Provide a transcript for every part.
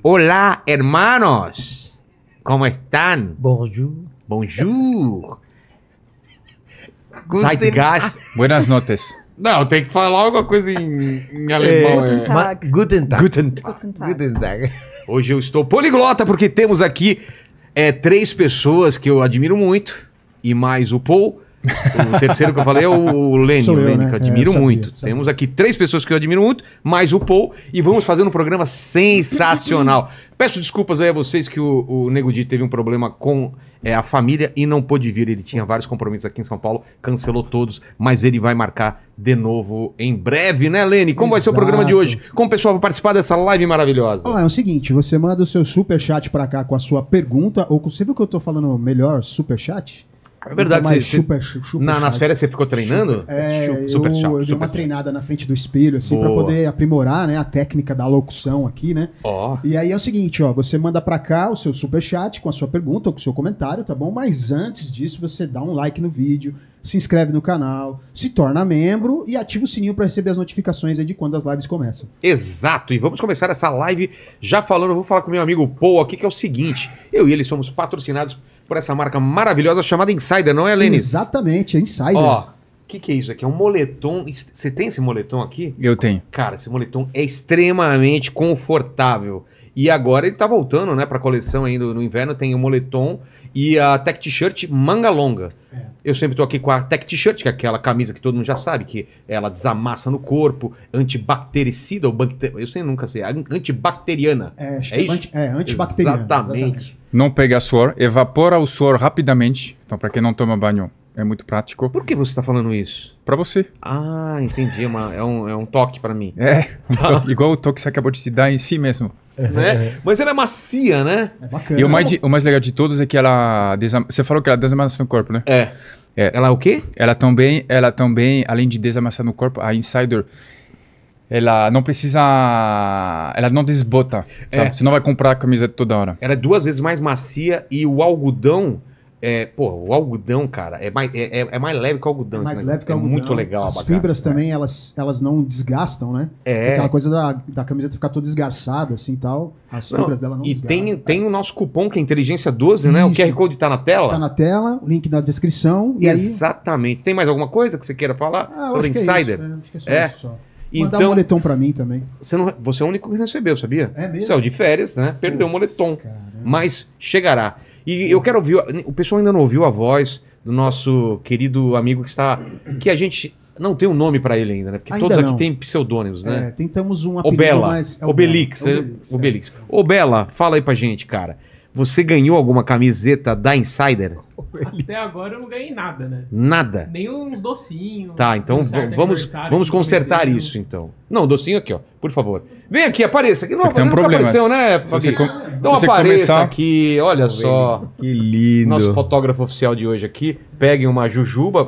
Olá, hermanos. Como estão? Bonjour. Bonjour. Zeitgeist. Buenas noches. Não, tem que falar alguma coisa em, em alemão. É. Guten Tag. Guten Tag. Guten Tag. Guten Tag. Hoje eu estou poliglota porque temos aqui é, três pessoas que eu admiro muito e mais o Paul o terceiro que eu falei é o Lenny, Lenny, eu, né? que eu é, admiro é, eu muito. Sabia, Temos aqui três pessoas que eu admiro muito, mais o Paul, e vamos fazer um programa sensacional. Peço desculpas aí a vocês que o, o Nego Di teve um problema com é, a família e não pôde vir. Ele tinha vários compromissos aqui em São Paulo, cancelou todos, mas ele vai marcar de novo em breve, né, Lene? Como Exato. vai ser o programa de hoje? Como o pessoal vai participar dessa live maravilhosa? é o seguinte, você manda o seu super chat para cá com a sua pergunta, ou você viu que eu tô falando melhor, super chat? É verdade, você, super na, nas férias você ficou treinando? é, super eu, eu dei uma treinada na frente do espelho, assim, para poder aprimorar né, a técnica da locução aqui, né? Oh. E aí é o seguinte, ó, você manda para cá o seu super chat com a sua pergunta ou com o seu comentário, tá bom? Mas antes disso, você dá um like no vídeo, se inscreve no canal, se torna membro e ativa o sininho para receber as notificações de quando as lives começam. Exato, e vamos começar essa live já falando, eu vou falar com meu amigo Paul aqui, que é o seguinte, eu e ele somos patrocinados por essa marca maravilhosa chamada Insider, não é, Lenis? Exatamente, é Insider. Ó, o que, que é isso aqui? É um moletom. Você tem esse moletom aqui? Eu tenho. Cara, esse moletom é extremamente confortável. E agora ele tá voltando, né, pra coleção ainda no inverno. Tem o moletom e a tech t-shirt manga longa. É. Eu sempre tô aqui com a tech t-shirt, que é aquela camisa que todo mundo já sabe, que ela desamassa no corpo, antibactericida ou bacter... Eu sei, nunca sei. Antibacteriana. É, é, é, isso? é antibacteriana. Exatamente. exatamente não pega suor, evapora o suor rapidamente. Então, para quem não toma banho, é muito prático. Por que você está falando isso? Para você. Ah, entendi. É uma, é, um, é um toque para mim. É, um tá. toque, igual o toque que você acabou de se dar em si mesmo. Né? Mas ela é macia, né? É bacana. E o mais, o mais legal de todos é que ela. Desam... Você falou que ela desamassa no corpo, né? É. é. Ela o quê? Ela também, ela também, além de desamassar no corpo, a Insider ela não precisa. Ela não desbota. É. Você não vai comprar a camiseta toda hora. Ela é duas vezes mais macia e o algodão. É, pô, o algodão, cara, é mais, é, é, é mais leve que o algodão. É mais leve que o é algodão. muito legal As bagaça, fibras né? também, elas, elas não desgastam, né? É. Aquela coisa da, da camiseta ficar toda esgarçada assim, tal. As não, fibras dela não E desgastam. tem, tem o nosso cupom, que é Inteligência 12, né? O QR Code tá na tela. Tá na tela, o link na descrição. E Exatamente. Aí... Tem mais alguma coisa que você queira falar? Ah, é Insider? É, isso, é, acho que é só. Mandar então, um moletom para mim também. Você, não, você é o único que recebeu, sabia? É mesmo? Saiu é de férias, né? Perdeu o moletom. Caramba. Mas chegará. E eu quero ouvir. O pessoal ainda não ouviu a voz do nosso querido amigo que está. Que a gente não tem um nome para ele ainda, né? Porque ainda todos não. aqui têm pseudônimos, né? É, tentamos um apelido Obela, mais... É Obelix. Obelix. É, Obelix. É, Obela, é. fala aí pra gente, cara. Você ganhou alguma camiseta da Insider? Até agora eu não ganhei nada, né? Nada. Nem uns docinhos. Tá, então vamos, vamos consertar isso, então. Não, docinho aqui, ó. Por favor. Vem aqui, apareça. Aqui não, tem um problema. Apareceu, né, se você com... Então apareça começar... aqui, olha só. Que lindo. Nosso fotógrafo oficial de hoje aqui peguem uma jujuba,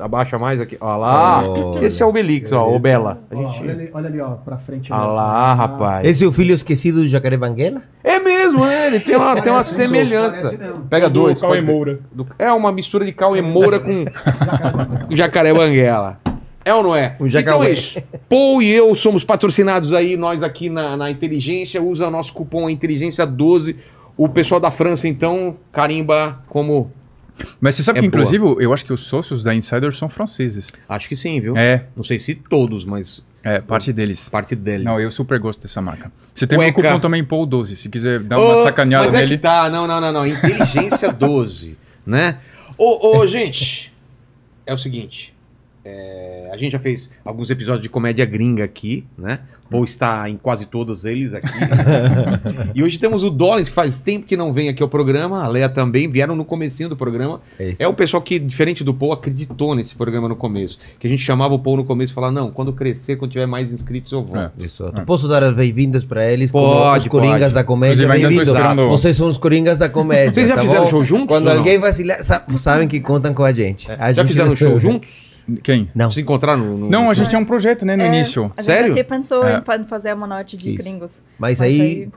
abaixa mais aqui. Olha lá. Esse é o Belix, ó, o Bela. Gente... Olha, ali, olha, ali, ó, pra frente. Olha né? ah lá, rapaz. Esse é o filho esquecido do Jacaré Banguela? É mesmo, é, ele tem uma, tem uma semelhança. Pega do dois. Cauê Moura. É uma mistura de Cauê Moura com Jacaré Banguela. É ou não é? O então é isso. Paul e eu somos patrocinados aí, nós aqui na, na Inteligência, usa nosso cupom Inteligência 12. O pessoal da França, então, carimba como mas você sabe é que, boa. inclusive, eu acho que os sócios da Insider são franceses. Acho que sim, viu? É. Não sei se todos, mas. É, parte deles. Parte deles. Não, eu super gosto dessa marca. Você tem Cueca. cupom também, Paul 12 se quiser dar oh, uma sacaneada mas é nele. Que tá, não, não, não, não. Inteligência 12, né? Ô, oh, oh, gente, é o seguinte. É, a gente já fez alguns episódios de comédia gringa aqui, né? Paul está em quase todos eles aqui. Né? e hoje temos o Dollins, que faz tempo que não vem aqui ao programa. A Leia também, vieram no comecinho do programa. É, é o pessoal que, diferente do Paul, acreditou nesse programa no começo. Que a gente chamava o Paul no começo e falava, não, quando crescer, quando tiver mais inscritos, eu vou. É, isso. É. Posso dar as bem-vindas para eles pode, os Coringas pode. da Comédia. Vocês são os Coringas da Comédia. Vocês já tá fizeram bom? show juntos? Quando alguém vacilar, sabem que contam com a gente. É. A já gente... fizeram show juntos? Quem? Não. Se encontrar no. no... Não, a gente é. tinha um projeto, né, no é, início. A gente é Sério? Tipo até pensou é. em fazer uma noite de Isso. gringos. Mas, mas aí, aí.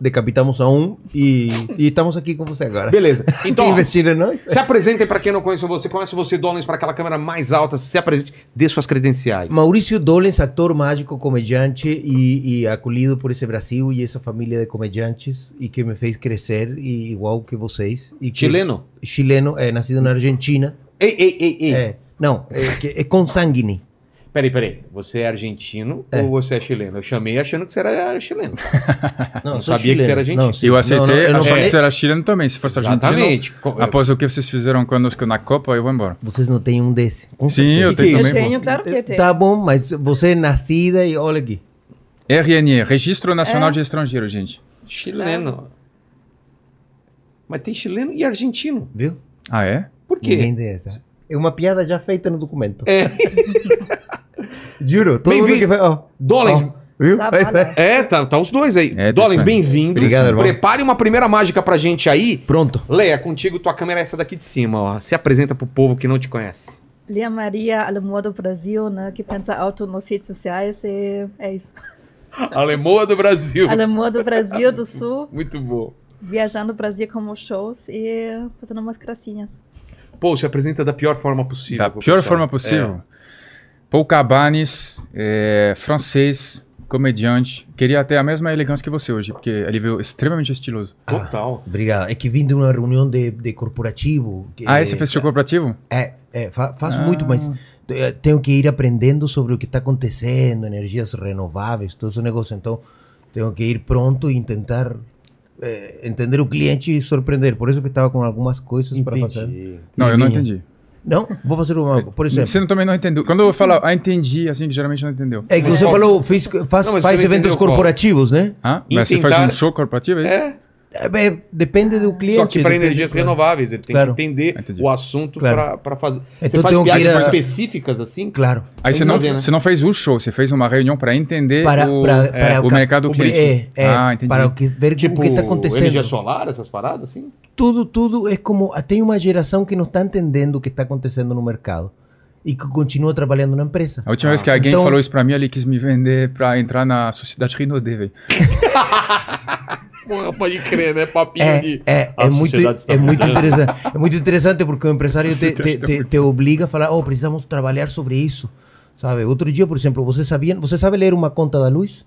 Decapitamos a um e, e estamos aqui com você agora. Beleza. Então, investindo em nós? Se apresentem para quem não conhece você. Conhece você, Dolens, para aquela câmera mais alta. Se apresente, dê suas credenciais. Maurício Dolens, ator mágico, comediante e, e acolhido por esse Brasil e essa família de comediantes e que me fez crescer e, igual que vocês. E que, chileno? Chileno, é, nascido na Argentina. Ei, ei, ei, ei. É, não, é, é, é consanguine. Peraí, peraí. Você é argentino é. ou você é chileno? Eu chamei achando que você era chileno. Não, não sabia chileno. que você era argentino. Não, eu aceitei, não, não, eu não achei que você era chileno também. Se fosse Exatamente. argentino, após o que vocês fizeram conosco na Copa, eu vou embora. Vocês não têm um desse? Com Sim, eu tenho também. Eu tenho, claro que eu tenho. Tá bom, mas você é nascida e olha aqui. RNE, Registro Nacional é. de Estrangeiro, gente. Chileno. É. Mas tem chileno e argentino. Viu? Ah, é? Por quê? Ninguém dessa. É uma piada já feita no documento. É. Juro, todo Bem mundo vi... que vai. Oh, Oh. Viu? É, tá, tá os dois aí. É, Dolens, bem-vindos. Obrigado, irmão. Prepare uma primeira mágica pra gente aí. Pronto. Leia, contigo, tua câmera é essa daqui de cima, ó. Se apresenta pro povo que não te conhece. Leia Maria, Alemoa do Brasil, né? Que pensa alto nas redes sociais e é isso. Alemoa do Brasil. Alemoa do Brasil, do Sul. Muito bom. Viajando o Brasil como shows e fazendo umas gracinhas. Pô, se apresenta da pior forma possível. Da pior pensar. forma possível. É. Paul Cabanes, é, francês, comediante. Queria ter a mesma elegância que você hoje, porque ele veio extremamente estiloso. Ah, Total. Obrigado. É que vim de uma reunião de, de corporativo. Que, ah, esse é, festival corporativo? É, é fa faço ah. muito, mas eh, tenho que ir aprendendo sobre o que está acontecendo, energias renováveis, todo esse negócio. Então, tenho que ir pronto e tentar é, entender o cliente e surpreender. Por isso que estava com algumas coisas para fazer. Não, eu não entendi. Não? Vou fazer uma. Por exemplo. Você também não entendeu. Quando eu falo, ah, entendi, assim, que geralmente não entendeu. É que você falou, fiz, faz, não, faz eventos corporativos, qual? né? Ah, mas você faz um show corporativo, é isso? É. É, é, depende do cliente. Só que para energias do... renováveis, ele tem claro. que entender Entendi. o assunto claro. para fazer. Então, você faz viagens específicas assim? Claro. Aí você não, fazer, né? você não fez o show, você fez uma reunião para entender para, o, para é, o, mercado cliente. É, é, ah, entendi. Para o que, ver tipo, o que está tipo, acontecendo. energia solar, essas paradas assim? Tudo, tudo é como... Tem uma geração que não está entendendo o que está acontecendo no mercado e que continua trabalhando na empresa. A última ah. vez que alguém então... falou isso pra mim, ele quis me vender pra entrar na sociedade Rinodê, velho. Porra, pode crer, né? Papinho é, É, é muito, é, muito interessante, é muito interessante porque o empresário te, te, te, te obriga a falar: oh, precisamos trabalhar sobre isso. Sabe? Outro dia, por exemplo, você, sabia, você sabe ler uma conta da luz?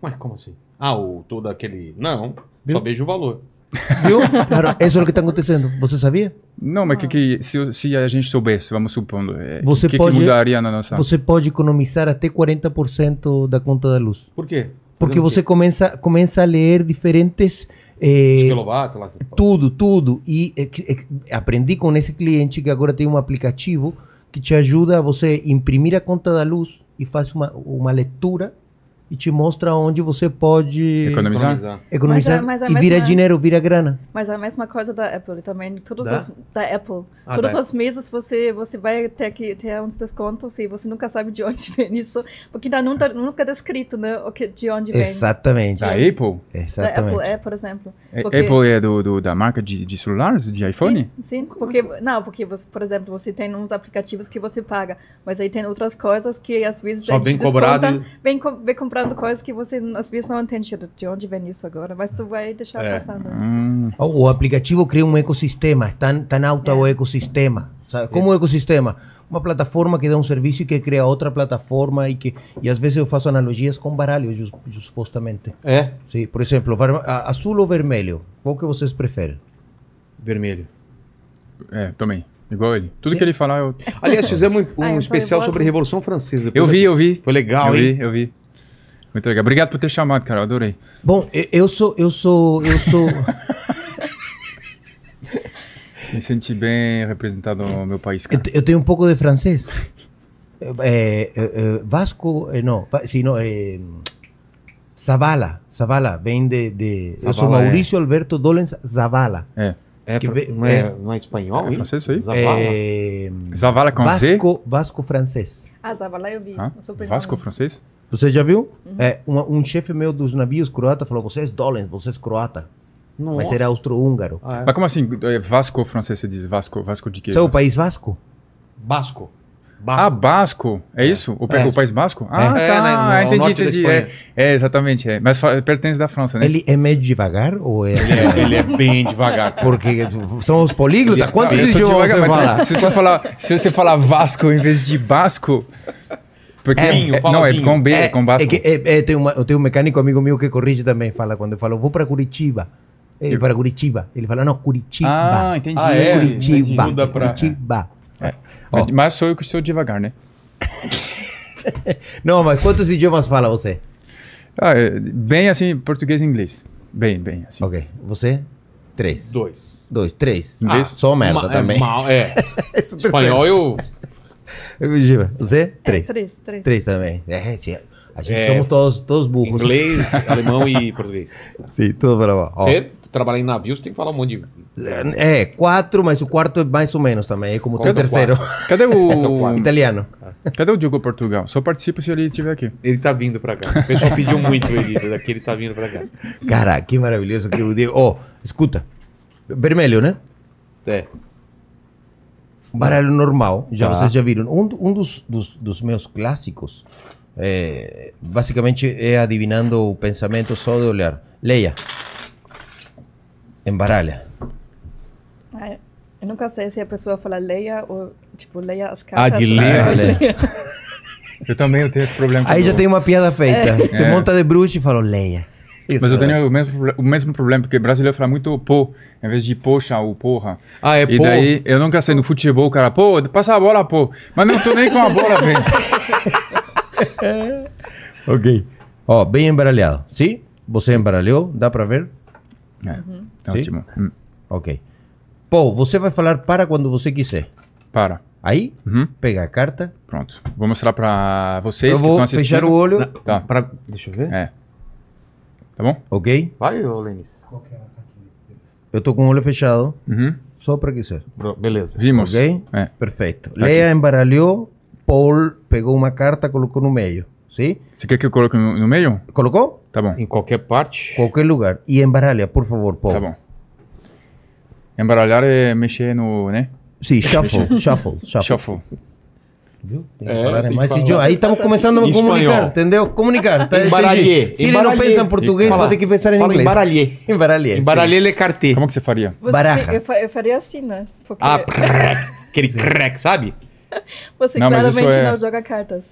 Ué, como assim? Ah, o, todo aquele. Não, Viu? só vejo o valor. Viu? Claro, isso é o que está acontecendo. Você sabia? Não, mas ah. que, que se, se, a gente soubesse, vamos supondo, é, que, que mudaria na nossa... Você pode economizar até 40% da conta da luz. Por quê? Porque você começa, começa a ler diferentes... É, eh, quilowatts, lá, tudo, tudo. E é, aprendi com esse cliente que agora tem um aplicativo que te ajuda a você imprimir a conta da luz e faz uma, uma leitura e te mostra onde você pode economizar, economizar, economizar mas é, mas é e vira dinheiro, vira grana. Mas é a mesma coisa da Apple também, todos da? Os, da Apple. Ah, todos da os Apple. meses você você vai ter que ter uns descontos e você nunca sabe de onde vem isso, porque ainda tá, nunca nunca tá é descrito, né, o que de onde vem. Exatamente. Da Apple. É, exatamente. Da Apple é, por exemplo. Porque... Apple é do, do, da marca de, de celulares, de iPhone? Sim, sim, porque não, porque você, por exemplo, você tem uns aplicativos que você paga, mas aí tem outras coisas que às vezes Só a gente bem desconta, cobrado. Bem, bem comprado coisas que você às vezes não entende de onde vem isso agora, mas tu vai deixar é. passando. Né? Hum. o aplicativo cria um ecossistema, tão, é tão alto é. o ecossistema. Sabe? Como ecossistema? Uma plataforma que dá um serviço e que cria outra plataforma e que e às vezes eu faço analogias com baralho, supostamente. É? Sim, por exemplo, azul ou vermelho? Qual que vocês preferem? Vermelho. É, também. Igual ele. Tudo Sim. que ele falar, eu. Aliás, fizemos ah, um, um ah, especial sobre a Revolução Francesa. eu vi, eu vi. Foi legal, eu hein? Vi, eu vi. Muito legal. Obrigado por ter chamado, cara. Eu adorei. Bom, eu, sou. Eu sou. Eu sou. Me senti bem representado no meu país. Cara. Eu, tenho um pouco de francês. É, é, Vasco. não, sim, não. É, Zavala. Zavala. Vem de. de Zavala eu sou é Maurício Alberto Dolens Zavala. É. É, vem, não, é, é, não é espanhol? É francês isso aí? Zavala. É, Zavala com Vasco, Z? Vasco francês. Ah, Zavala eu vi. Ah, eu Vasco francês? Você já viu? Uhum. É, uma, um chefe meu dos navios croata falou: vocês dolens, vocês croata. Nossa. Mas era austro-húngaro. Ah, é. Mas como assim? É, vasco francês se diz Vasco, Vasco de quê? o país Vasco? Basco. Ah, basco. Ah, Basco, é, é. isso? O, é. o, País Basco? É. Ah, é, tá, né, no entendi, entendi. É, exatamente, é. mas pertence da França, né? Ele é meio devagar ou é... Ele é, ele é bem devagar. Porque são os políglotas, quantos idiomas você fala? Se você falar, se você falar Vasco em vez de Basco... Porque é, vinho, é, não, vinho. é com B, é, é, com Vasco. É, é, é uma, eu tenho um mecânico amigo meu que corrige também, fala quando eu falo, vou para Curitiba. Ele eu... para Curitiba. Ele fala, não, Curitiba. Ah, entendi. Ah, é, Curitiba. Entendi. Muda pra... Curitiba. É. Mas, mas sou eu que estou devagar, né? não, mas quantos idiomas fala você? Ah, é, bem assim, português e inglês. Bem, bem assim. Ok. Você? Três. Dois. Dois, três. Inglês? Ah, só merda uma, também. É, mal, é. Espanhol eu... Giba, você? É, três. três, três. Três também. É, sim. A gente é, somos todos, todos burros. Inglês, alemão e português. Sim, tudo para lá. Você trabalha em navio, você tem que falar um monte de. É, é, quatro, mas o quarto é mais ou menos também. É como é o terceiro. Quatro? Cadê o. italiano. Cadê o Diogo Portugal? Só participa se ele estiver aqui. Ele tá vindo para cá. O pessoal pediu muito ele daqui, ele tá vindo para cá. Cara, que maravilhoso que o Diogo. Oh, escuta. Vermelho, né? É baralho normal, já vocês já viram. Um, um dos, dos, dos meus clássicos, é, eh, basicamente, é adivinando o pensamento só de olhar. Leia. Embaralha. Ah, eu nunca sei se a pessoa fala leia ou, tipo, leia as cartas. Ah, de Ah, leia. eu também tenho esse problema. Aí já tem uma piada feita. É. Você é. monta de bruxo e fala leia. Isso, Mas eu tenho é. o, mesmo, o mesmo problema, porque brasileiro fala muito pô, em vez de poxa ou porra. Ah, é e pô. E daí eu nunca sei no futebol, o cara, pô, passa a bola, pô. Mas não tô nem com a bola, velho. ok. Ó, bem embaralhado. Sim? Você embaralhou? Dá pra ver? É. Uhum. Tá Sim? Ótimo. Hum. Ok. Pô, você vai falar para quando você quiser. Para. Aí, uhum. pega a carta. Pronto. Vou mostrar pra vocês eu que vou fechar o olho. Na... Tá. Pra... Deixa eu ver. É. Tá bom? Ok? Vai, ô Lenis. É eu tô com o olho fechado. Uhum. Só para aquecer. Beleza. Vimos. Ok? É. Perfeito. Tá Leia embaralhou. Paul pegou uma carta, colocou no meio. Sim? Você quer que eu coloque no, no meio? Colocou? Tá bom. Em qualquer parte? Qualquer lugar. E embaralha, por favor, Paul. Tá bom. Embaralhar é eh, mexer no, né? Sim, shuffle, shuffle, shuffle. Shuffle. Viu? Tem é, falar, né? tem mais idioma. Aí estamos começando a assim, comunicar, entendeu? Comunicar. Tá, embaralhê. Se ele não pensa em português, fala, vou ter que pensar em inglês. Embaralhê. Embaralhê. Embaralhê le é carté. Como é que você faria? Você, Baraja. Eu, eu, faria assim, né? Porque... Ah, crack, aquele crack, sabe? Você não, claramente é... não joga cartas.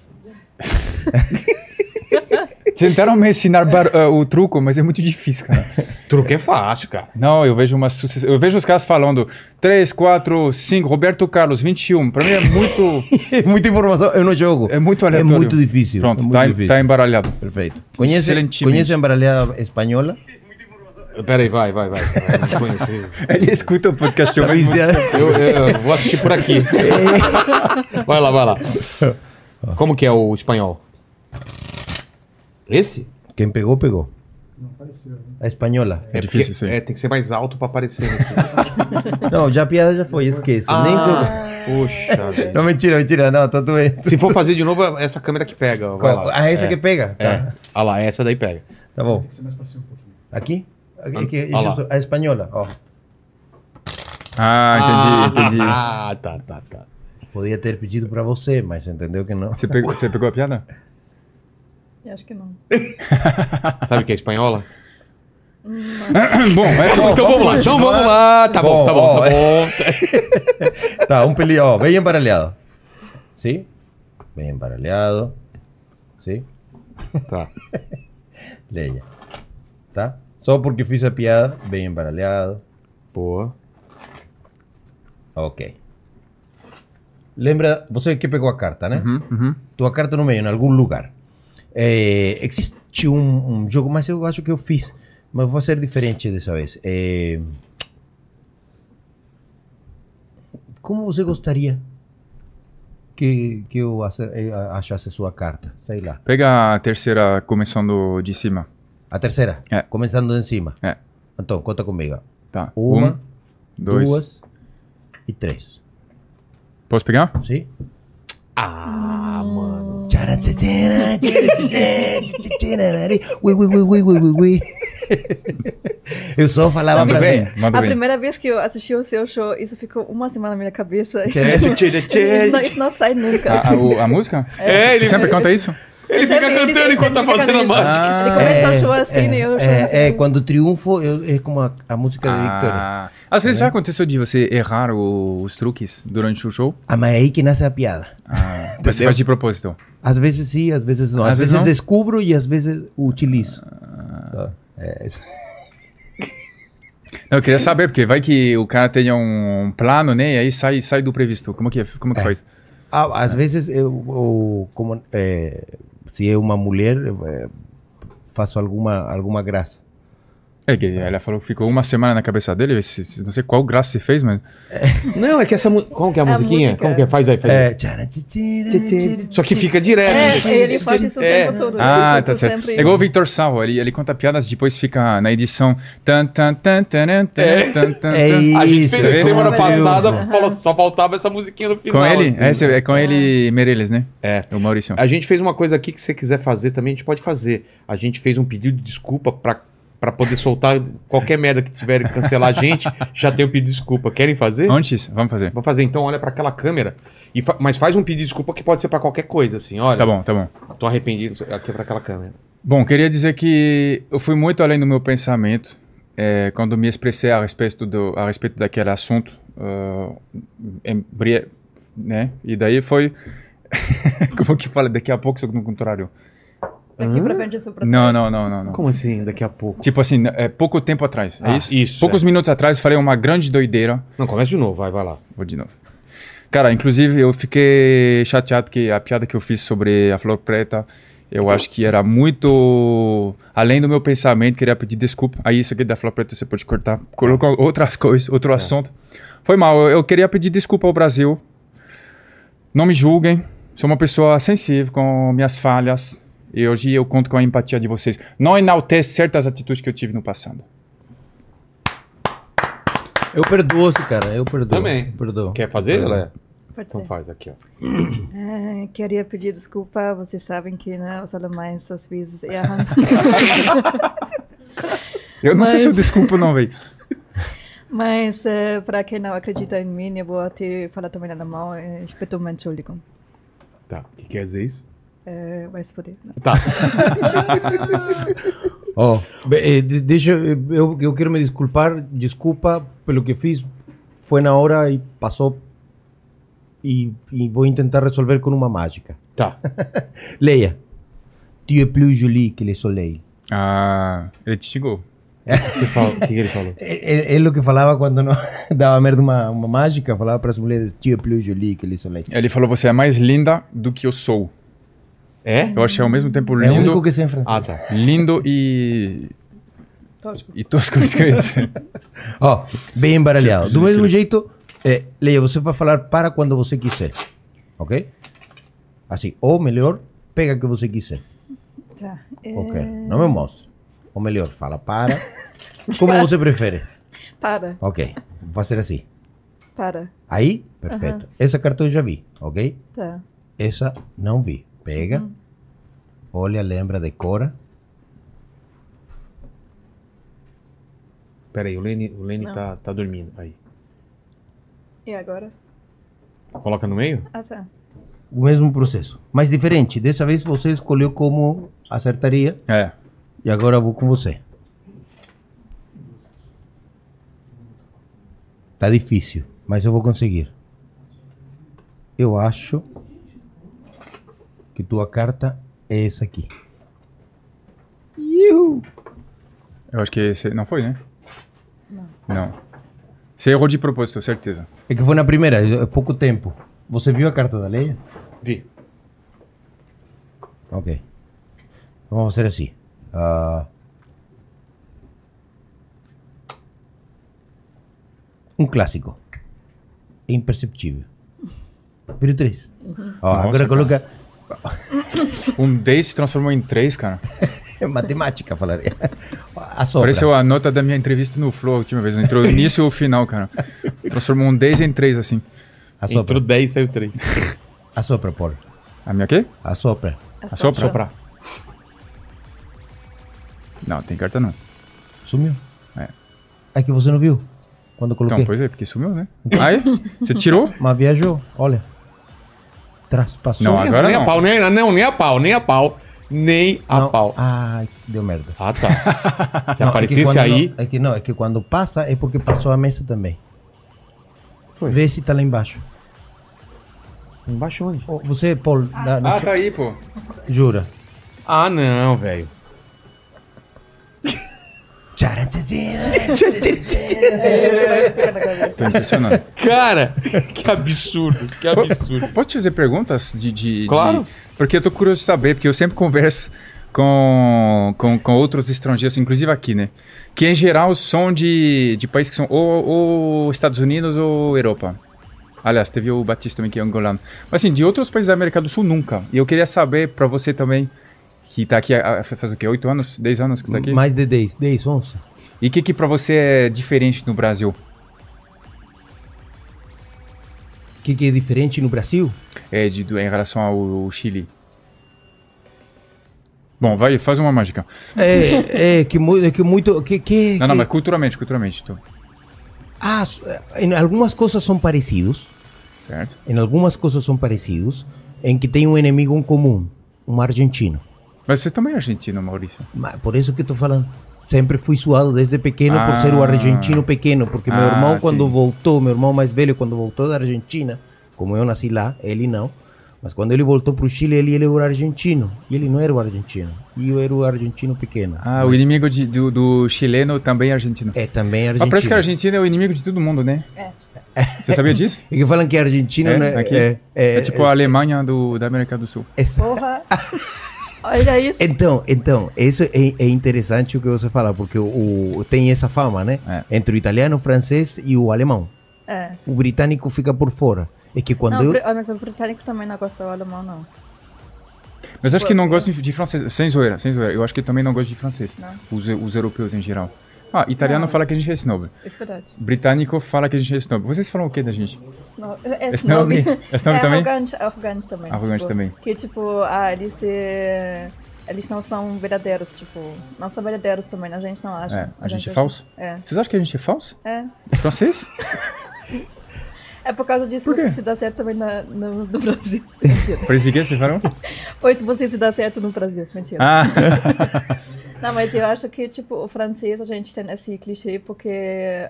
Tentaram me ensinar bar, uh, o truco, mas é muito difícil, cara. truco é fácil, cara. Não, eu vejo uma sucessão. Eu vejo os caras falando 3, 4, 5, Roberto Carlos, 21. Pra mim é muito. É muita informação, eu não jogo. É muito aleatório. É muito difícil. Pronto, é muito tá, difícil. tá embaralhado. Perfeito. Conhece, conhece a embaralhada espanhola? Peraí, vai, vai, vai. vai Ele escuta o podcast. Tá eu, eu, eu vou assistir por aqui. vai lá, vai lá. Como que é o espanhol? Esse? Quem pegou, pegou. Não apareceu. Né? A espanhola. É, é difícil, porque, sim. É, tem que ser mais alto pra aparecer. Né, não, já a piada já foi, esqueça. Ah, Nem do... Puxa. não, mentira, mentira, não, tô doente. Se for fazer de novo, é essa câmera que pega. Vai Qual? lá. Ah, essa é, que pega? É. Tá. Ah lá, essa daí pega. Tá bom. Tem que ser mais pra cima um pouquinho. Aqui? Ah, aqui, aqui ah, a espanhola, ó. Ah, entendi, ah, entendi. Ah, tá, tá, tá. Podia ter pedido pra você, mas entendeu que não. Você pegou, você pegou a piada? Eu acho que não. Sabe o que é espanhola? bom, é, então vamos, lá, então vamos lá. Tá bom, tá bom tá bom, ó, tá bom. tá, um pelín, ó, bem embaralhado. sim Bem embaralhado. sim Tá. Leia. Tá? Só porque fiz a piada bem embaralhado. Boa. Ok. Lembra, você que pegou a carta, né? Uhum, uhum. Tua carta no meio, em algum lugar. É, existe um, um, jogo, mas eu acho que eu fiz. Mas vou ser diferente dessa vez. É... Como você gostaria que, que eu eh, achasse sua carta? Sei lá. Pega a terceira começando de cima. A terceira? É. Começando de cima. É. Então, conta comigo. Tá. Uma, um, dois. duas e três. Posso pegar? Sim. Ah, mano. Ui, ui, ui, ui, ui, ui. Eu só falava pra bem, A primeira vez que eu assisti o seu show, isso ficou uma semana na minha cabeça. isso, não, isso não sai nunca. A, a, a música? É, é ele sempre canta isso? Ele, ele fica sempre, cantando ele enquanto tá fazendo a mágica. ele começa é, o show assim, né? Eu é, é, quando triunfo, eu, é como a, a música ah, da Victoria. Às vezes já aconteceu de você errar o, os truques durante o show? Ah, mas é aí que nasce a piada. Ah, você faz de propósito. Às vezes sim, às vezes não. Às, às vezes, não? descubro e às vezes utilizo. Ah. É. Não, eu queria saber, porque vai que o cara tenha um plano, né? E aí sai, sai do previsto. Como que, é? como que é. faz? Ah, às é. vezes, eu, eu como, é, se é uma mulher, é, faço alguma, alguma graça. É, que ela falou que ficou uma semana na cabeça dele, esse, não sei qual graça você fez, mas. É. Não, é que essa. Como que é a, musiquinha? Música. Como que é? Faz aí, faz aí. É. Só que fica direto. É, né, ele faz isso o é. todo. Ah, tá certo. Sempre... É igual o Victor Salvo, ele, ele conta piadas, depois fica na edição. Tan, tan, tan, tan, tan, tan, é. tan, é. isso. A gente é fez semana passada, falou, só faltava essa musiquinha no final. Com ele? Assim. é com ele, Mereles, né? É. O Maurício. A gente fez uma coisa aqui que você quiser fazer também, a gente pode fazer. A gente fez um pedido de desculpa pra para poder soltar qualquer merda que tiver e cancelar a gente, já tem o um pedido de desculpa. Querem fazer? Antes, vamos fazer. Vamos fazer. Então olha para aquela câmera, e fa mas faz um pedido de desculpa que pode ser para qualquer coisa, assim, olha. Tá bom, tá bom. Tô arrependido, aqui para aquela câmera. Bom, queria dizer que eu fui muito além do meu pensamento é, quando me expressei a respeito, do, a respeito daquele assunto. Uh, né? E daí foi... Como que fala? Daqui a pouco, só no contrário. Daqui pra frente é Não, não, não, não, Como assim, daqui a pouco? Tipo assim, é pouco tempo atrás. é ah, isso? isso, Poucos é. minutos atrás falei uma grande doideira. Não, começa de novo, vai, vai lá. Vou de novo. Cara, inclusive eu fiquei chateado que a piada que eu fiz sobre a flor preta, eu acho que era muito além do meu pensamento, queria pedir desculpa. Aí isso aqui da flor preta você pode cortar. Colocou outras coisas, outro é. assunto. Foi mal, eu queria pedir desculpa ao Brasil. Não me julguem, sou uma pessoa sensível com minhas falhas. E hoje eu conto com a empatia de vocês. Não enaltece certas atitudes que eu tive no passado. Eu perdoo, cara. Eu perdoo. Também. Perdoo. Quer fazer, Léo? Pode então ser. faz aqui, ó. É, queria pedir desculpa, vocês sabem que né, os alemães às vezes erram. eu não Mas... sei se eu desculpo não, velho. Mas eh, para quem não acredita em mim, eu vou te falar também em alemão. Ich me um Tá, o que quer dizer isso? É, vai se foder. Né? Tá. oh, deixa, eh, eu, eu quero me desculpar. Desculpa pelo que fiz. Foi na hora e passou. E, e vou tentar resolver com uma mágica. Tá. Leia. Tu é plus jolie que le soleil. Ah, ele te xingou. O que, que, ele falou? É, é, é o que falava quando não dava merda uma, uma mágica, falava para as mulheres, tio é plus jolie que le soleil. Ele falou, você é mais linda do que eu sou. É? Eu achei é ao mesmo tempo lindo. É o único que sei em francês. Ah, tá. Lindo e. Tosco. E tosco isso que eu dizer. Ó, bem embaralhado. Do mesmo jeito, é, Leia, você vai falar para quando você quiser. Ok? Assim, ou melhor, pega o que você quiser. Tá. É... Ok. Não me mostre. Ou melhor, fala para. Como você prefere? Para. Ok. Vai ser assim. Para. Aí? Perfeito. Essa carta eu já vi, ok? Tá. Essa não vi. Pega, uhum. olha, lembra, decora. Peraí, o Lene, o Lene tá, tá dormindo. Aí. E agora? Coloca no meio? Ah, tá. O mesmo processo, mas diferente. Dessa vez você escolheu como acertaria. É. E agora eu vou com você. Tá difícil, mas eu vou conseguir. Eu acho que tua carta é essa aqui. Iu! Eu acho que esse... Não foi, né? Não. Não. Você errou de propósito, certeza. É que foi na primeira, é pouco tempo. Você viu a carta da Leia? Vi. Ok. Então vamos fazer assim. Uh... Um clássico. Imperceptível. Pero três. Uhum. agora coloca Um 10 se transformou em 3, cara. É matemática, falaria. A Pareceu a nota da minha entrevista no Flow a última vez. Né? Entrou o início e o final, cara. Transformou um 10 em 3, assim. A o Entrou 10 e saiu 3. A sopra, por. A minha quê? A sopra. A sopra? sopra. Não, tem carta não. Sumiu? É. É que você não viu? Quando eu coloquei. Então, pois é, porque sumiu, né? Aí, ah, é? você tirou? Mas viajou, olha. Traspassou. Não, agora nem não. a pau, nem, não, nem a pau, nem a pau. Nem a não. pau. Ai, deu merda. Ah, tá. Se não, é aparecesse é aí. Não, é que não, é que quando passa é porque passou a mesa também. Foi. Vê se tá lá embaixo. Embaixo onde? Você, Paulo. Ah, tá aí, pô. Jura? Ah, não, velho. Cara, que absurdo, que absurdo. Posso te fazer perguntas de. de claro. De... porque eu tô curioso de saber, porque eu sempre converso com, com, com outros estrangeiros, inclusive aqui, né? Que em geral são de, de países que são ou, ou Estados Unidos ou Europa. Aliás, teve o Batista também que é angolano. Mas assim, de outros países da América do Sul nunca. E eu queria saber para você também que tá aqui há, faz o quê? Oito anos? Dez anos que está aqui? Mais de dez, dez, onze. E o que, que para você é diferente no Brasil? O que, que é diferente no Brasil? É, de, em relação ao Chile. Bom, vai, faz uma mágica. É, é que, é que muito. Que, que, não, não, mas culturalmente, culturalmente. Ah, eh, em algumas coisas são parecidos. Certo. Em algumas coisas são parecidos. Em que tem um inimigo em comum, um argentino. Mas você também é argentino, Maurício. Mas por isso que eu tô falando. Sempre fui suado desde pequeno ah. por ser o ah. argentino pequeno, porque ah, meu irmão quando sim. voltou, meu irmão mais velho quando voltou da Argentina, como eu nasci lá, ele não. Mas quando ele voltou para o Chile, ele, ele era o argentino. E ele não era o argentino. E eu era o argentino pequeno. Ah, mas... o inimigo de, do, do, chileno também é argentino. É, também é argentino. Mas parece que a Argentina é o inimigo de todo mundo, né? É. Você sabia disso? E que falam que a é Argentina é, né, é, é, é, tipo é, a Alemanha do, da América do Sul. Essa. Porra! Olha isso. Então, então isso é, é, interessante o que você fala, porque o, o tem essa fama, né? É. Entre o italiano, o francês e o alemão. É. O britânico fica por fora. É que quando não, eu... Ah, mas o britânico também não gosta do alemão, não. Mas acho que não gosta de francês, sem zoeira, sem zoeira. Eu acho que também não gosto de francês. Os, os europeus em geral. Ah, italiano fala que a gente é snob. Isso é verdade. Britânico fala que a gente é snob. Vocês falam o que da gente? Snob. É, é, é snob. Snob, é snob é também? Arrogante, é arrogante também. Arrogante tipo, também. Que tipo, ah, eles, eles não são verdadeiros, tipo. Não são verdadeiros também, a gente não acha. É, a, a gente, gente, é falso? É. Vocês acham que a gente é falso? É. Francês? É por causa disso por que você se dá certo também na, no, no Brasil. Mentira. Por isso que você falou? Pois você se dá certo no Brasil. Mentira. Ah. Não, mas eu acho que, tipo, o francês a gente tem esse clichê porque,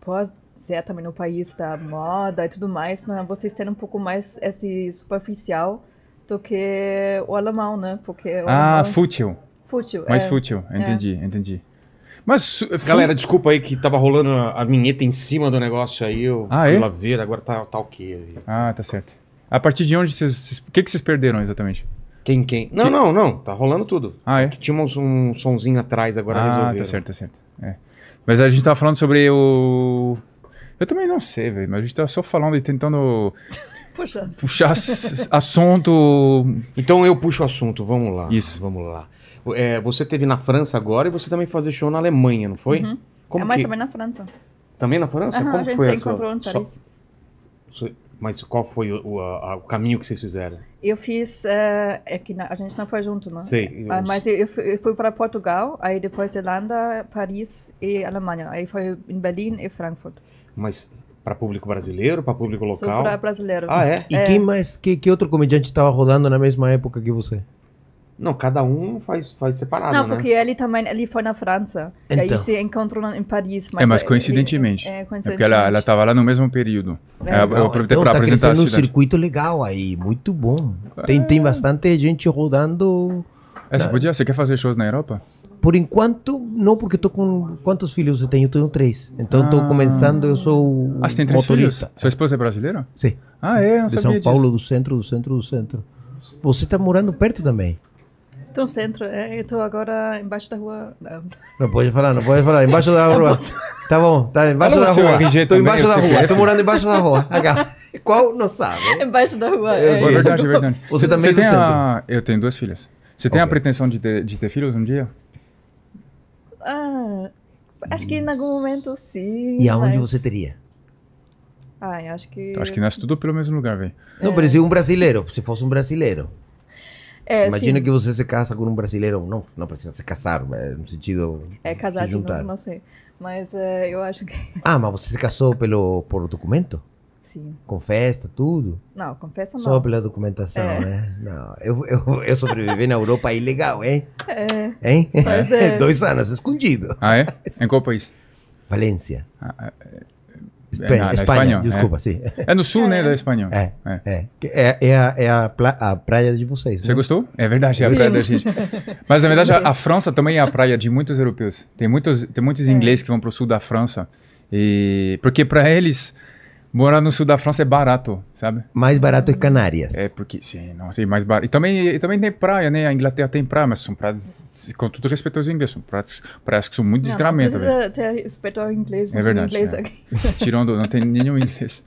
pode ser também no país da moda e tudo mais, né, vocês têm um pouco mais esse superficial do que o alemão, né? Porque ah, alemão... fútil. Fútil, Mais é. fútil, entendi, é. entendi. Mas, Galera, desculpa aí que tava rolando a, vinheta em cima do negócio aí, eu ah, é? ver, agora tá, tá ok. Ah, tá certo. A partir de onde vocês. O que, que vocês perderam exatamente? Quem, quem? Não, que... não, não. Tá rolando tudo. Ah, é? Que tinha um, um sonzinho atrás, agora ah, Ah, tá certo, tá certo. É. Mas a gente tava tá falando sobre o... Eu também não sei, velho. Mas a gente tava tá só falando e tentando... Puxar. Puxar assunto... Então eu puxo o assunto. Vamos lá. Isso. Vamos lá. É, você teve na França agora e você também fazer show na Alemanha, não foi? Uhum. Como é, mas que... também na França. Também na França? Uhum, Como a gente foi se essa? encontrou em Paris. Só... Mas qual foi o, o, a, o, caminho que vocês fizeram? Eu fiz, uh, é que a gente não foi junto, não? Sim. Ah, eu... Mas eu, eu fui, fui para Portugal, aí depois Irlanda, Paris e Alemanha. Aí foi em Berlim e Frankfurt. Mas para público brasileiro, para público local? Só para brasileiro. Ah, é? E é. quem mais, que, que outro comediante estava rodando na mesma época que você? Não, cada um faz, faz separado, Não, né? porque ele também ele foi na França. Então. E aí então. se encontrou em Paris. Mas é, mas coincidentemente. Ele, é, coincidentemente. É, é, é porque ela, ela tava lá no mesmo período. É, é eu então, aproveitei então, para tá apresentar a um circuito legal aí, muito bom. Tem, tem bastante gente rodando... É, você podia? Você quer fazer shows na Europa? Por enquanto, não, porque estou com... Quantos filhos eu tenho? Eu tenho três. Então estou ah. começando, eu sou Ah, você tem três motorista. filhos? Sua esposa é brasileira? Sim. Ah, é? Eu De São Paulo, disso. do centro, do centro, do centro. Você está morando perto também. Estou no centro, é, estou agora embaixo da rua. Não. não pode falar, não pode falar. Embaixo da rua. Tá bom, tá embaixo Fala da rua. Estou embaixo da rua, estou morando embaixo da rua. Qual? Não sabe. Embaixo da rua. É, é verdade, é verdade. Você, também você é tem centro? A... Eu tenho duas filhas. Você okay. tem a pretensão de ter, de ter filhos um dia? Ah, acho que em algum momento sim. E aonde mas... você teria? Ah, acho que. Acho que nasce tudo pelo mesmo lugar, velho. No é. Brasil, um brasileiro. Se fosse um brasileiro. É, Imagina sim. que você se casa com um brasileiro, não, não precisa se casar, é, no sentido é casar se juntar. não sei, mas é, eu acho que. Ah, mas você se casou pelo por documento? Sim. Com festa, tudo? Não, com festa não. Só pela documentação, é. né? Não, eu, eu, eu sobrevivi na Europa ilegal, hein? É. Hein? É. Dois anos escondido. Ah, é? Em qual país? Valência. Ah, é. é. Espanha, Espanha, eh. desculpa, é. sim. É no sul, né, da é. Espanha. É, é. É. é, é, a, é a, a, praia de vocês. Né? Você gostou? É verdade, é a praia da gente. Mas, na verdade, a, a, França também é a praia de muitos europeus. Tem muitos, tem muitos é. ingleses que vão para o sul da França. E, porque para eles Morar no sul da França é barato, sabe? Mais barato que Canárias. É, porque, sim, não sei, mais barato. E também, e também tem praia, né? A Inglaterra tem praia, mas são praias, com todo respeito aos ingleses, são praias, praias que são muito desgramentas. Não, precisa ter respeito ao inglês. É verdade. Inglês é. Tirando, não tem nenhum inglês.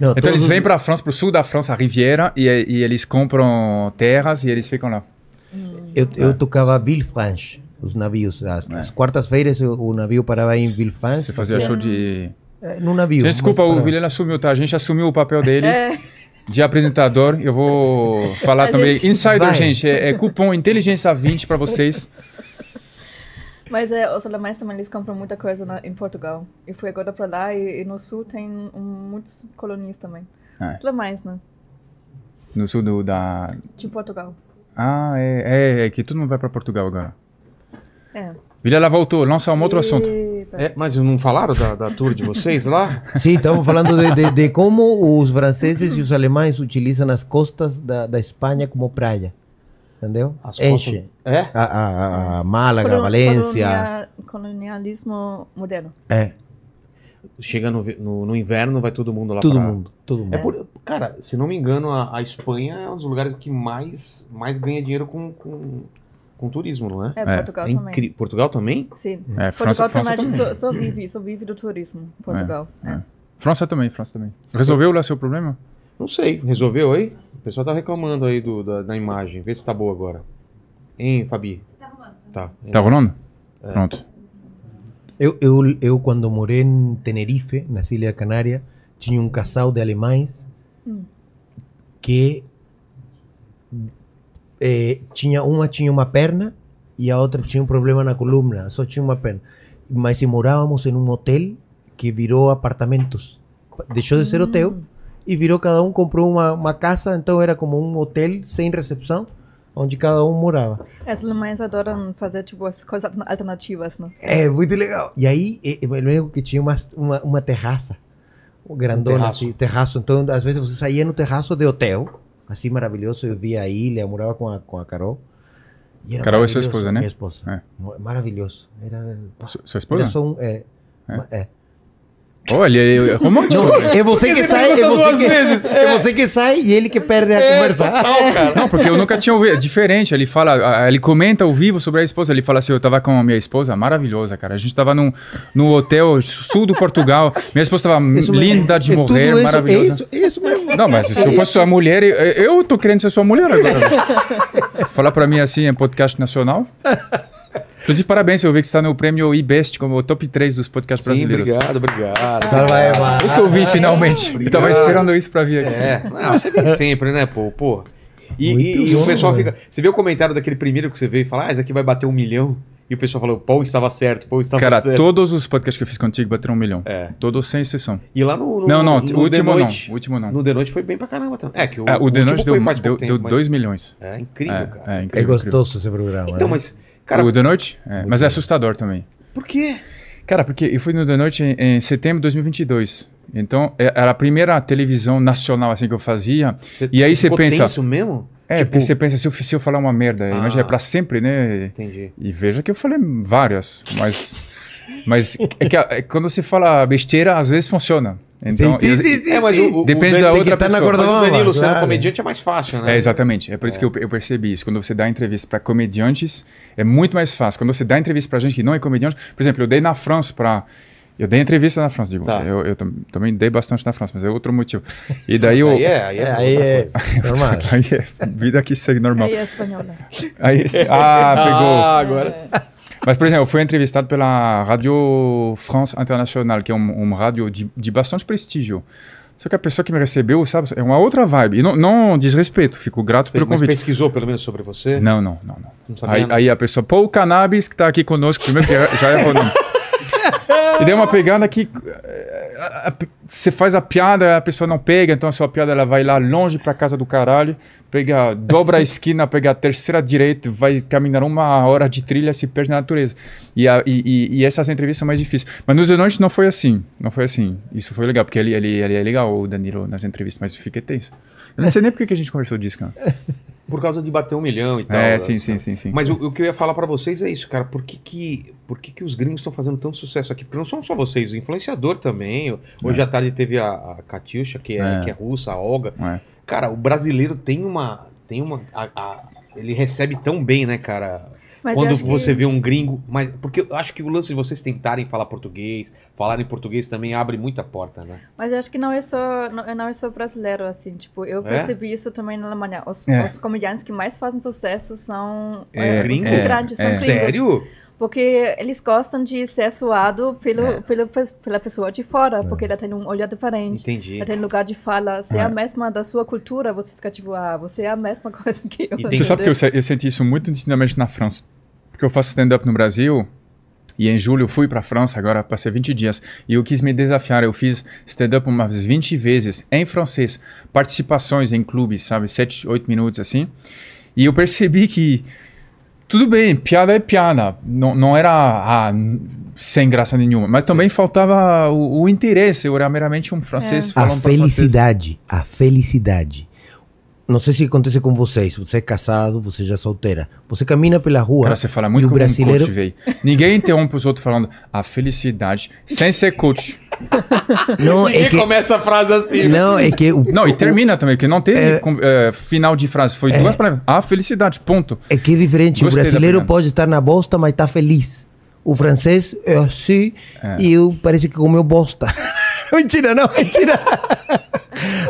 Não, então eles vêm para a França, para o sul da França, a Riviera, e, e, eles compram terras e eles ficam lá. Hum. Eu, eu é. tocava Villefranche, os navios. As, é. quartas-feiras o navio parava em Villefranche. Você fazia show de... É, no navio. Gente, desculpa, o Vilhena assumiu, tá? A gente assumiu o papel dele. É. De apresentador, eu vou falar a também. Gente... Insider, Vai. gente, é, é cupom Inteligência 20 para vocês. Mas é, os alemães também eles compram muita coisa na, em Portugal. E fui agora para lá e, e, no sul tem um, muitos colonias também. Ah, é. Os alemães, né? No sul do, da. De Portugal. Ah, é, é, é que todo mundo vai para Portugal agora. É. Vila, voltou, lança um outro e... assunto. É, mas não falaram da, da tour de vocês lá? Sim, estamos falando de, de, de, como os franceses e os alemães utilizam as costas da, da Espanha como praia. Entendeu? As Enche. Costas... É? A, a, a Málaga, Colo, Valência. Colonialismo moderno. É. Chega no, no, no, inverno, vai todo mundo lá todo pra... mundo, todo é mundo. É por, cara, se não me engano, a, a Espanha é um dos lugares que mais, mais ganha dinheiro com, com com turismo, não é? É, é. Portugal é. também. Portugal também? Sim. É, França, Portugal França também, Só, vive, só vive do turismo, é, Portugal. É, né? França também, França também. Resolveu lá seu problema? Não sei, resolveu aí? O pessoal tá reclamando aí do, da, da imagem, vê se tá boa agora. Hein, Fabi? Tá rolando. Tá, tá rolando? É. Pronto. Eu, eu, eu, quando morei em Tenerife, na Ilha Canária, tinha um casal de alemães hum. que eh, tinha uma tinha uma perna e a outra tinha um problema na coluna, só tinha uma perna. Mas morávamos em um hotel que virou apartamentos. Deixou de ser ah. hotel e virou cada um comprou uma, uma casa, então era como um hotel sem recepção onde cada um morava. As é, alemães adoram fazer tipo as coisas alternativas, né? É muito legal. E aí eu lembro que tinha uma uma, uma terraça grandona, um terraço. assim, terraço. Então às vezes você saía no terraço de hotel así maravilloso. Yo vi ahí. le enamoraba con con a, Carol. era Carol é esposa, né? Minha esposa. Ah. Era, su esposa? Era eh, ¿Eh? Olha, é Não, assim? é você que sai, é você que, é. é você que sai e ele que perde a é, conversa. Total, cara. Não, porque eu nunca tinha ouvido. É diferente. Ele fala, ele comenta ao vivo sobre a esposa. Ele fala assim: eu tava com a minha esposa, maravilhosa, cara. A gente tava num, num hotel sul do Portugal. Minha esposa tava isso linda de é morrer, isso, é maravilhosa. É isso, é isso mesmo. Não, mas se é eu fosse sua mulher, eu, eu tô querendo ser sua mulher agora. Né? falar pra mim assim em podcast nacional. Inclusive, parabéns, eu vi que você está no prêmio IBEST como o top 3 dos podcasts Sim, brasileiros. Obrigado, obrigado. Ah, é isso que eu vi finalmente. Obrigado. Eu tava esperando isso para vir aqui. É, não, você vem sempre, né, pô? Pô. E, e, e bom, o pessoal mano. fica. Você viu o comentário daquele primeiro que você veio e fala, ah, esse aqui vai bater um milhão. E o pessoal falou, o Paul estava certo, o Paul estava Cara, certo. Cara, todos os podcasts que eu fiz contigo bateram um milhão. É. Todos sem exceção. E lá no. no não, não, no, o último noite, não. O último não. No The Noite foi bem pra caramba também. É, que o, é, o, o The Noite deu 2 milhões. É incrível, é, cara. É, é incrível, é gostoso incrível. esse programa. Então, né? mas Cara, o The Noite? É, mas é assustador também. Por quê? Cara, porque eu fui no The Noite em, em setembro de 2022. Então, é, era a primeira televisão nacional assim que eu fazia. e aí você pensa. isso mesmo? É, tipo... porque você pensa, se eu, se eu falar uma merda, ah, imagina, é pra sempre, né? Entendi. E veja que eu falei várias, mas. mas é que é, quando você fala besteira, às vezes funciona. Então, sim, sim, sim, É, mas o, depende da outra tá pessoa. Na mas o Danilo sendo é comediante é mais fácil, né? É, exatamente. É por isso é. que eu, eu percebi isso. Quando você dá entrevista para comediantes, é muito mais fácil. Quando você dá entrevista para gente que não é comediante... Por exemplo, eu dei na França para... Eu dei entrevista na França, digo. Tá. Eu, eu tam, também dei bastante na França, mas é outro motivo. E daí eu. Aí é, aí é, é aí é, normal. aí é, vida que segue normal. Aí é espanhol, né? Aí, ah, pegou. Ah, agora. É. Mas, por exemplo, eu fui entrevistado pela Rádio France Internacional, que é um, um rádio de, de bastante prestígio. Só que a pessoa que me recebeu, sabe, é uma outra vibe. E não, não desrespeito, fico grato Sei, pelo convite. Você pesquisou pelo menos sobre você? Não, não, não. não. não aí, aí a pessoa, pô, o cannabis que tá aqui conosco, primeiro que já é o e deu uma pegada que você faz a piada, a pessoa não pega, então a sua piada ela vai lá longe pra casa do caralho, pega, dobra a esquina, pega a terceira direita, vai caminhar uma hora de trilha, se perde na natureza. E, a, e, e, essas entrevistas são mais difíceis. Mas nos Zenones não foi assim, não foi assim. Isso foi legal, porque ele, ele, ele é legal, o Danilo, nas entrevistas, mas eu fiquei tenso. Eu não sei nem por que a gente conversou disso, cara. Por causa de bater um milhão e é, tal. É, sim, sim, sim, sim. Mas o, o, que eu ia falar para vocês é isso, cara. Por que que, por que, que os gringos estão fazendo tanto sucesso aqui? Porque não são só vocês, o influenciador também, desenho. É. Hoje à tarde teve a, a Katiusha, que é, é, que é russa, a Olga. É. Cara, o brasileiro tem uma. Tem uma a, a, ele recebe tão bem, né, cara? Mas quando você que... vê um gringo. Mas, porque eu acho que o lance de vocês tentarem falar português, falarem português também abre muita porta, né? Mas eu acho que não é só, não, não é só brasileiro, assim. Tipo, eu percebi é? isso também na Alemanha. Os, é. os, comediantes que mais fazem sucesso são é. gringos. É. Grandes, são gringos. Sério? Porque eles gostam de ser suado pelo, é. pelo, pela pessoa de fora, é. porque ela tem um olhar diferente. Entendi. Ela tem um lugar de fala. Se é. a é. mesma da sua cultura, você fica tipo, ah, você é a mesma coisa que eu. Entendi. Você sabe que eu, eu senti isso muito intensamente na França. Porque eu faço stand-up no Brasil, e em julho eu fui para a França, agora passei 20 dias, e eu quis me desafiar. Eu fiz stand-up umas 20 vezes em francês, participações em clubes, sabe, 7, 8 minutos assim. E eu percebi que tudo bem, piada é piada. Não, não era ah, sem graça nenhuma. Mas Sim. também faltava o, o interesse. Eu era meramente um francês é. falando a felicidade, francês. A felicidade não sei se acontece com vocês, você é casado, você já é solteira, você caminha pela rua. Cara, você fala muito e como brasileiro... um coach, velho. Ninguém interrompe os outros falando a felicidade sem ser coach. Não, é Ninguém é que... começa a frase assim. Né? Não, é que. O, não, e termina o, também, que não teve é. é, final de frase. Foi é, duas palavras. A felicidade, ponto. É que é diferente. Gostei o brasileiro pode estar na bosta, mas tá feliz. O francês é assim é. e eu parece que comeu bosta. mentira, não, mentira.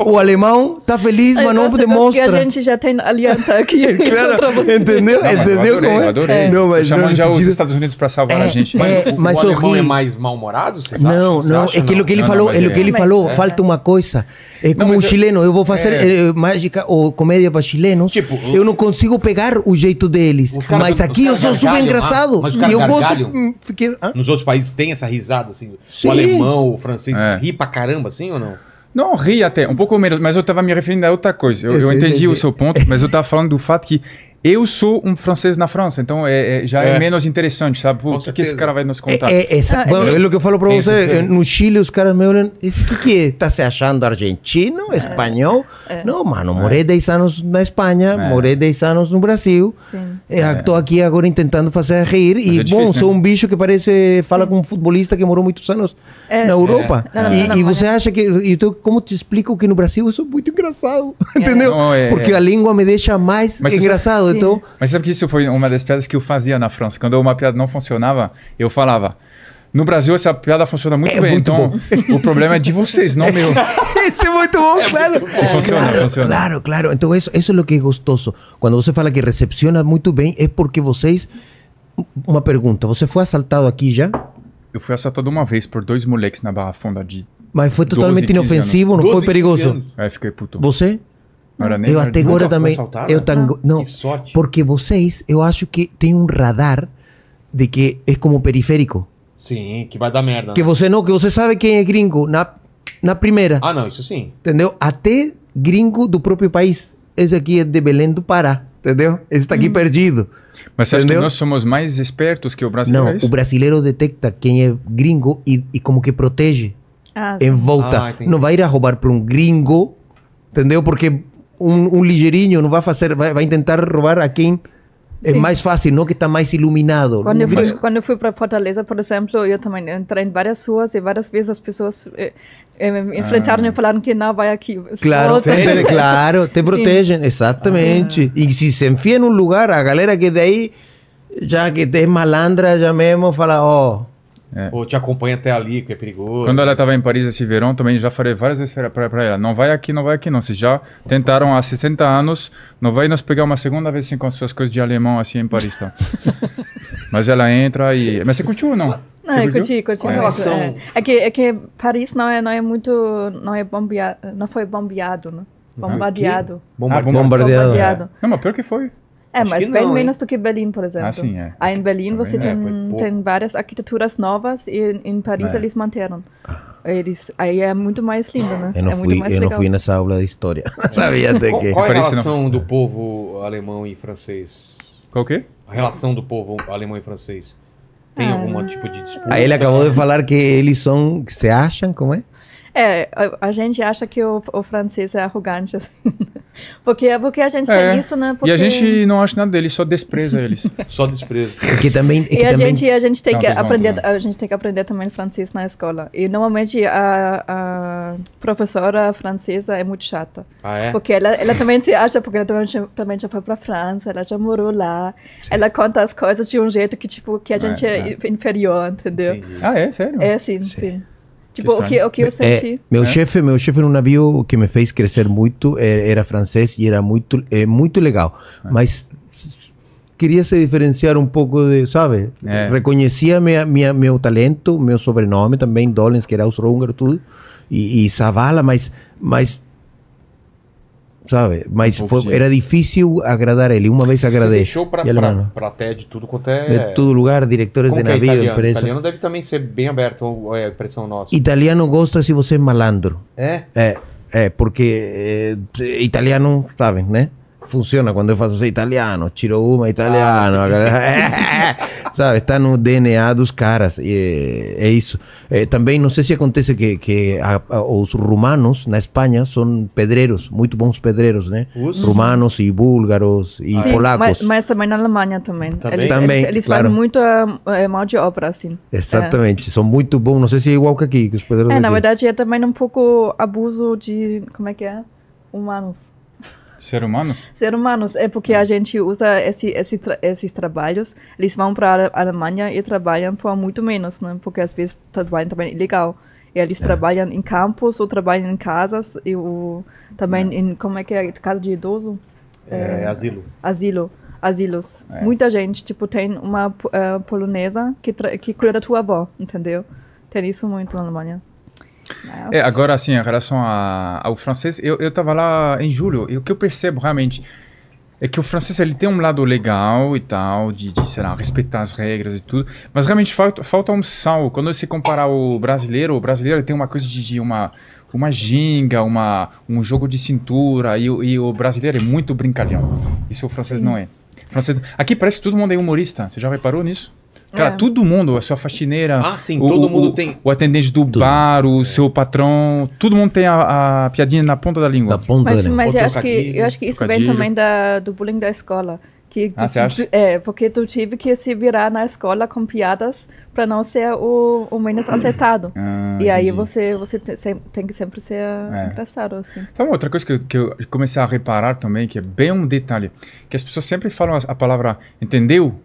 o alemão tá feliz, mas não demonstra. Que a gente já tem aliança aqui. claro, entendeu? Não, entendeu como é? Adorei. É. Não, mas Chamando já sentido... os Estados Unidos para salvar é, a gente. Mas, é, o, mas o alemão é mais mal-humorado, você Não, não, é que o que ele não, falou, não, é o é que ele falou, falta uma coisa. É como um chileno, eu vou fazer eh, eh, mágica ou comédia para chilenos, tipo, eu não consigo pegar o jeito deles. Mas aqui eu sou super engraçado. E eu gosto... Hum, Nos outros países tem essa risada, assim. O alemão, o francês ri pra caramba, assim ou não? Não, ri até, um pouco menos, mas eu estava me referindo a outra coisa. Eu, eu entendi o seu ponto, mas eu estava falando do fato que eu sou um francês na França, então é, é, já é. é. menos interessante, sabe? O que, que, esse cara vai nos contar? É, essa, é, é, ah, bom, é, é o que eu falo para você. No Chile, os caras me olham. dizem: O que é? Tá se achando argentino, espanhol? Não, mano, morei 10 anos na Espanha, morei 10 anos no Brasil. Estou aqui agora tentando fazer rir. Mas e, difícil, bom, né? sou um bicho que parece. Fala Sim. com um futebolista que morou muitos anos na Europa. Não, não, e, não, e você acha que. Então, como te explico que no Brasil eu sou muito engraçado? Entendeu? Porque a língua me deixa mais Mas engraçado então. Mas sabe que isso foi uma das piadas que eu fazia na França. Quando uma piada não funcionava, eu falava. No Brasil, essa piada funciona muito é bem, muito então bom. o problema é de vocês, não é meu. isso é muito bom, é claro. Muito bom. Funciona, claro, funciona. Claro, claro. Então, isso, isso é o que é gostoso. Quando você fala que recepciona muito bem, é porque vocês. Uma pergunta: você foi assaltado aqui já? Eu fui assaltado uma vez por dois moleques na Barra Funda de. Mas foi totalmente inofensivo, não 12, foi perigoso? É, fiquei puto. Você? eu até agora também. Eu tango, ah, não, porque vocês, eu acho que tem um radar de que é como periférico. Sim, que vai dar merda. Que né? você não, que você sabe quem é gringo na, na primeira. Ah, não, isso sim. Entendeu? Até gringo do próprio país. Esse aqui é de Belém do Pará, entendeu? Esse está aqui hum. perdido. Mas você entendeu? acha que nós somos mais espertos que o brasileiro? Não, é o brasileiro detecta quem é gringo e, e como que protege. Ah, em volta. Ah, não vai ir a roubar para um gringo, entendeu? Porque un, un no va a hacer va a intentar robar a quien es más fácil, no que está más iluminado. Cuando fui, para Fortaleza, por ejemplo, yo también entré en varias ruas y varias veces las personas pues, eh, eh me em, ah. enfrentaron y me que no, vaya aquí. Pues, claro, claro, te protegen, exactamente. Ah. Y si se enfía en un lugar, a galera que de ahí, ya que es malandra, llamemos mesmo fala, Oh, É. Ou te acompanha até ali, que é perigoso. Quando ela estava em Paris esse verão, também já falei várias vezes para ela: não vai aqui, não vai aqui, não. Se já tentaram há 60 anos, não vai nos pegar uma segunda vez assim, com as suas coisas de alemão assim em Paris. Tá? Mas ela entra e. Mas você curtiu ou não? Não, eu curti, curti muito. Relação... É. é. que, é que Paris não é, não é muito. Não, é bombeado não foi bombeado, né? Uhum. Bombardeado. Ah, bombardeado. bombardeado. bombardeado. É. Não, mas pior que foi. É, Acho mas bem não, menos hein? do que Berlim, por ah, exemplo. Ah, sim, é. Aí em Berlim Também você é, tem, é, tem várias arquiteturas novas e em Paris é. eles manteram. Eles, aí é muito mais lindo, né? Eu não, é fui, eu legal. não fui nessa aula de história. Sabia até que. Qual, qual é a relação não? do povo alemão e francês? Qual que? A relação do povo alemão e francês. Tem ah. algum tipo de disputa? Aí ele acabou de falar que eles são. Que se acham, como é? É, a, gente acha que o, o, francês é arrogante, assim. Porque, porque a gente é. tem isso, né? Porque... E a gente não acha nada deles, só despreza eles. só despreza. Porque é também... É que e a, também... Gente, a gente tem não, que aprender, a gente tem que aprender também francês na escola. E normalmente a, a professora francesa é muito chata. Ah, é? Porque ela, ela também se acha, porque ela também, também já foi pra França, ela já morou lá. Sim. Ela conta as coisas de um jeito que, tipo, que a ah, gente é, é, é inferior, entendeu? Entendi. Ah, é? Sério? É, sim. sim. sim. Tipo, o que, o que eu eh, senti. É, meu é. chefe, meu chefe no navio que me fez crescer muito er, era francês e era muito é muito legal, é. mas queria se diferenciar um pouco de, sabe? É. Reconhecia minha, minha, meu talento, meu sobrenome também, Dolens, que era austro-húngaro, tudo, e, e Zavala, mas, mas sabe? Mas foi, era difícil agradar ele. Uma vez agradei. Você deixou pra, pra, TED tudo quanto é. De todo lugar, diretores Como de navio, é italiano? empresa. italiano deve também ser bem aberto, ou é a impressão nossa? Italiano gosta se você é malandro. É? É, é porque é, italiano, sabe, né? funciona quando eu faço ser italiano, tiro uma italiano, ah. galera, sabe? Está no DNA dos caras, é, é isso. É, também não sei se acontece que, que a, a, os rumanos na Espanha são pedreiros, muito bons pedreiros, né? Os? Rumanos e búlgaros e ah. polacos. Mas, mas, também na Alemanha também. Também. Eles, também, eles, eles claro. fazem muito uh, mão de obra, assim. Exatamente, é. são muito bons. Não sei se é igual que aqui, que os pedreiros. É, aqui. na verdade é também um pouco abuso de como é que é humanos. Ser humanos? Ser humanos, é porque a hum. gente usa esse, esse tra esses trabalhos, eles vão para a Alemanha e trabalham por muito menos, né? Porque às vezes trabalham também ilegal. E eles é. trabalham em campos ou trabalham em casas, e o, também é. em, como é que é, casa de idoso? É, é asilo. Asilo asilos. É. Muita gente, tipo, tem uma uh, polonesa que, que cuida da tua avó, entendeu? Tem isso muito na Alemanha. É, agora assim, em relação a, ao francês, eu, eu tava lá em julho e o que eu percebo realmente é que o francês ele tem um lado legal e tal, de, de sei lá, respeitar as regras e tudo, mas realmente falta, falta um sal. Quando você compara o brasileiro, o brasileiro tem uma coisa de, de uma uma ginga, uma, um jogo de cintura, e, e o brasileiro é muito brincalhão. Isso o francês Sim. não é. francês, aqui parece que todo mundo é humorista, você já reparou nisso? Cara, é. todo mundo, a sua faxineira. Ah, sim, o, todo mundo o, tem. O atendente do bar, o é. seu patrão, todo mundo tem a, a, piadinha na ponta da língua. Da ponta mas, da língua. Mas eu acho, que, eu acho que isso trocadilho. vem também da, do bullying da escola. Que ah, tu, é, porque tu tive que se virar na escola com piadas para não ser o, o menos ah. acertado. Ah, e aí entendi. você, você te, se, tem que sempre ser é. engraçado, assim. Então, outra coisa que, que eu comecei a reparar também, que é bem um detalhe, que as pessoas sempre falam a, a palavra entendeu?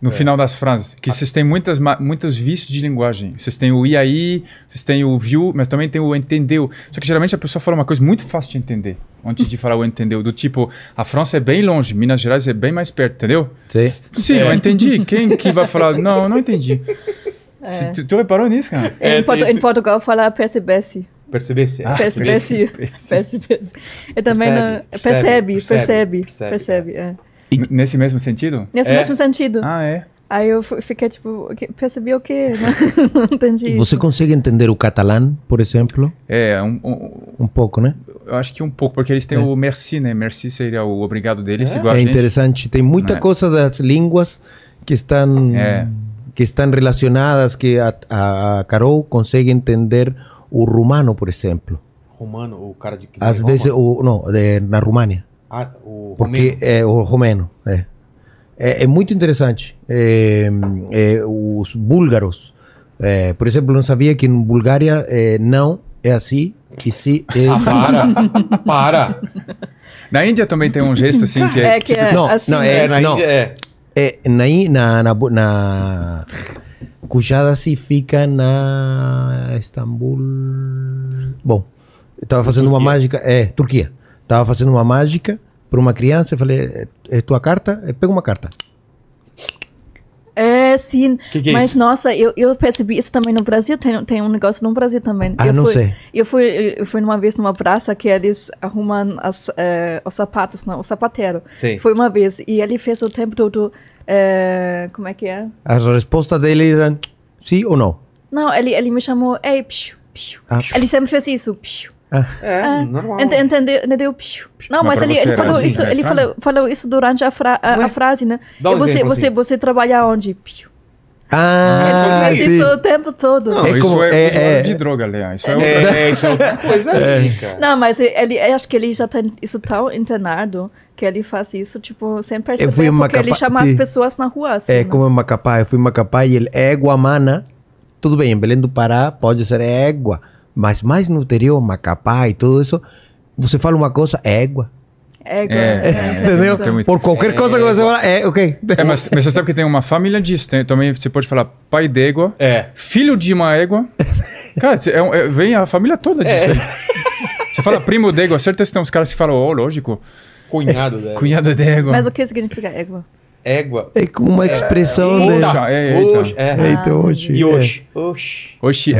no é. final das frases. Que vocês têm muitas, muitos vícios de linguagem. Vocês têm o e aí, vocês têm o view, mas também tem o entendeu. Só que geralmente a pessoa fala uma coisa muito fácil de entender antes de falar o entendeu. Do tipo, a França é bem longe, Minas Gerais é bem mais perto, entendeu? Sim. Sim, é. eu entendi. Quem que vai falar? Não, não entendi. É. Se, tu, tu, reparou nisso, cara? Em, é, Porto, em, Portugal fala percebesse. Percebesse. Ah, percebesse. Percebesse. É né? percebe, percebe, percebe, percebe, percebe. É. E... Nesse mesmo sentido? Nesse é. mesmo sentido. Ah, é? Aí eu fiquei tipo, percebi o quê? Não entendi. Você consegue entender o catalã, por exemplo? É, um, um, um, pouco, né? Eu acho que um pouco, porque eles têm é. o merci, né? Merci seria o obrigado deles. É, é interessante, tem muita Não é. coisa das línguas que estão, é. que estão relacionadas, que a, a, a Carol consegue entender o rumano, por exemplo. Romano, o cara de. Às vezes, o, não, de, na România. Ah, o Porque romeno. é o romeno, é. É, é muito interessante. É, é, os búlgaros, é, por exemplo, não sabia que na Bulgária é, não é assim que se... É. Ah, para! para! Na Índia também tem um gesto assim que é... é, que tipo, não, assim, não, né? é, na não. Índia é... na, na, na, na... Cujada se fica na Istambul... Bom, estava fazendo Turquia. uma mágica... É, Turquia. Tava fazendo uma mágica para uma criança. Eu falei: é, é tua carta? É, pega uma carta. É, sim. Que que é Mas, isso? nossa, eu, eu percebi isso também no Brasil. Tem, tem um negócio no Brasil também. Ah, eu não fui, sei. Eu fui, eu fui uma vez numa praça que eles arrumam as, eh, os sapatos, não, o sapateiro. Sim. Foi uma vez. E ele fez o tempo todo. Eh, como é que é? As respostas dele eram sim ou não? Não, ele, ele me chamou. Ei, psiu, psiu. Ah, psiu. Ele sempre fez isso. Psiu. Ah. É, normal. Ent entendeu? Não, mas, mas ele, ele, falou, assim, isso, né? ele falou, falou, isso durante a, fra a, a frase, né? Dá um você, você, assim. você trabalha onde? Piu. Ah, ele faz isso o tempo todo. Não, é como, isso é, é, é de droga, aliás. Isso é, é, isso é outra coisa é. É, Não, mas ele, acho que ele já tá isso tão internado que ele faz isso, tipo, sem perceber, eu fui porque Macapá, ele chama sim. as pessoas na rua, assim. É, né? como em Macapá. Eu fui em Macapá e ele é Guamana. Tudo bem, em Belém do Pará pode ser égua mas mais no interior, Macapá e tudo isso, você fala uma coisa, é égua. Égua. É, entendeu? É, Por qualquer coisa que você fala, é, ok. mas, mas você sabe que tem uma família disso. Tem, também você pode falar pai d'égua, é. filho de uma égua. Cara, é, vem a família toda disso Você fala primo d'égua, certeza que tem uns caras que falam, ó, oh, lógico. Cunhado cunhado Cunhado égua Mas o que significa égua? Égua. É como uma é, expressão é, né? Eita. É, eita. Oxi. É. Eita, E oxi. Oxi. oxi.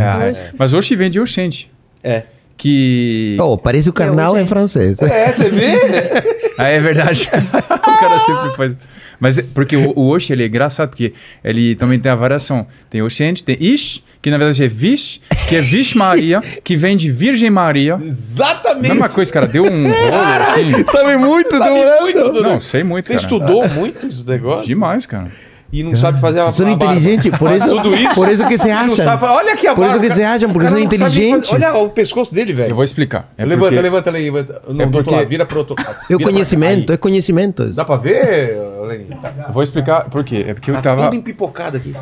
Mas oxi vende de oxente. É que. Oh, parece o carnal em é. francês. É, você vê? ah, é verdade. o cara sempre faz. Mas é, porque o, o Osh, ele é engraçado, porque ele também tem a variação. Tem Oxente, tem Ish, que na verdade é Vish, que é Vish Maria, que vem de Virgem Maria. Exatamente. Mesma coisa, cara, deu um rolo assim. Sabe muito, Sabe do muito, Não, sei muito, Você cara. estudou muito esse negócio? Demais, cara e não Cara, sabe fazer a, são inteligente, por isso, tudo isso, por isso que você acha. Sabe, olha aqui a Por isso que você acha, porque você é inteligente olha o pescoço dele, velho. Eu vou explicar. É levanta, porque... levanta levanta. Não, é porque... vira para outro lado. É conhecimento, é conhecimento. Dá pra ver, Leni. Tá. Vou explicar por quê. É porque tá eu tava. Tudo empipocado aqui.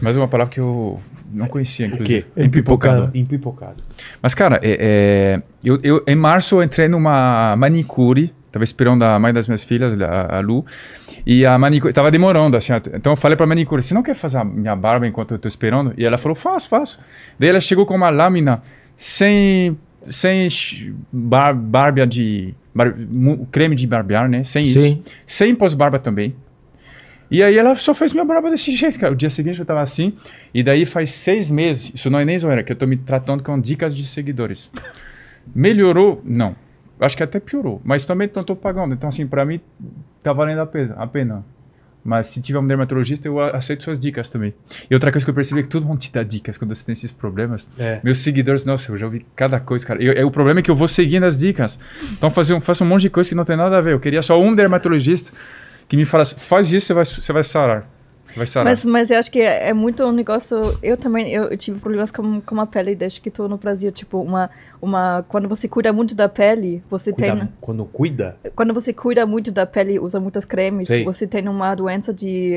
Mais uma palavra que eu não conhecia, inclusive. O quê? Empipocado. Empipocado. Mas, cara, é, é, eu, eu, em março eu entrei numa manicure, tava esperando a mãe das minhas filhas, a, a Lu, e a manicure tava demorando, assim. Então eu falei pra manicure, você não quer fazer a minha barba enquanto eu tô esperando? E ela falou, faço, faço. Daí ela chegou com uma lâmina sem sem bar, barba de bar, creme de barbear, né? Sem Sim. isso. Sem pós-barba também. E aí ela só fez minha barba desse jeito, cara. O dia seguinte eu tava assim. E daí faz seis meses, isso não é nem zoeira, que eu tô me tratando com dicas de seguidores. Melhorou? Não. Acho que até piorou. Mas também não estou pagando. Então, assim, para mim, tá valendo a pena. Mas se tiver um dermatologista, eu aceito suas dicas também. E outra coisa que eu percebi é que todo mundo te dá dicas quando você tem esses problemas. É. Meus seguidores, nossa, eu já ouvi cada coisa, cara. Eu, eu, é o problema é que eu vou seguindo as dicas. Então um, faço um monte de coisa que não tem nada a ver. Eu queria só um dermatologista que me falasse, faz isso, você vai, você vai sarar. Vai sarar. Mas, mas eu acho que é, é muito um negócio. Eu também eu, eu tive problemas com, com a pele desde que estou no Brasil. Tipo, uma, uma. Quando você cuida muito da pele, você cuida, tem. Quando cuida? Quando você cuida muito da pele, usa muitas cremes, Sei. você tem uma doença de.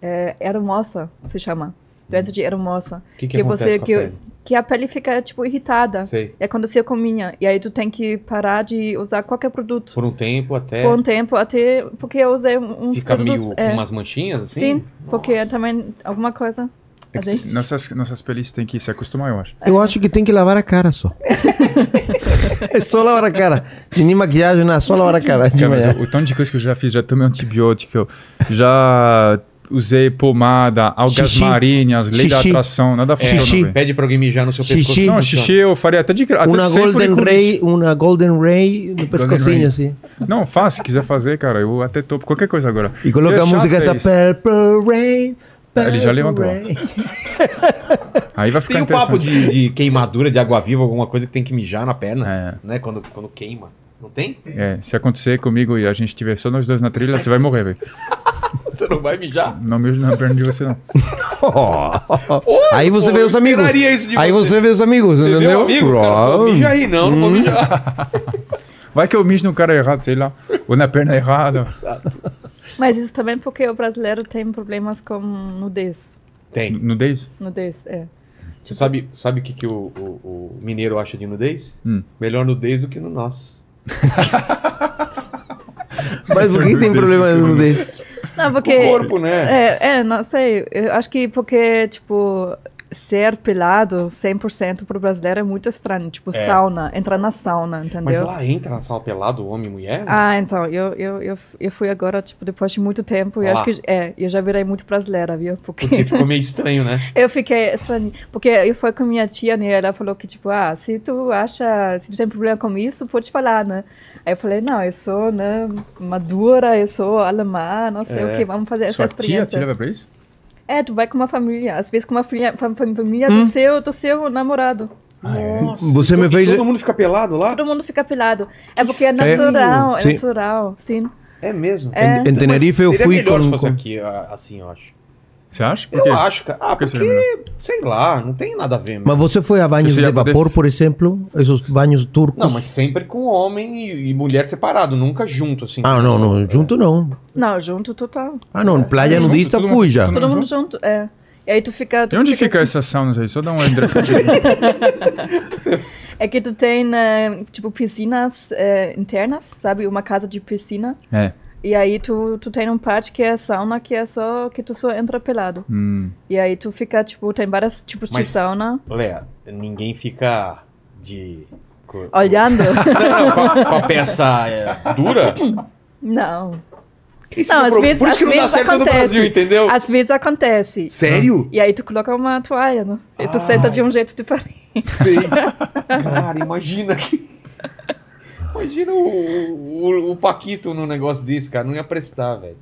É, eh, hermosa, se chama. Doença de hermosa. O que, que, que acontece você, com a que, pele? que a pele fica, tipo, irritada. Sei. E é acontecia com minha. E aí tu tem que parar de usar qualquer produto. Por um tempo até. Por um tempo até. Porque eu usei uns fica produtos. Fica meio é... umas manchinhas, assim? Sim, Nossa. porque também alguma coisa. É gente... nossas, nossas pelis têm que se acostumar, eu acho. Eu acho que tem que lavar a cara só. é só lavar a cara. E nem maquiagem, não. É só lavar a cara. cara o tanto de coisa que eu já fiz, já tomei antibiótico, já usei pomada, algas xixi. marinhas, lei xixi. da atração, nada é. funciona. xixi. Pede pra alguém mijar no seu xixi. pescoço. Não, xixi eu faria até de graça. Uma, Golden Ray, uma Golden Ray no pescocinho, assim. Não, faz, se quiser fazer, cara, eu até topo qualquer coisa agora. E coloca a música essa Purple Rain. Ah, ele já levantou. Aí vai ficar Tem um papo de, de queimadura, de água-viva, alguma coisa que tem que mijar na perna, é. né? Quando, quando queima. Não tem? É, se acontecer comigo e a gente tiver só nós dois na trilha, você vai morrer, velho. Você não vai mijar? Não mijo na perna de você, não. aí você pô, vê os amigos. Aí você. você vê os amigos, Você entendeu? amigo? mija aí, não, não vou hum. mijar. Vai que eu mijo no cara errado, sei lá. Ou na perna errada. Mas isso também é porque o brasileiro tem problemas com nudez. Tem. Nudez? Nudez, é. Você sabe, sabe o que, que o, o- o mineiro acha de nudez? Hum. Melhor nudez do que no nosso. Mas por que tem problema no nudez? Não, porque. O corpo, né? É, é, não sei. Eu acho que porque, tipo, ser pelado 100% pro brasileiro é muito estranho. Tipo, é. sauna, entrar na sauna, entendeu? Mas lá entra na sauna pelado, homem e mulher? Ah, então, eu, eu, eu, eu fui agora, tipo, depois de muito tempo, eu acho que, é, eu já virei muito brasileira, viu? Porque, Porque ficou meio estranho, né? eu fiquei estranho, porque eu fui com minha tia, né, ela falou que, tipo, ah, se tu acha, se tu tem problema com isso, pode falar, né? Aí eu falei, não, eu sou, né, madura, eu sou alemã, não sei é. o que, vamos fazer Sua essa experiência. Sua tia, tia leva pra isso? É, tu vai com uma família, às vezes com uma filha, família hum? do seu, do seu namorado. Ah, é? Nossa, você então me veio... todo mundo fica pelado lá? Todo mundo fica pelado. É porque é, é natural, é, natural, sim. É mesmo? É. Em, em é. Tenerife eu fui com... Seria melhor com... se fosse aqui, assim, eu acho. Você acha? Por quê? Eu acho, cara. Ah, Por que porque, sei lá, não tem nada a ver. Mas você foi a banhos de vapor, por exemplo? Esses banhos turcos? Não, mas sempre com homem e, e mulher separado, nunca junto, assim. Ah, não, não. Junto não. Não, junto total. Ah, não. Praia é, Junto, nudista, todo já. todo mundo junto, é. E aí tu fica. tu E onde fica essas saunas aí? Só dá um endereço. É que tu tem, né, tipo, piscinas eh, internas, sabe? Uma casa de piscina. é. E aí tu, tu tem um parte que é sauna que é só que tu só entra pelado. Hum. E aí tu fica, tipo, tem vários tipos Mas, de sauna. Olha, ninguém fica de. Olhando? com, com, a, peça é, dura? Não. Isso não, é às pro... vezes, por isso que não dá certo acontece. no Brasil, entendeu? Às vezes acontece. Sério? E aí tu coloca uma toalha, né? E tu ah. senta de um jeito diferente. Sim. Cara, imagina que. Imagina o, o, o, Paquito num negócio desse, cara. Não ia prestar, velho.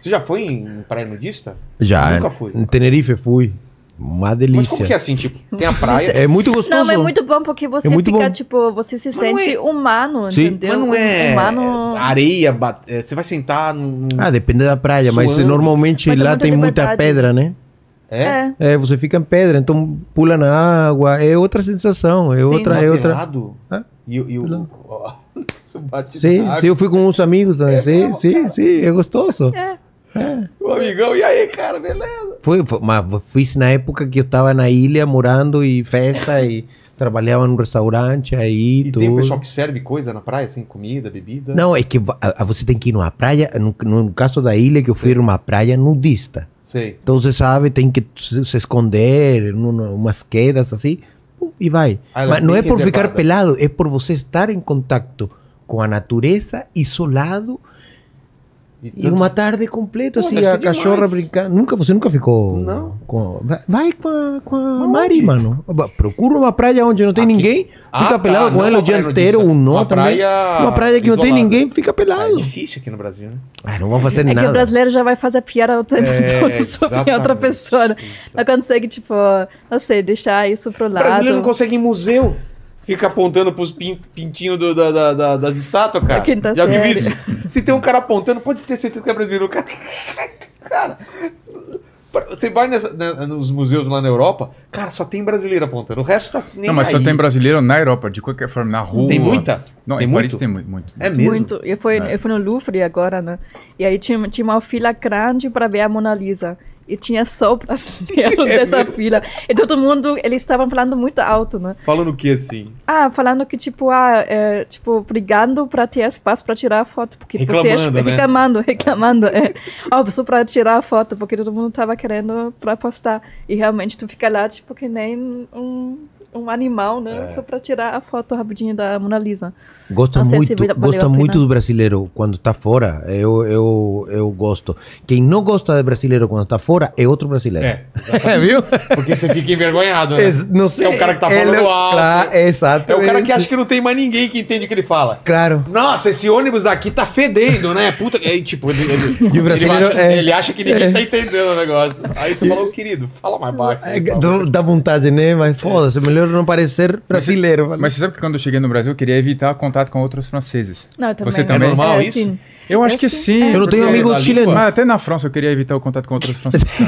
Você já foi em praia nudista? Já. Eu nunca fui. Em Tenerife fui. Uma delícia. Mas como que é assim, tipo, tem a praia. é muito gostoso. Não, mas é muito bom porque você é fica, bom. tipo, você se mas sente é... humano, Sim. entendeu? Mas não é humano... areia, é, você vai sentar num... Ah, depende da praia, Suando. mas normalmente mas é lá é tem liberdade. muita pedra, né? É? é? é? você fica em pedra, então pula na água, é outra sensação, é Sim. outra, é outra. E, e o, isso bate sim, sim, eu fui com uns amigos também. É sim, mesmo, sim, cara. sim, é gostoso. É. É. Eh. O amigão, e aí, cara, beleza? Foi, foi, mas fui na época que eu estava na ilha morando e festa e trabalhava num restaurante aí. E tudo. tem pessoal que serve coisa na praia, assim, comida, bebida? Não, é que a, a, você tem que ir numa praia, no, no caso da ilha, que eu fui Sei. numa praia nudista. sim Então você sabe, tem que se, esconder, numa, umas quedas assim, e vai. mas não é por reservada. ficar pelado, é por você estar em contato com a natureza, isolado. E, e uma tarde completa, assim, a cachorra demais. brincando. Nunca, você nunca ficou. Não. Com... Vai, vai com a, com a Mari, mano. Procura uma praia onde não tem Aqui. ninguém, fica ah, pelado tá. com ela o dia inteiro, um nó uma também. Praia... Uma praia que Isolada. não tem ninguém, fica pelado. É difícil aqui ¿eh? no Brasil, né? Ah, não vão fazer é nada. É que o brasileiro já vai fazer piada o tempo é, todo sobre outra pessoa. Né? Não consegue, tipo, não sei, deixar isso pro lado. O brasileiro não consegue ir em museu fica apontando pros pin, pintinhos do, da, da, da, das estátuas, cara. É tá Já viu isso? Se tem um cara apontando, pode ter certeza que é brasileiro. Cara, cara você vai nessa, né, nos museus lá na Europa, cara, só tem brasileiro apontando. O resto tá nem Não, mas aí. só tem brasileiro na Europa, de qualquer forma, na rua. Tem muita? Não, tem em muito? Paris tem muito, muito. É mesmo? Muito. Eu fui, é. eu fui no Louvre agora, né? E aí tinha, tinha uma fila grande para ver a Mona Lisa e tinha só brasileiros é dessa mesmo? fila. E todo mundo, eles estavam falando muito alto, né? Falando o que assim? Ah, falando que tipo, ah, é, tipo, brigando para ter espaço para tirar a foto, porque reclamando, você né? reclamando, reclamando, é. Ó, oh, só para tirar foto, porque todo mundo tava querendo para postar. E realmente tu fica lá tipo que nem um um animal, né? É. Só para tirar a foto rapidinho da Mona Lisa. gosta muito, gosta muito do brasileiro quando está fora. Eu, eu, eu gosto. Quem não gosta de brasileiro quando está fora é outro brasileiro. É, é viu? Porque você fica envergonhado, né? não sei. É o cara que tá falando ele, é alto. exato. É o cara que acha que não tem mais ninguém que entende o que ele fala. Claro. Nossa, esse ônibus aqui tá fedendo, né? Puta, é, tipo, ele, ele, e o brasileiro, ele, acha, é, ele acha que ninguém é. tá entendendo o negócio. Aí você falou, querido, fala mais baixo. É, dá vontade, né? Mas foda-se, é melhor brasileiro não parecer brasileiro. Mas você, mas você sabe que quando eu cheguei no Brasil, eu queria evitar contato com outros franceses. Não, eu também. Você também? É, é normal é, isso? Eu, eu acho que, que sim. É. Eu não tenho amigos chilenos. Mas ah, até na França eu queria evitar o contato com outros franceses.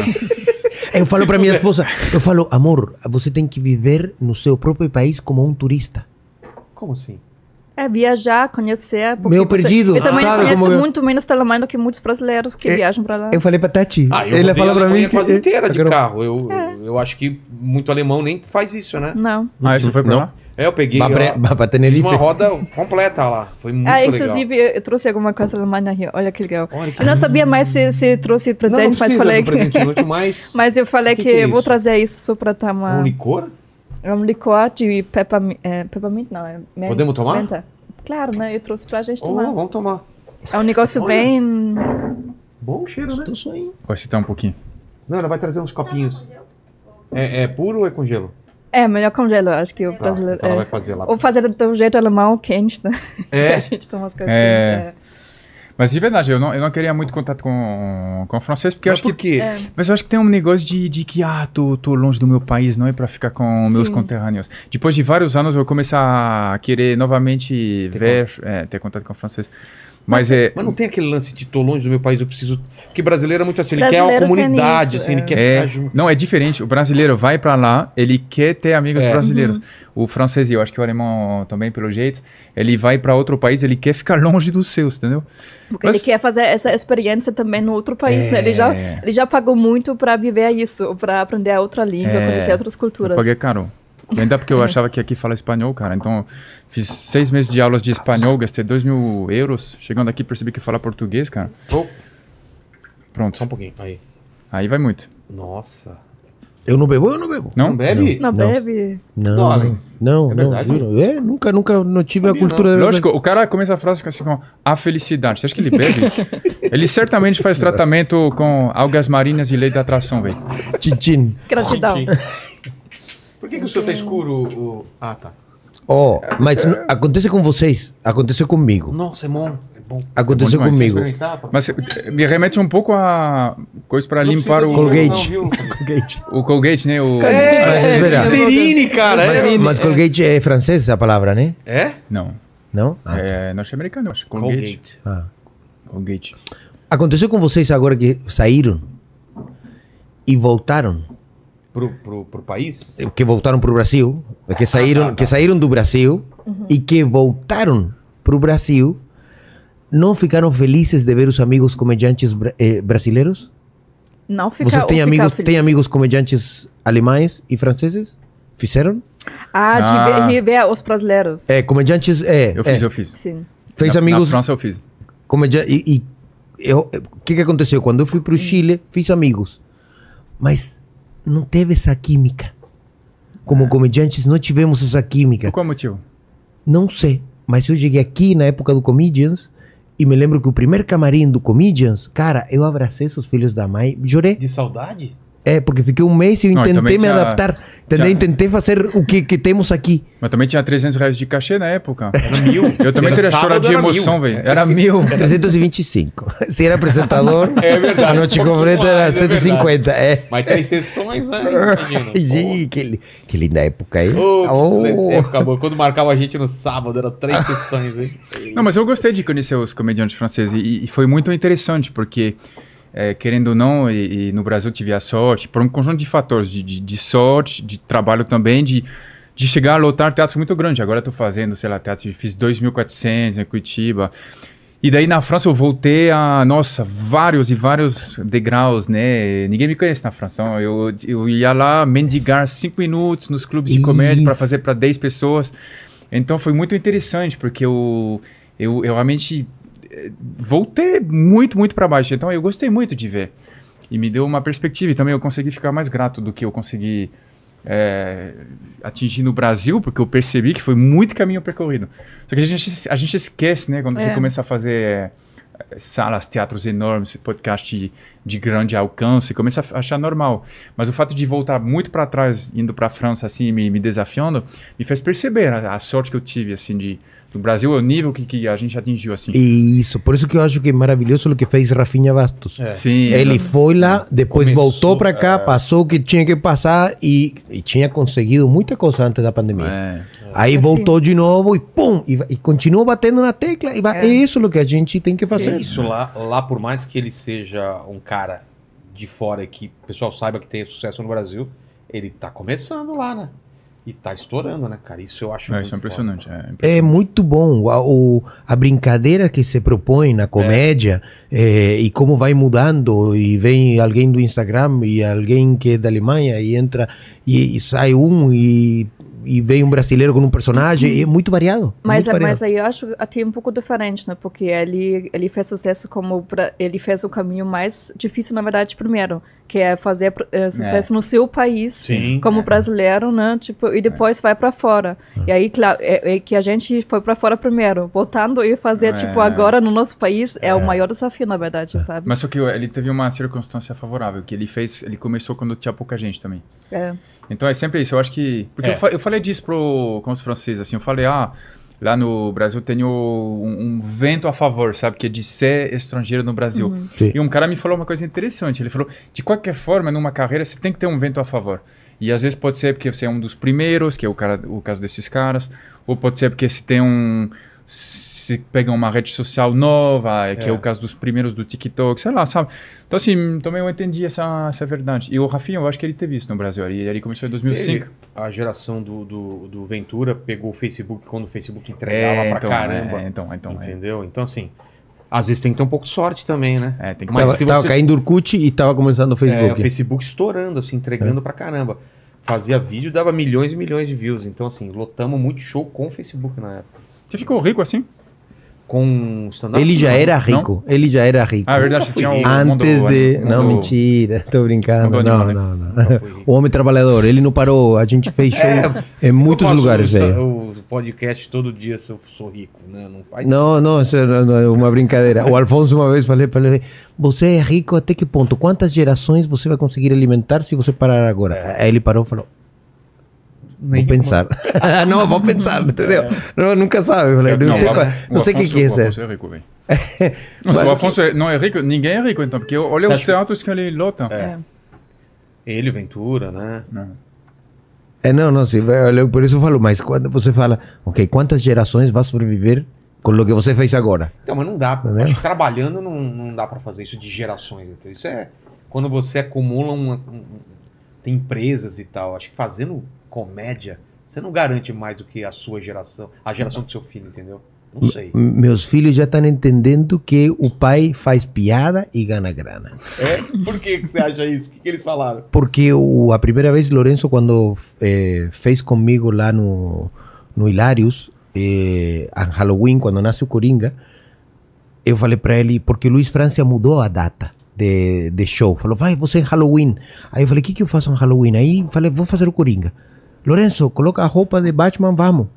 Eu falo para minha esposa, eu falo, amor, você tem que viver no seu próprio país como um turista. Como assim? É viajar, conhecer. Meio perdido. eu também sabe conheço muito eu... menos Alemanha do que muitos brasileiros que é, viajam para lá. Eu falei para Tati. Ah, ele fala para mim. Que... quase inteira tá de carro. Eu, é. eu acho que muito alemão nem faz isso, né? Não. mas ah, isso foi pra Não. lá? É, eu peguei Babre, lá, pra Tenerife. uma roda completa lá. Foi muito ah, inclusive, eu trouxe alguma coisa da Alemanha aqui. Olha que legal. Olha que... Eu não sabia mais se, se trouxe presente, não, não mas falei que. Presente, mas... mas eu falei que, que, que é eu vou trazer isso só pra estar uma. Um licor? É um licor de peppermint, é, peppermint não, é menta. Podemos tomar? Menta. Claro, né? Eu trouxe pra gente tomar. Oh, vamos tomar. É um negócio Olha. bem... Bom cheiro, né? Vai citar um pouquinho. Não, ela vai trazer uns copinhos. É, é puro ou é com gelo? É, melhor com gelo, acho que o tá, brasileiro. então é, ela vai fazer lá. Ou fazer do jeito alemão quente, né? É. a gente toma as coisas é. quentes. Mas de verdade, eu não, eu não queria muito contato com, com o francês, porque mas eu acho por que. É. Mas eu acho que tem um negócio de, de que, ah, tô, tô longe do meu país, não é para ficar com Sim. meus conterrâneos. Depois de vários anos, eu começar a querer novamente ter ver, é, ter contato com o francês. Mas, mas, é-, é... mas não tem aquele lance de tô longe do meu país, eu preciso. Porque brasileiro é muito assim, ele brasileiro quer a comunidade, tem isso, assim, é. ele quer é... ficar junto. Não, é diferente. O brasileiro vai para lá, ele quer ter amigos é. brasileiros. Uhum. O francês, e eu acho que o alemão também, pelo jeito, ele vai para outro país, ele quer ficar longe dos seus, entendeu? Porque mas... ele quer fazer essa experiência também no outro país, né? Ele já, é. ele já pagou muito para viver isso, para aprender a outra língua, é. conhecer outras culturas. Eu paguei caro. Ainda porque eu achava que aqui fala espanhol, cara. Então, Fiz seis meses de aulas de espanhol, gastei dois mil euros. Chegando aqui, percebi que falar português, cara. Oh. Pronto. Só um pouquinho, aí. Aí vai muito. Nossa. Eu não bebo, eu não bebo. Não, não bebe? Não, não, bebe. Não, não, Alex. não, é verdade, não é, nunca, nunca não tive Sabia, a cultura. Não. Lógico, o cara começa a frase assim com a felicidade. Você acha que ele bebe? ele certamente faz tratamento com algas marinhas e lei da atração, velho. Tintin. Gratidão. Por que, que o senhor tá escuro? O... Ah, tá. Ó, oh, mas é... aconteceu com vocês, aconteceu comigo. Nossa, é bom. É bom. Aconteceu é comigo. Mas eh, me remete um pouco a coisa para limpar o. Colgate. O Colgate, né? O... É, Listerine, é, é, cara. Mas, é. mas Colgate é francês a palavra, né? É? Não. Não? Ah, é norte-americano, Colgate. Colgate. Ah. Colgate. Aconteceu com vocês agora que saíram e voltaram? pro, pro, pro país? Que voltaram pro Brasil, que saíram, ah, tá, tá. que tá. saíram do Brasil uhum. e que voltaram pro Brasil, não ficaram felizes de ver os amigos comediantes eh, brasileiros? Não fica, Vocês têm amigos, têm amigos comediantes alemães e franceses? Fizeram? Ah, de ah. Ver, ver, os brasileiros. É, eh, comediantes. É, eh, eu fiz, é. eu fiz. Sim. Fez na, amigos. Na França eu fiz. Comedia e o que, que aconteceu? Quando eu fui para o Chile, fiz amigos. Mas não teve essa química. Como é. comediantes, não tivemos essa química. Por qual motivo? Não sei. Mas eu cheguei aqui na época do Comedians e me lembro que o primeiro camarim do Comedians, cara, eu abracei seus filhos da mãe, chorei. De saudade? É, porque fiquei um mês e eu não, tentei me tinha, adaptar. Entendeu? Tinha... Tentei fazer o que, que temos aqui. Mas também tinha 300 reais de cachê na época. Era mil. Eu também teria chorado de emoção, velho. Era mil. 325. Se era apresentador, é verdade, a noite é um completa era mais, 150. É, é Mas tem sessões, né? Sim, que, que linda época aí. Oh, oh. Quando marcava a gente no sábado, era três ah. sessões. Hein? Não, mas eu gostei de conhecer os comediantes franceses. E, e foi muito interessante, porque é, querendo ou não, e, e, no Brasil tive a sorte, por um conjunto de fatores, de, de, de sorte, de trabalho também, de, de chegar a lotar teatros muito grandes. Agora estou fazendo, sei lá, teatro, fiz 2.400 em Curitiba. E daí na França eu voltei a, nossa, vários e vários degraus, né? Ninguém me conhece na França. Então eu, eu ia lá mendigar cinco minutos nos clubes de comédia para fazer para 10 pessoas. Então foi muito interessante, porque eu, eu, eu realmente voltei muito, muito para baixo. Então eu gostei muito de ver. E me deu uma perspectiva. E também eu consegui ficar mais grato do que eu consegui é, atingir no Brasil, porque eu percebi que foi muito caminho percorrido. Só que a gente, a gente esquece, né? Quando é. você começa a fazer salas, teatros enormes, podcast de, de grande alcance, começa a achar normal. Mas o fato de voltar muito para trás, indo para a França, assim, me, me, desafiando, me fez perceber a, a, sorte que eu tive, assim, de do Brasil, o nível que, que a gente atingiu, assim. Isso, por isso que eu acho que é maravilhoso o que fez Rafinha Bastos. É. Sim, ele foi lá, depois começou, voltou para cá, é. passou o que tinha que passar e, e, tinha conseguido muita coisa antes da pandemia. É. Aí assim. voltou de novo e pum, e, e continua batendo na tecla. E vai, é. é isso que a gente tem que fazer. É isso lá, lá, por mais que ele seja um cara de fora e que o pessoal saiba que tem sucesso no Brasil, ele tá começando lá, né? E tá estourando, né, cara? Isso eu acho é, isso é impressionante, é, é impressionante, é muito bom. A, o, a brincadeira que se propõe na comédia é. É, e como vai mudando. E vem alguém do Instagram e alguém que é da Alemanha e entra e, e sai um e e veio um brasileiro com um personagem, uhum. é muito variado. É mas, muito é, variado. mas aí eu acho até um pouco diferente, né? Porque ele, ele fez sucesso como. Ele fez o caminho mais difícil, na verdade, primeiro, que é fazer é, sucesso é. no seu país, Sim, como é. brasileiro, né? Tipo, e depois vai para fora. É. E aí, claro, é, que a gente foi para fora primeiro. Voltando e fazer, tipo, agora no nosso país é, o maior desafio, na verdade, sabe? Mas só que ele teve uma circunstância favorável, que ele fez. Ele começou quando tinha pouca gente também. É. Então é sempre isso. Eu acho que. Porque é. eu, fa eu, falei disso pro, com os franceses, assim. Eu falei, ah, lá no Brasil tem um, um vento a favor, sabe? Que é de ser estrangeiro no Brasil. Uhum. E um cara me falou uma coisa interessante. Ele falou: de qualquer forma, numa carreira, você tem que ter um vento a favor. E às vezes pode ser porque você é um dos primeiros, que é o, cara, o caso desses caras, ou pode ser porque você tem um se pega uma rede social nova, é que é. é. o caso dos primeiros do TikTok, sei lá, sabe? Então, assim, também eu entendi essa, essa verdade. E o Rafinha, eu acho que ele teve isso no Brasil. Ele, ele começou em 2005. Teve. A geração do, do, do, Ventura pegou o Facebook quando o Facebook entregava é, então, pra caramba. É, então, então. É. Entendeu? É. Então, assim... Às vezes tem que ter um pouco de sorte também, né? É, tem que Mas tava, se você... tava caindo Urkut e tava começando no Facebook. É, o Facebook estourando, assim, entregando é. pra caramba fazia vídeo dava milhões e milhões de views. Então, assim, lotamos muito show com o Facebook na época. Você ficou rico assim? com stand-up? Ele já era rico. Não? Ele já era rico. Ah, é verdade, tinha um Antes de. Né? não, mentira, tô brincando. Né? Não, não, não, não. O homem trabalhador, ele não parou. A gente fez show é, em muitos lugares, velho. O podcast todo dia se eu sou rico, né? Não, faz não, não, isso é uma brincadeira. O Alfonso uma vez falei para ele: você é rico até que ponto? Quantas gerações você vai conseguir alimentar se você parar agora? É. Aí ele parou e falou: vou pensar. não, vou pensar, entendeu? É. Não, nunca sabe. Falei, não, não, sei, qual, é. não sei o que, que o ser. É, é rico, velho. não, o Afonso é, não é rico, ninguém é rico então, porque olha os teatros que ele lota. É. Ele, Ventura, né? Não. É, não, não, sim, eu, por isso eu falo, mas quando você fala, ok, quantas gerações vai sobreviver com o que você fez agora? Então, mas não dá, acho que trabalhando não, não dá para fazer isso de gerações. Então, isso é quando você acumula uma, um, tem empresas e tal, acho que fazendo comédia, você não garante mais do que a sua geração, a geração do seu filho, entendeu? Não sei. Meus filhos já estão entendendo que o pai faz piada e ganha grana. É? Por que você acha isso? O que, que, eles falaram? Porque o, a primeira vez, Lourenço, quando eh, fez comigo lá no, no Hilários, eh, a Halloween, quando nasce o Coringa, eu falei para ele, porque Luiz França mudou a data. De, de show, falou, vai você em é Halloween. Aí eu falei, o que, que eu faço em Halloween? Aí falei, vou fazer o Coringa. Lourenço, coloca a roupa de Batman, vamos.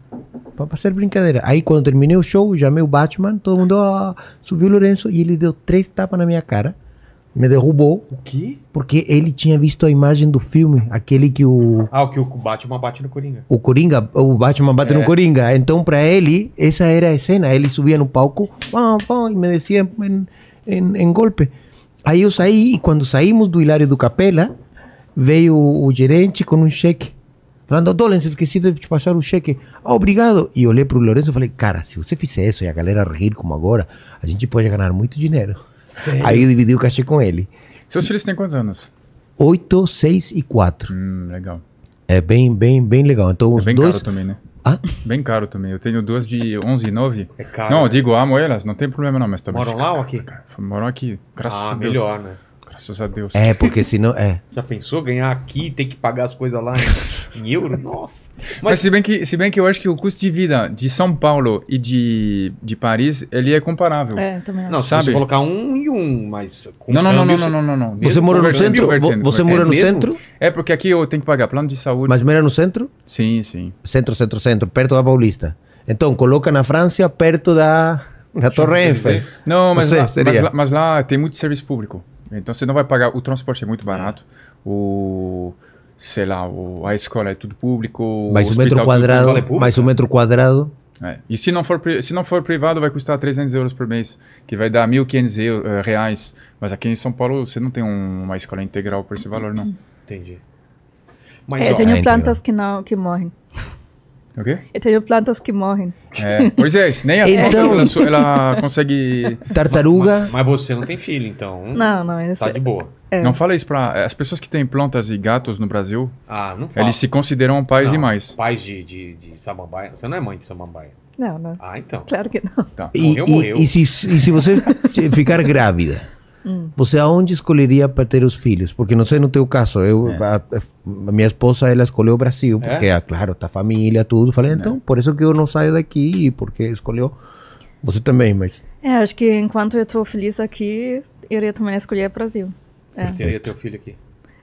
Para fazer brincadeira. Aí quando terminei o show, chamei o Batman, todo mundo ah, subiu o Lourenço e ele deu três tapas na minha cara. Me derrubou. O quê? Porque ele tinha visto a imagem do filme, aquele que o. Ah, o que o Batman bate no Coringa. O Coringa, o Batman bate é. no Coringa. Então, para ele, essa era a cena. Ele subia no palco, pão, pão, e me descia em, em, em golpe. Aí eu saí, e quando saímos do Hilário do Capela, veio o gerente com um cheque Falando, Dolens esqueci de te passar o cheque. Ah, obrigado. E olhei pro Lourenço e falei, cara, se você fizer isso e a galera rir como agora, a gente pode ganhar muito dinheiro. Sério? Aí eu dividi o cachê com ele. Seus filhos têm quantos anos? Oito, seis e quatro. Hum, legal. É bem, bem, bem legal. Então, é os bem dois... caro também, né? Hã? Bem caro também. Eu tenho duas de onze e nove É caro. Não, eu né? digo, amo elas, não tem problema não, mas Moram lá ou aqui? Moram aqui, graças ah, a Deus. melhor, né? Graças a Deus. É, porque senão. É. Já pensou ganhar aqui e ter que pagar as coisas lá em, em euro? Nossa. Mas... Mas, se, bem que, se bem que eu acho que o custo de vida de São Paulo e de, de Paris, ele é comparável. É, também acho. Não, sabe? você colocar um e um, mas... Não não, não, não, não, não, não, não, Você mora no centro? Você mora é no mesmo? centro? É, porque aqui eu tenho que pagar plano de saúde. Mas mora no centro? Sim, sim. Centro, centro, centro, perto da Paulista. Então, coloca na França, perto da, da Torre Eiffel. Não, mas, lá, mas, mas lá tem muito serviço público. Então você não vai pagar. O transporte é muito é. barato. O sei lá, o, a escola é tudo público. Mais um metro quadrado. É mais um é. metro quadrado. É. E se não, for, se não for privado, vai custar 300 euros por mês, que vai dar 1.500 eh, reais. Mas aqui em São Paulo, você não tem um, uma escola integral por esse valor, não. Entendi. Mas, é, ó, eu tenho é, então. plantas que, não, que morrem. O quê? Eu tenho plantas que morrem. É, pois é, nem a então, ela, ela, consegue. Tartaruga. Mas, mas, você não tem filho, então. Não, não, é Tá de boa. É. Não fala isso pra. As pessoas que têm plantas e gatos no Brasil. Ah, não fala. Eles se consideram pais não, e mais. Pais de, de, de samambaia. Você não é mãe de samambaia. Não, não. Ah, então. Claro que não. Tá. E, morreu, e, morreu. E, se, e se você ficar grávida? Mm. Você aonde escolheria para ter os filhos? Porque não sei no teu caso, eu é. a, a, minha esposa ela escolheu o Brasil porque é? Ah, claro, tá família, tudo. Falei é. então, por isso que eu não saio daqui porque escolheu você também, mas É, acho que enquanto eu estou feliz aqui, eu iria também escolher o Brasil. Você é. teria teu filho aqui.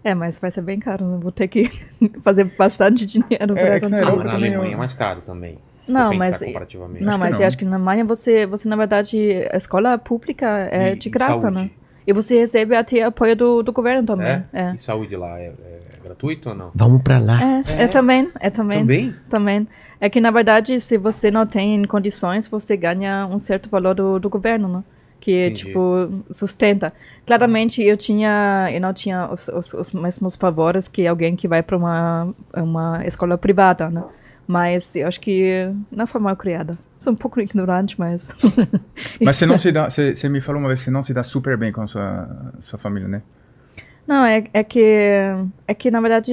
É, mas vai ser bem caro, né? Vou ter que fazer bastante dinheiro é, para acontecer. Ah, na Alemanha é mais caro também. Não mas, não, mas não, acho que na Alemanha você, você na verdade a escola pública é e, de graça, né? E você recebe até apoio do, do governo também. É? é. E saúde lá é, é gratuito ou não? Vamos para lá. É, é, é, também, é também. Também? Também. É que, na verdade, se você não tem condições, você ganha um certo valor do, do governo, né? Que, Entendi. tipo, sustenta. Claramente, eu tinha, eu não tinha os, os, os mesmos favores que alguém que vai para uma, uma escola privada, né? Mas eu acho que não foi mal criada. Sou um pouco ignorante, mas. mas você não se dá. Você, você, me falou uma vez você não se dá super bem com a sua, sua família, né? Não, é, é que. É que, na verdade,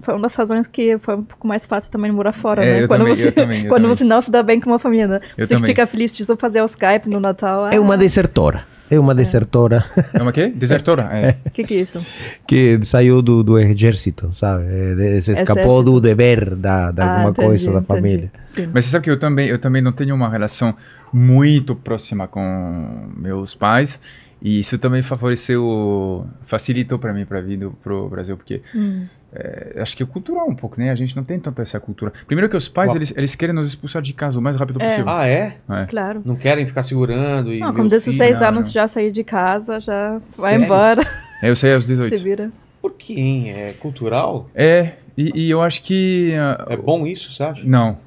foi uma das razões que foi um pouco mais fácil também morar fora, é, né? Quando, também, você, também, quando também. você não se dá bem com uma família, né? Você fica feliz de só fazer o Skype no Natal. Ah, é uma desertora. É uma desertora. É, uma quê? Desertora, é. O que, que é isso? Que saiu do, do exército, sabe? É, se escapou exército. do dever da, da ah, alguma entendi, coisa da entendi. família. Sim. Mas você sabe que eu também, eu também não tenho uma relação muito próxima com meus pais. E isso também favoreceu, facilitou para mim para vir para o Brasil, porque hum. É, acho que é cultural um pouco, né? A gente não tem tanta essa cultura. Primeiro que os pais, eles, eles querem nos expulsar de casa o mais rápido é. possível. Ah, é? é? Claro. Não querem ficar segurando e... Não, com 16 né? anos não. já sair de casa, já vai embora. É, eu saí aos 18. Se vira. Por quê? É cultural? É, e, e eu acho que... Uh, é bom isso, você acha? Não,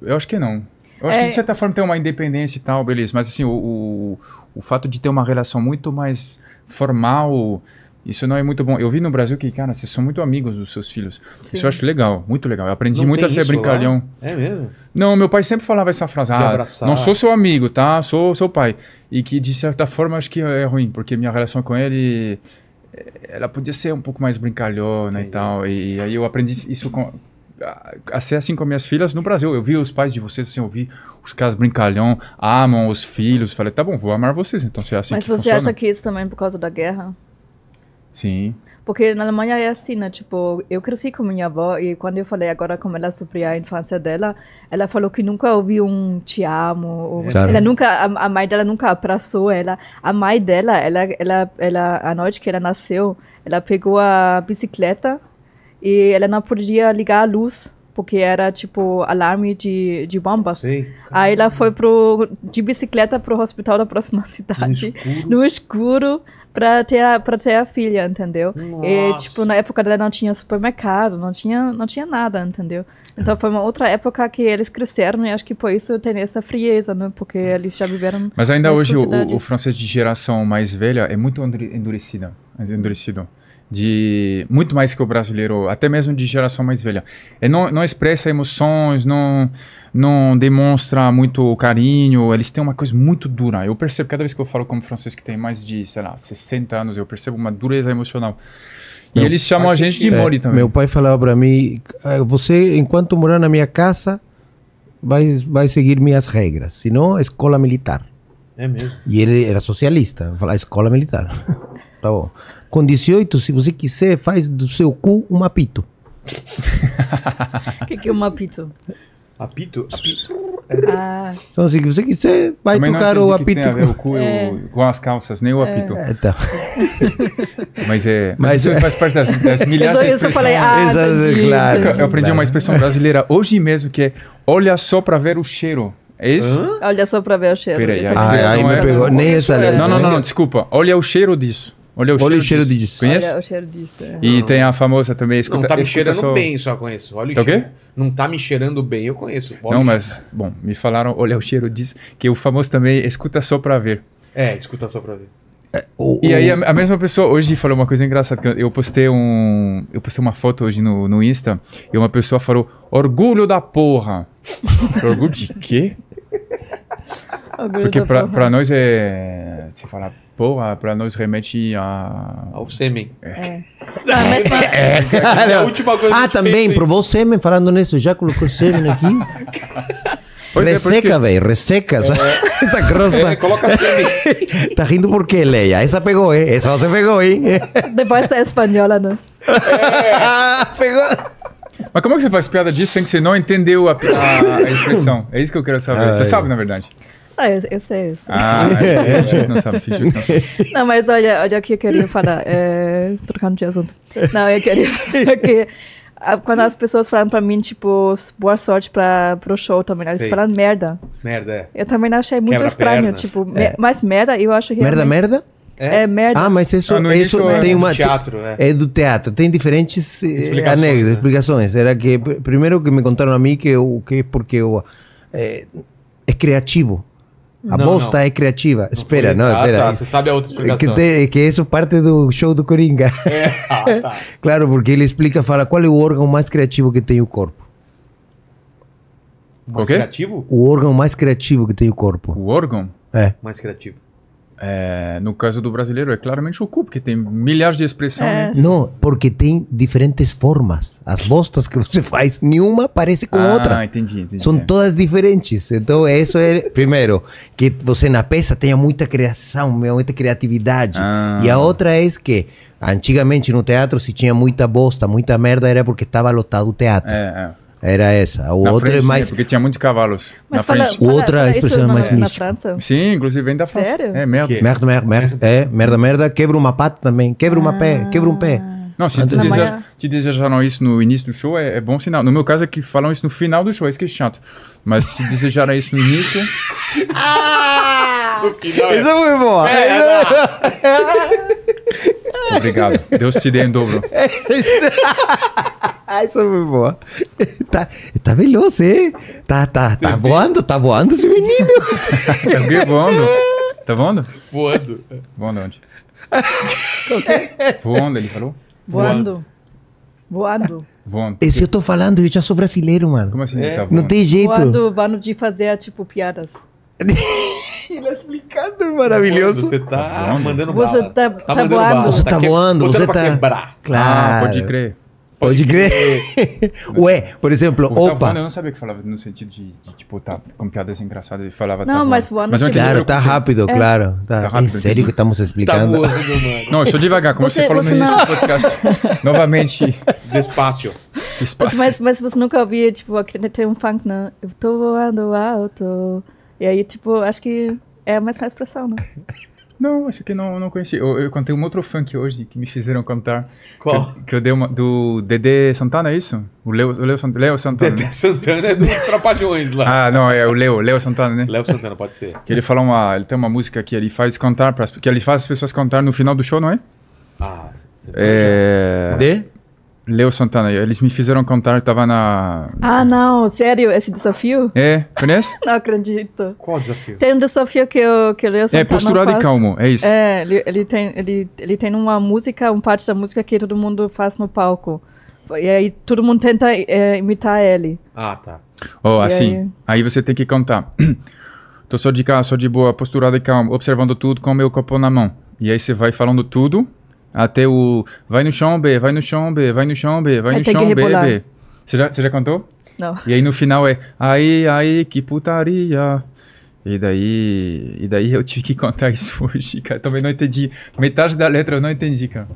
eu acho que não. Eu acho que de é. certa forma tem uma independência e tal, beleza. Mas assim, o, o, o fato de ter uma relação muito mais formal isso não é muito bom. Eu vi no Brasil que, cara, vocês são muito amigos dos seus filhos. Sim. Isso eu acho legal, muito legal. Eu aprendi não muito a ser brincalhão. Lá? É mesmo? Não, meu pai sempre falava essa frase. Ah, não sou seu amigo, tá? Sou seu pai. E que, de certa forma, acho que é ruim, porque minha relação com ele. Ela podia ser um pouco mais brincalhona Entendi. e tal. E, aí eu aprendi isso com, a ser assim com minhas filhas no Brasil. Eu vi os pais de vocês, assim, eu vi os caras brincalhão, amam os filhos. Falei, tá bom, vou amar vocês, então se é assim Mas que você funciona. acha que isso também é por causa da guerra? Sim. Porque na Alemanha é assim, né? Tipo, eu cresci com minha avó e quando eu falei agora com ela sobre a infância dela, ela falou que nunca ouviu um te amo. Ou... É. Claro. Ela nunca, a, a, mãe dela nunca abraçou ela. A mãe dela, ela, ela, ela, a noite que ela nasceu, ela pegou a bicicleta e ela não podia ligar a luz porque era tipo alarme de, de bombas. Sim, Aí ela foi pro, de bicicleta pro hospital da próxima cidade, no escuro, no escuro pra ter a, pra ter a filha, entendeu? Nossa. E, tipo, na época dela não tinha supermercado, não tinha, não tinha nada, entendeu? Então foi uma outra época que eles cresceram e acho que por isso tem essa frieza, né? Porque hum. eles já viveram. Mas ainda hoje o, o, francês de geração mais velha é muito endurecido. endurecido de muito mais que o brasileiro, até mesmo de geração mais velha. Ele não, não expressa emoções, não não demonstra muito carinho, eles têm uma coisa muito dura. Eu percebo, cada vez que eu falo com um francês que tem mais de, sei lá, 60 anos, eu percebo uma dureza emocional. Meu e eles chamam a gente de é, Mori também. Meu pai falava para mim: eh, você, enquanto morar na minha casa, vai, vai seguir minhas regras, senão escola militar. É mesmo. E ele era socialista, falava escola militar. tá bom. Com 18, se você quiser, faz do seu cu um apito. O que, que é um apito? Apito? Apito. Ah. Então, assim, você, você vai Também tocar o apito. Tem a ver o cu é. com as calças, nem o é. apito. É. Então. mas é. Mas, mas isso é. faz parte das, das milhares eu só, de expressões. Eu falei, ah, claro. Eu, aprendi claro. uma expressão brasileira hoje mesmo que é olha só para ver o cheiro. É isso? Olha só para ver o cheiro. Peraí, a ah, aí me é pegou. Nem Não, não, não, não, desculpa. Olha o cheiro disso. Olha o Olha cheiro, cheiro disso. disso. Conhece? Olha o cheiro disso. É. E tem a famosa também. Escuta, não tá me cheirando só... bem, só conheço. Olha o tá cheiro. quê? Não tá me cheirando bem, eu conheço. Olha não, mas, bom, me falaram, olha o cheiro disso, que o famoso também escuta só pra ver. É, escuta só pra ver. É, e aí a, mesma pessoa hoje falou uma coisa engraçada. Eu, eu postei um. Eu postei uma foto hoje no, no Insta e uma pessoa falou: Orgulho da porra! Orgulho de quê? Orgulho Porque para pra nós é. Você fala porra, ah, pra nós remete a. Ao sêmen. É. Ah, É, é. é a última coisa Ah, também, pensa. provou sêmen, falando nisso, já colocou sêmen aqui? Pois é, resseca, é velho, resseca. É. Essa grossa. É, coloca sêmen. tá rindo por quê, Leia? Essa pegou, hein? Essa você pegou, hein? Depois é espanhola, né? É. Ah, pegou. Mas como é que você faz piada disso sem que você não entendeu a, a, a expressão? É isso que eu quero saber. você sabe, na verdade. Ah, eu, eu sei, eu sei. Ah, é, fingiu que não sabe, fingiu que não sabe. Não, mas olha, olha o que eu queria falar. É, trocando de assunto. Não, eu queria falar que ah, quando as pessoas falam pra mim, tipo, boa sorte pra, pro show também, eles Sei. falam merda. Merda, é. Eu também achei muito Quebra estranho, perna. tipo, é. me- mas merda eu acho Merda, merda? É? é, merda. Ah, mas isso, Ah, isso é tem do uma. teatro, né? É do teatro. Tem diferentes eh, Explicações, né? explicações. Era que primeiro que me contaram a mim que, o- que é porque o, é eh, é criativo. A não, bolsa não. é criativa. Não Espera, foi... não, ah, espera. Tá, você sabe a outra é explicação. Que, te, que isso parte do show do Coringa. É. Ah, tá. claro, porque ele explica, fala qual é o órgão mais criativo que tem o corpo. Mais o quê? criativo? O órgão mais criativo que tem o corpo. O órgão? É. Mais criativo. É, no caso do brasileiro, é claramente o cu, porque tem milhares de expressões. É. Né? Não, porque tem diferentes formas. As bostas que você faz, nenhuma parece com ah, outra. Entendi, entendi. São é. todas diferentes. Então, isso é. Primeiro, que você na peça tenha muita criação, muita criatividade. Ah. E a outra é que antigamente no teatro, se tinha muita bosta, muita merda, era porque estava lotado o teatro. É, é. Era essa. O na outro é frente, é mais. Porque tinha muitos cavalos mas na frente. Fala, o outro é a expressão na, mais mística. Sim, inclusive vem da França. Sério? É merda. Merda, merda, merda. É, merda, merda. Quebra uma pata também. Quebra ah. uma pé. Ah. Quebra um pé. Não, se te, deseja, te, desejaram isso no início do show, é, é, bom sinal. No meu caso é que falam isso no final do show, é isso que é chato. Mas se desejaram isso no início. ah! Isso foi é bom! Obrigado. Deus te dê em dobro. Ah, isso foi boa. Tá, tá velhoso, hein? Tá, tá, tá voando, tá voando esse menino. Tá voando? Tá voando? Voando. Voando onde? voando, ele falou? Voando. Voando. Voando. Esse eu tô falando, eu já sou brasileiro, mano. Como assim? É. Tá Não tem jeito. Voando, vano de fazer, tipo, piadas. Ele é explicando, maravilhoso. Você tá, tá mandando tá, tá bala. Você tá, tá, tá voando. Você tá, tá voando. Você tá... Claro. Ah, pode crer. Pode crer. Ué, por exemplo, o opa. Tá voando, eu não sabia que falava no sentido de, de tipo, tá com piadas engraçadas e falava. Não, tá mas voando. Mas claro, tá rápido, é. claro, tá, tá. rápido, Em É sério que estamos tá explicando. Tá voando, mano. Não, estou devagar, como você, você falou você no início do podcast. Novamente, despacio. despacio. Mas, mas você nunca ouvia, tipo, tem um funk, né? Eu tô voando alto. E aí, tipo, acho que é mais uma expressão, né? Não, esse aqui não, não conheci. Eu, eu cantei um outro funk hoje que me fizeram cantar. Qual? Que, que eu dei uma. Do Dedê Santana, é isso? O Leo, o Leo, Leo Santana. Dedê Santana é dos Trapalhões lá. Ah, não, é o Leo, Leo Santana, né? Leo Santana, pode ser. Que ele fala uma. Ele tem uma música que ele faz cantar, pras, que ele faz as pessoas cantar no final do show, não é? Ah, você é. De? Leo Santana, eles me fizeram cantar, tava na. Ah, não, sério, esse desafio? É, conhece? não acredito. Qual desafio? Tem um desafio que o que Leo é, Santana. É, posturado faz. calmo, é isso. É, ele, ele, tem, ele, ele tem uma música, um parte da música que todo mundo faz no palco. E aí todo mundo tenta é, imitar ele. Ah, tá. Oh, e assim, aí... aí você tem que cantar. Tô só de cá, só de boa, posturado e calmo, observando tudo com o meu copo na mão. E aí você vai falando tudo até o vai no chão, B, vai no chão, B, vai no chão, B, vai no chão, B, B. Você já, você já cantou? Não. E aí no final é aí, aí, que putaria. E daí, e daí eu tive que contar isso hoje, cara. Também não entendi. Metade da letra eu não entendi, cara.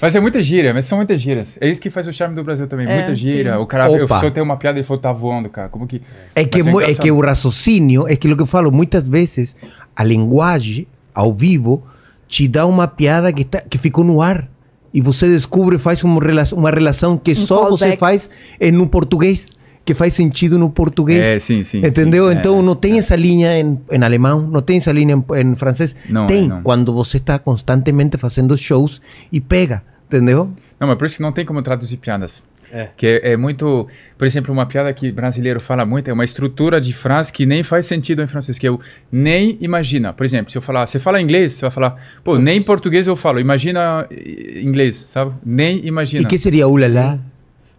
Mas é muita gíria, mas são muitas gírias. É isso que faz o charme do Brasil também. É, muita gíria. Sim. O cara, Opa. eu só tenho uma piada e falou, tá voando, cara. Como que. É que, é, é que o raciocínio, é que o que eu falo muitas vezes, a linguagem, ao vivo, te dá uma piada que, tá, que ficou no ar. E você descobre, faz uma, relação, uma relação que um só callback. você faz é no português, que faz sentido no português. É, sim, sim. Entendeu? Sim, então é, não tem é. essa linha em, em, alemão, não tem essa linha em, em francês. Não, tem é, não. quando você está constantemente fazendo shows e pega, entendeu? Não, mas por isso que não tem como traduzir piadas. É. Que é, é, muito. Por exemplo, uma piada que brasileiro fala muito é uma estrutura de frase que nem faz sentido em francês, que eu é nem imagina. Por exemplo, se eu falar, você fala inglês, você vai falar, pô, Nossa. nem português eu falo, imagina eh, inglês, sabe? Nem imagina. E que seria ulalá?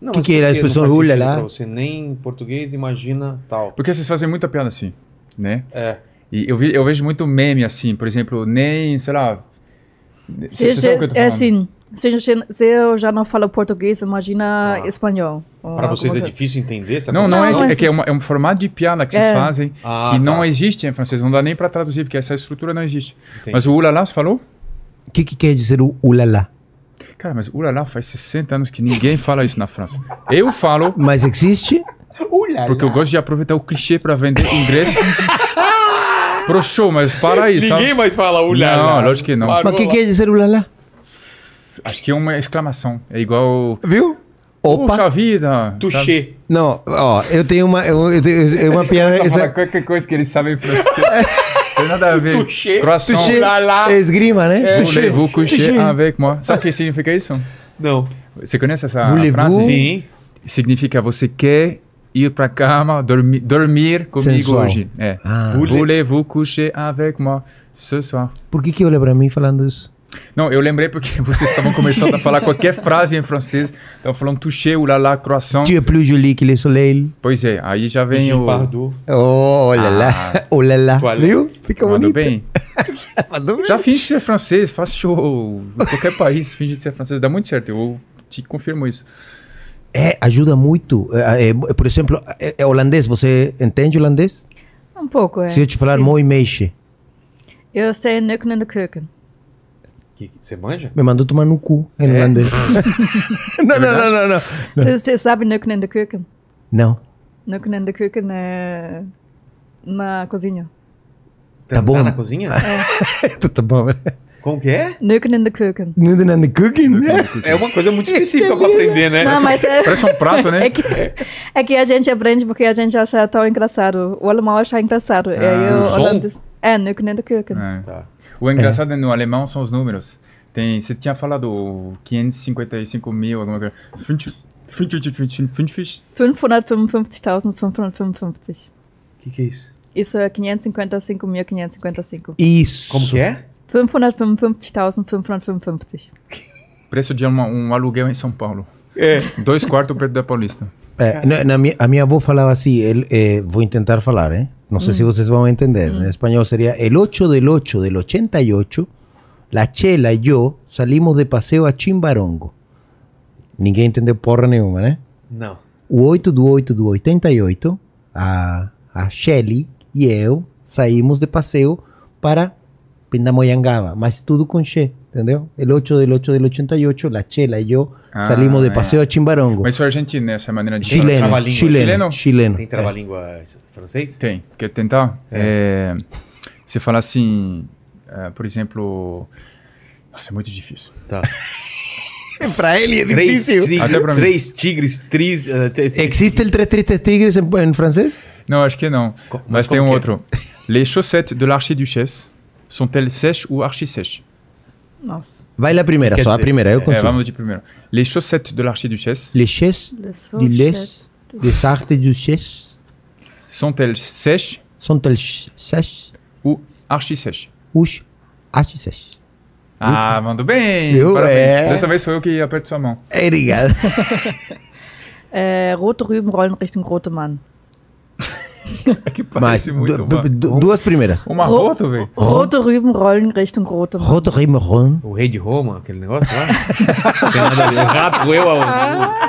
O que, que era a expressão ulalá? Você nem português imagina tal. Porque vocês fazem muita piada assim, né? É. E eu, vi, eu vejo muito meme assim, por exemplo, nem, sei lá. Você, falando? É assim. Se, se eu já não falo português, imagina ah. espanhol. Para vocês é difícil entender essa Não, não, é, é, que é, é assim- uma, é, um formato de piada que vocês é. fazem ah, que tá. não existe em francês. Não dá nem para traduzir, porque essa estrutura não existe. Entendi. Mas o ulalá, você falou? O que, que quer dizer o ulalá? Cara, mas ulalá faz 60 anos que ninguém fala isso na França. Eu falo. Mas existe? Porque eu gosto de aproveitar o clichê para vender ingresso. pro show, mas para aí, Ninguém sabe? mais fala ulalá. Não, lógico que não. Parou mas o que quer dizer ulalá? Acho que é uma exclamação. É igual. Viu? Opa! Puxa vida! Tuxê. Não, ó, eu tenho uma. Eu, eu tenho uma piada. Essa... Qualquer coisa que eles sabem pra você. tem nada a ver. Tuxê. Croissant. Lá, lá. É esgrima, né? É. Tuxê. Voulez-vous coucher avec ah, moi? É. Sabe o que significa isso? Não. Você conhece essa frase? Sim. Significa você quer ir pra cama, dormir, dormir comigo Sensual. hoje. É. Ah. Voulez-vous coucher avec ah, moi ce é. soir? Por que que olha pra mim falando isso? Não, eu lembrei porque vocês estavam começando a falar qualquer frase em francês. Estavam falando touché, ulala, croissant. Tu plus joli que le soleil. Pois é, aí já vem o... Pardo. Oh, olha oh ah, lá, olha lá. Viu? Fica Mando bonito. bem. Mando bem. Já finge ser francês, faz show. Em qualquer país, finge ser francês. Dá muito certo, eu te confirmo isso. É, ajuda muito. É, é, é por exemplo, é, é, holandês, você entende holandês? Um pouco, é. Se eu te falar moi mexe. Eu sei neuken in de keuken. Que, você manja? Me mandou tomar no cu é é? em holandês. É? não, não, não, não, não, Você sabe Nukken in the Não. Nukken in the é na cozinha. Tá, tá bom? Tá na cozinha? É. tu tá bom, né? Como que é? Nuken in the Kuken. Nuken in the né? É uma coisa muito específica pra aprender, né? Não, mas é... Parece um prato, né? É que, é que a gente aprende porque a gente acha tão engraçado. O alemão acha engraçado. Ah, e aí o holandês... É, Nuken in the É. Tá. O engraçado é. é. no alemão são os números. Tem, você tinha falado 555 mil, alguma coisa. 555.555. O que, que é isso? Isso é 555.555. Isso. Como que é? 555.555. Preço de uma, um aluguel em São Paulo. É. Dois quartos perto da Paulista. É, é. na, na minha, a minha avó falava assim, ele, é, vou tentar falar, hein? Eh? No sé mm. si ustedes van a entender. Mm. En español sería el 8 del 8 del 88. La Chela y yo salimos de paseo a Chimbarongo. Ninguém entendeu porra nenhuma, né? Não. O 8 do 8 do 88, a, a Shelly e eu saímos de passeio para Pindamonhangaba, mas tudo com Che. ¿entendés? El 8 del 8 del 88, la Chela y yo ah, salimos de paseo yeah. a Chimbarongo. Mas isso argentino, essa maneira de chileno, chileno, chileno, chileno. Tem trava-língua francês? Tem. Quer tentar? Eh, se É, você fala assim, por exemplo... Nossa, é muito difícil. Tá. para ele é difícil. Tigres, três tigres, tris, uh, três. ¿Existe o três tristes tigres em francês não acho que não Co Mas tem um que? outro. Les chaussettes de l'archiduchesse sont-elles sèches ou archi-sèches? Nossa. Vai première, a la première, só a dizer? primeira, eu eh, de Les chaussettes de l'archiduchesse. Les chaussettes de l'Es, Sont-elles sèches Sont-elles sèches Ou archi-sèches Ou archi-sèches. Ah, mando bem! Eu, é. Dessa vez sou eu que aperto sua mão. Obrigado. É, rote Rüben rollen Richtung rote Mann. que Mas, muito du, du, Duas primeiras. Uma Ro roto, velho. Roto Rüben Rollen Richtung Roto. Roto Rüben Rollen. O rei de Roma, aquele negócio lá. a O rato roeu a,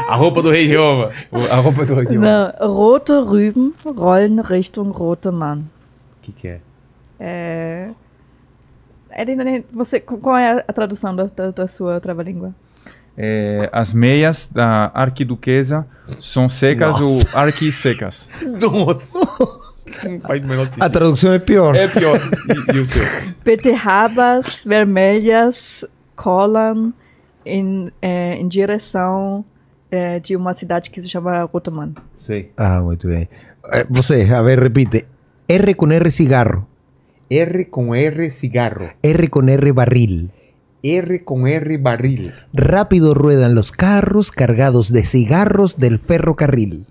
a roupa do rei de Roma. A roupa do rei de Roma. Não, roto Rüben Rollen Richtung Rote Mann. O que que é? É... Você, qual é a tradução da, da, da sua trava-língua? É, as meias da arquiduquesa são secas Nossa. ou arquissecas. Nossa! A tradução é pior. É pior. E, e o seu? Beterrabas vermelhas colam em, é, em direção é, de uma cidade que se chama Rotaman. Sei. Ah, muito bem. É, você, a ver, repite. R com R cigarro. R com R cigarro. R com R barril. R con R barril. Rápido ruedan los carros cargados de cigarros del ferrocarril.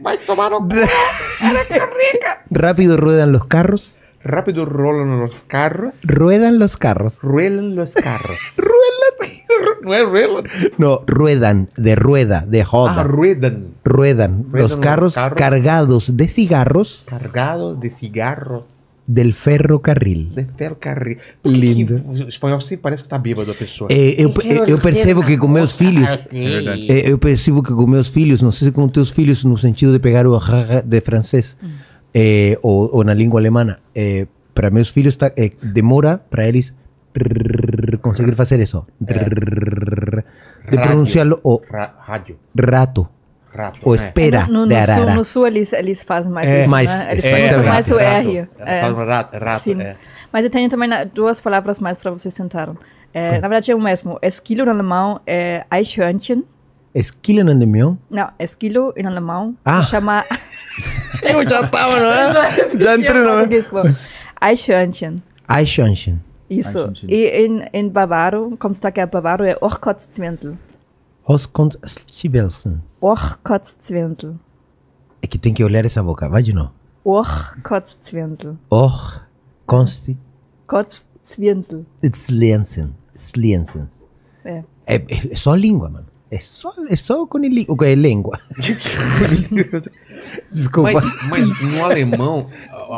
Rápido ruedan los carros. Rápido rolan los carros. Ruedan los carros. Ruedan los carros. ruedan. No, ruedan, de rueda, de joda. Ah, ruedan. Ruedan. los, carros los carros cargados de cigarros. Cargados de cigarros del ferrocarril. Del ferrocarril. Lindo. O espanhol parece que está viva la pessoa. Eh, yo eu, percebo que com meus filhos. Ah, é eh, eu percebo que com meus filhos, não sei se com teus filhos, no sentido de pegar o de francês mm. eh, o ou, na língua alemã, para meus filhos demora para eles conseguir fazer eso. De pronunciarlo. o Rato. Rato, o né? espera. É. No, no, sul, no, sul, eles, eles fazem mais é. isso, né? Eles é, mais o R. Rato, é, é. rato, rato Sim. É. Mas eu tenho também na, duas palavras mais para vocês tentaram. É, na verdade é o mesmo. Esquilo no alemão é Eichhörnchen. Esquilo no alemão? Não, esquilo em alemão ah. chama... eu já tava, não é? já entrei no... Eichhörnchen. Eichhörnchen. Isso. Eichhörnchen. E em, em bavaro, como sotaque é bavaro, é Orkotzzwänzel. Oscont Stivelsen. Orkotzwensel. É que tem que olhar essa boca. Vai de novo. Orkotzwensel. Orkonst... Kotzwensel. Sliensen. Sliensen. É. é. É, é só língua, mano. É só, é só com ele, é língua. Desculpa. Mas, mas, no alemão,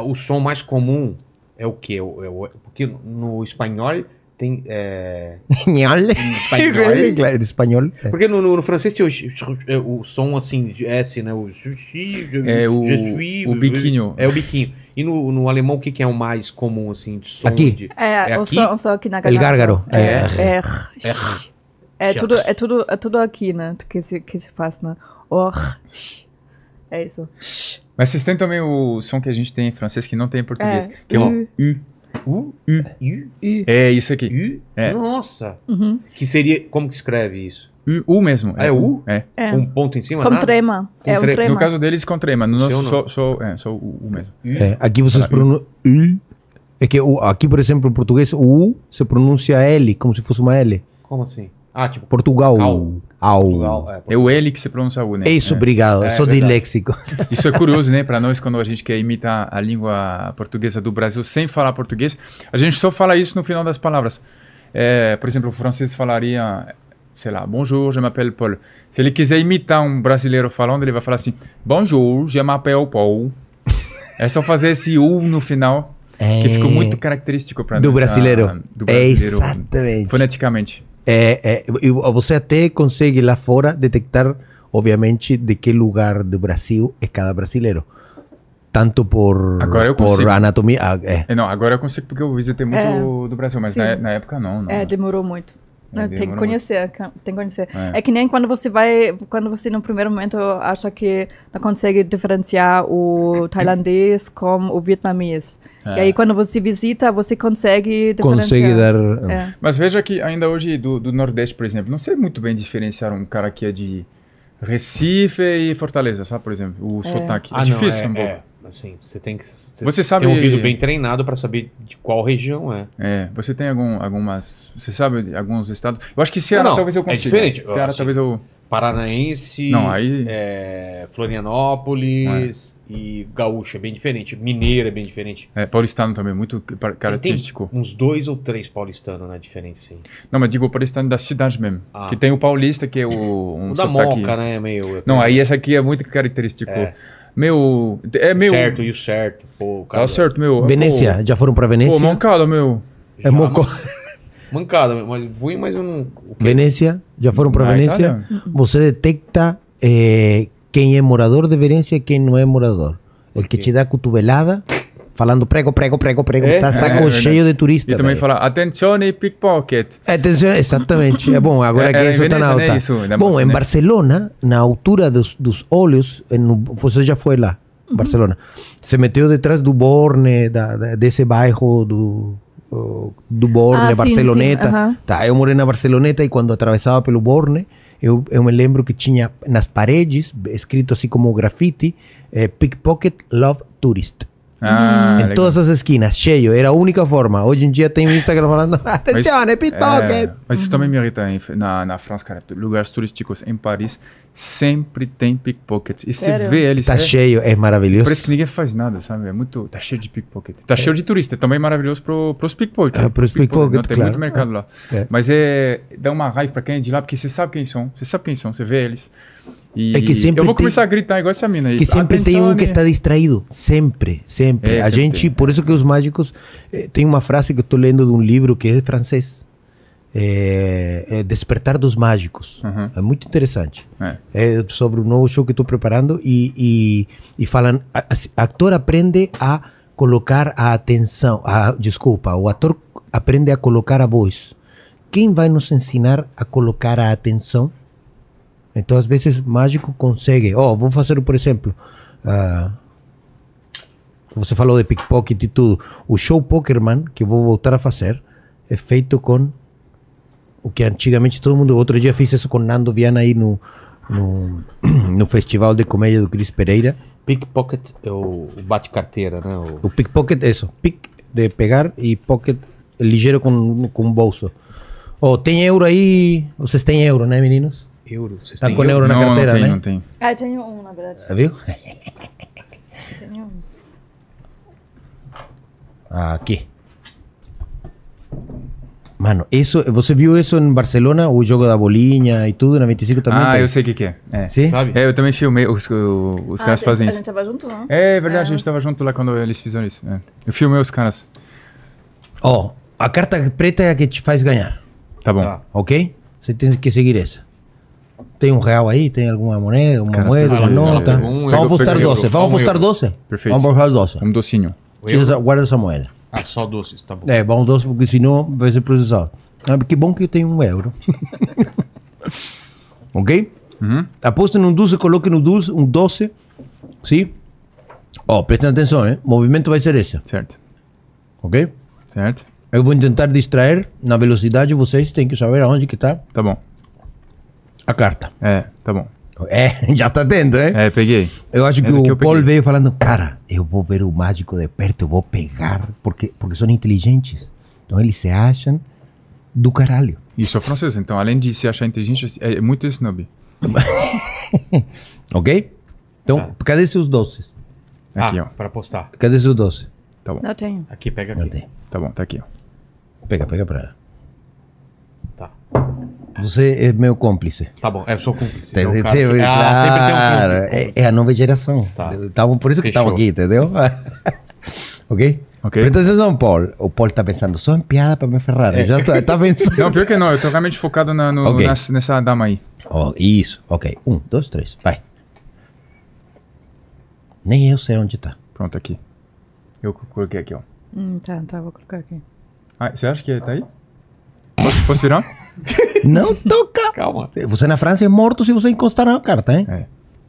o som mais comum é o quê? É o, é o, é, porque no espanhol tem. É... Espanhol. Espanhol. Espanhol. Porque no, no, no, francês tem o, é, o som assim, de S, né? O sushi, é o, suis, o biquinho. É o biquinho. E no, no alemão, o que, que é o mais comum, assim, de som? Aqui. De, é, é aqui? O, som, aqui na galera. gárgaro. É. É. É. é. é. tudo, é, tudo, é tudo aqui, né? Que se, que se faz, né? Or. É isso. Mas vocês têm também o som que a gente tem em francês que não tem em português, é. que é o U. U, U, U, é, é isso aqui. U. É. Nossa. Uhum. Que seria. Como que escreve isso? U, U mesmo. Ah, é, U? É. é. Um ponto em cima? Com nada? trema. Com é tre... um trema. No caso deles, com trema. No nosso, sou, sou, é, sou U, U mesmo. É, aqui vocês tá, pronunciam U. É que o, aqui, por exemplo, em português, o U se pronuncia L, como se fosse uma L. Como assim? Ah, tipo. Portugal. Cal ao é, Portugal, é, o L que se pronuncia U, né? É isso, é. obrigado. É, eu sou de léxico. Isso é curioso, né? Para nós, quando a gente quer imitar a língua portuguesa do Brasil sem falar português, a gente só fala isso no final das palavras. É, por exemplo, o francês falaria, sei lá, bonjour, je m'appelle Paul. Se ele quiser imitar um brasileiro falando, ele vai falar assim, bonjour, je m'appelle Paul. é só fazer esse U no final, é... que ficou muito característico para Do brasileiro. Ah, do brasileiro. Exatamente. Foneticamente. É, é, você até consegue lá fora detectar, obviamente, de que lugar do Brasil é cada brasileiro. Tanto por, por anatomia. Ah, é. é. Não, agora eu consigo porque eu visitei muito é, do Brasil, mas na, na, época não, não. É, demorou muito. É tem que conhecer, muito. É tem que conhecer. É. é. que nem quando você vai, quando você no primeiro momento acha que não consegue diferenciar o tailandês com o vietnamês. É. E aí é. quando você visita, você consegue diferenciar. Consegue dar... É. Mas veja que ainda hoje do, do Nordeste, por exemplo, não sei muito bem diferenciar um cara que é de Recife e Fortaleza, sabe, por exemplo, o sotaque. Ah, é difícil não, um pouco assim. Você tem que você, você sabe... ter um ouvido bem treinado para saber de qual região é. É, você tem algum, algumas... Você sabe alguns estados... Eu acho que Ceará não, não, talvez eu é consiga. É diferente. Ceará assim, talvez eu... Paranaense, não, aí... É, Florianópolis é. e Gaúcha, é bem diferente. Mineiro é bem diferente. É, paulistano também, muito característico. Tem uns dois ou três paulistanos na diferença, sim. Não, mas digo paulistano da cidade mesmo. Ah. Que tem o paulista, que é o. Um o da sotaque. Moca, né? Meio... Não, aí esse aqui é muito característico. É. Meu, é meu. Certo, e o certo. Pô, cara. Tá certo, meu. Venécia, pô, já foram pra Venécia? Pô, mancada, meu. é mocó. Mancada, mas fui, mas eu não. Venécia, já foram pra ah, Na Itália? Tá, né? Você detecta eh, quem é morador de Venécia e quem não é morador. o que te dá cotovelada falando prego, prego, prego, prego. É? Tá saco é, é cheio de turistas E também fala atenção e pickpocket. atenção exatamente. É bom, agora é, que é, é isso está na alta. isso, na bom, em Barcelona, na altura dos, dos olhos, em, você já foi lá, uhum. Barcelona. Se meteu detrás do Borne, da, da, desse bairro do do Borne, ah, Barceloneta. Sim, sim. Uhum. Tá, eu morei na Barceloneta e quando atravessava pelo Borne, eu, eu me lembro que tinha nas paredes, escrito assim como grafite, eh, pickpocket love tourist. Ah, em legal. todas as esquinas, cheio, era a única forma. Hoje em dia tem o Instagram falando, atenção, é pickpocket. É, mas isso eh, também me irrita na, na França, cara. Lugares turísticos em Paris sempre tem pickpockets. E Sério? você vê eles. Tá é, eh. cheio, é maravilhoso. Parece que ninguém faz nada, sabe? É muito. Tá cheio de pickpocket. Tá é. cheio de turista, também é maravilhoso pro, pros pickpockets. É, ah, pros pickpockets. Pickpocket, tem claro. muito mercado lá. É. Mas é, dá uma raiva pra quem é de lá, porque você sabe quem são, você sabe quem são, você vê eles. É que eu vou começar a gritar igual essa mina aí. Que sempre Atenção, tem um que está distraído. Sempre, sempre. É, a gente, por isso que os mágicos. Eh, tem uma frase que eu estou lendo de um livro que é francês. É, é Despertar dos Mágicos. Uhum. É muito interessante. É. é. sobre um novo show que estou preparando e, e, e falam. A, a, ator aprende a colocar a atenção. A, desculpa, o ator aprende a colocar a voz. Quem vai nos ensinar a colocar a atenção? Então, às vezes, mágico consegue. Ó, oh, vou fazer, por exemplo, uh, você falou de pickpocket e tudo. O show Pokerman, que eu vou voltar a fazer, é feito com o que antigamente todo mundo. Outro dia fiz isso com Nando Viana aí no, no, no Festival de Comédia do Cris Pereira. Pickpocket é o, bate-carteira, né? O... o pickpocket é isso. Pick de pegar e pocket ligeiro com, com bolso. Ó, oh, tem euro aí? Vocês têm euro, né, meninos? euro. Vocês tá com euro, euro na não, carteira, não tem, né? Não tem. Ah, eu tenho um, na verdade. Tá viu? tenho um. Ah, aqui. Mano, isso, você viu isso em Barcelona? O jogo da bolinha e tudo na 25 também? Ah, tem? eu sei o que, que é. é. Sim? Sabe? É, eu também filmei, os, os ah, caras fazendo isso. A gente tava junto, não? Né? É, é verdade, é. a gente tava junto lá quando eles fizeram isso. É. Eu filmei os caras. Ó, oh, a carta preta é a que te faz ganhar. Tá bom. Tá. Ok? Você tem que seguir essa. Tem um real aí? Tem alguma moeda uma Cara, moeda, uma nota? Um vamos apostar doce. Vamos apostar doce? Perfeito. Vamos apostar doce. É um docinho. Tira essa, guarda essa moeda. Ah, só doces, tá bom. É, bom doce, porque senão vai ser processado. Ah, que bom que tem um euro. ok? Uhum. Aposte num doce, coloque no doce, um doce. Sim? Ó, oh, prestem atenção, hein? Eh? O movimento vai ser esse. Certo. Ok? Certo. Eu vou tentar distrair na velocidade, vocês têm que saber aonde que tá. Tá bom. A carta. É, tá bom. É, já tá dentro, hein? É, peguei. Eu acho é que Essa o que Paul veio falando, cara, eu vou ver o mágico de perto, eu vou pegar, porque, porque são inteligentes. Então eles se acham do caralho. E sou francês, então além de se achar inteligente, é muito snob. ok? Então, ah. cadê seus doces? Aqui, ah, ó. Pra postar. Cadê seus doces Tá bom. Não tenho. Aqui, pega aqui. Não tenho. Tá bom, tá aqui, ó. Pega, pega pra ela. Você é meu cúmplice. Tá bom, é, eu sou cúmplice. é claro, é ah, sempre um é, é, a nova geração. Tá. Tavam, por isso que estamos aqui, entendeu? ok? Okay. Então vocês não, Paul. O Paul tá pensando só em piada pra me ferrar. É. Já tá, tá pensando. Não, pior que não. Eu tô realmente focado na, no, okay. nessa, nessa, dama aí. Oh, isso. Ok. Um, dois, três. Vai. Nem eu sei onde tá. Pronto, aqui. Eu coloquei aqui, ó. Hum, tá, tá. Vou colocar aqui. Ah, você acha que tá aí? Posso, posso virar? Não toca! Calma. Você na França é morto se você encostar na carta, hein? É.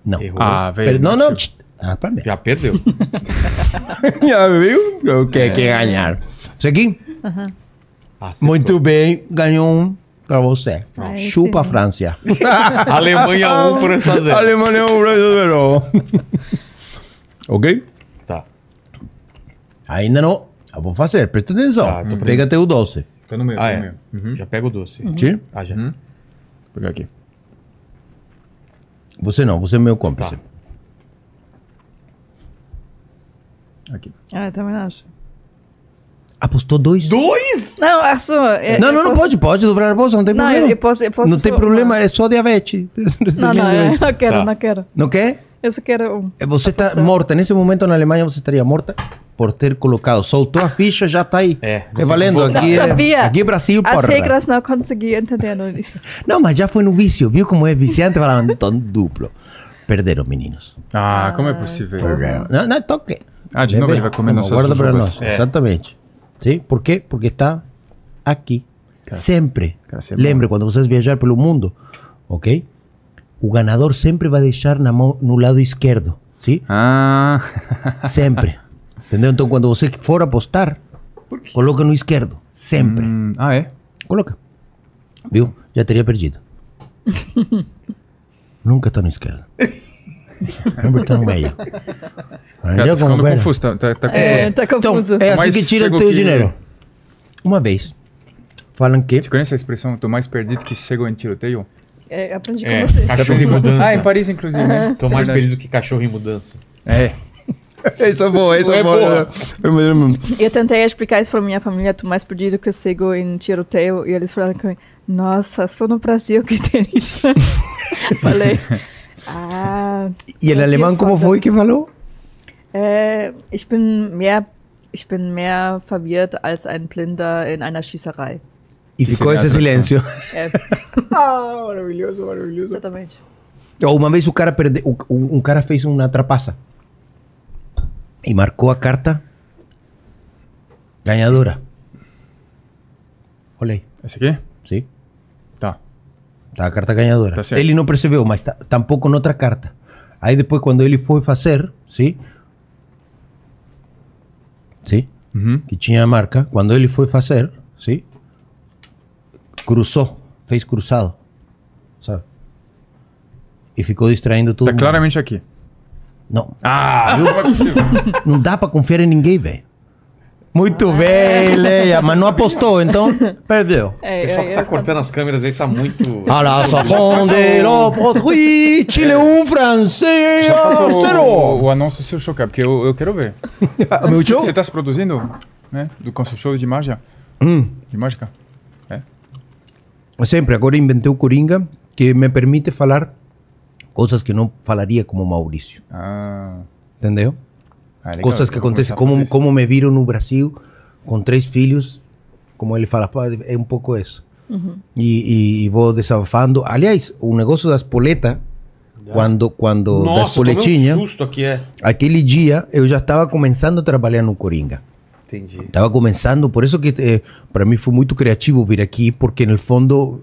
Não. Errou. Ah, velho. Não, não. ah, tá bem. Já perdeu. Já viu? O que é que é. ganhar? Isso aqui? Uhum. Muito bem, ganhou um Pra você. Ai, Chupa a França. Alemanha 1, um, França 0. Alemanha 1, um, França 0. ok? Tá. Ainda não. Eu vou fazer, presta atenção. Tá, Pega até o 12. Tá no meio, ah, tá no é. Uhum. Já pega o doce. Uhum. Ah, já. Uhum. Vou pegar aqui. Você não, você é meu cúmplice. Tá. Aqui. Ah, eu também acho. Apostou dois? Dois? Não, a é sua. É, não, eu não, posso... não pode, pode dobrar a bolsa, não tem não, problema. Eu posso, eu posso não tem problema, não. é só diabetes. Não, não, eu não quero, tá. não quero. Não quer? Eu só quero um. É, você está tá morta, nesse momento na Alemanha você estaria morta? por ter colocado. Soltou a ficha, já tá aí. É. valendo Não aqui, sabia. Aqui Brasil, porra. As regras não conseguia entender no Não, mas já foi no vício. Viu como é viciante? Falaram, então duplo. Perderam, meninos. Ah, como é possível? Não, não, toque. Ah, de novo ele vai comer nossas Guarda para nós, é. exatamente. Sim? Por quê? Porque está aqui. Cara, sempre. Cara, Lembre, quando vocês viajar pelo mundo, ok? O ganador sempre vai deixar na mão, no lado esquerdo. Sim? Ah. Sempre. Entendeu? Então, quando você for apostar, coloca no esquerdo. Sempre. Mm, ah, é? Coloca. Viu? Já teria perdido. Nunca tá no esquerdo. Sempre tá no meio. Cara, tá ficando conversa? confuso. Tá, tá, tá é, confuso. Tá confuso. Então, é assim que tira o teu que... dinheiro. Uma vez. Falam que... Você conhece a expressão, tô mais perdido que cego em tiroteio? É, eh, aprendi com você. Cachorro em mudança. Ah, em Paris, inclusive. né? Tô mais perdido que cachorro em mudança. É. Isso é bom, isso é, é bom. Né? É eu tentei explicar isso pra minha família, tu mais perdido que eu sigo em tiroteio, e eles falaram comigo, nossa, só no Brasil que tem isso. Falei, ah... E em alemão como foi que falou? Äh, ich bin mehr, ich bin mehr verwirrt als ein Blinder in einer Schießerei. E ficou esse é silêncio. ah, maravilhoso, maravilhoso. Exatamente. Uma vez o cara perdeu, um cara fez uma trapaça. y marcó a carta ganadora. Olha ese qué? sí Está Está carta ganhadora. Él no percibió, percebeu, mas tampoco otra carta. Ahí después, cuando él fue a hacer, sí, sí, Que tenía marca marca. él fue a hacer, sí, cruzó, Fez cruzado. ¿sabes? Y ficou distraindo todo. claramente aquí. Não. Ah, viu? Não é possível. Não dá pra confiar em ninguém, velho. Muito ah, bem, Leia, mas não apostou, então perdeu. É, o pessoal é, que tá cortando as câmeras aí tá muito. Ah lá, só rondeiro, potri, Chile é. um francês. Já o, o anúncio seu chocar, porque eu, eu quero ver. Ah, meu show? Você tá se produzindo, né? Do com seu show de magia? Hum. De mágica? É. Sempre, agora inventei o Coringa, que me permite falar Coisas que não falaria como Maurício. Ah. Entendeu? Ah, Coisas que acontecem, como, como me viram no Brasil, com três filhos, como ele fala, é um pouco isso. Uhum. E, e, e, vou desabafando. Aliás, o negócio das poletas, yeah. quando, quando Nossa, das poletinhas, um aqui é. Eh. aquele dia eu já estava começando a trabalhar no Coringa. Entendi. Estava começando, por isso que eh, para mim foi muito criativo vir aqui, porque no fundo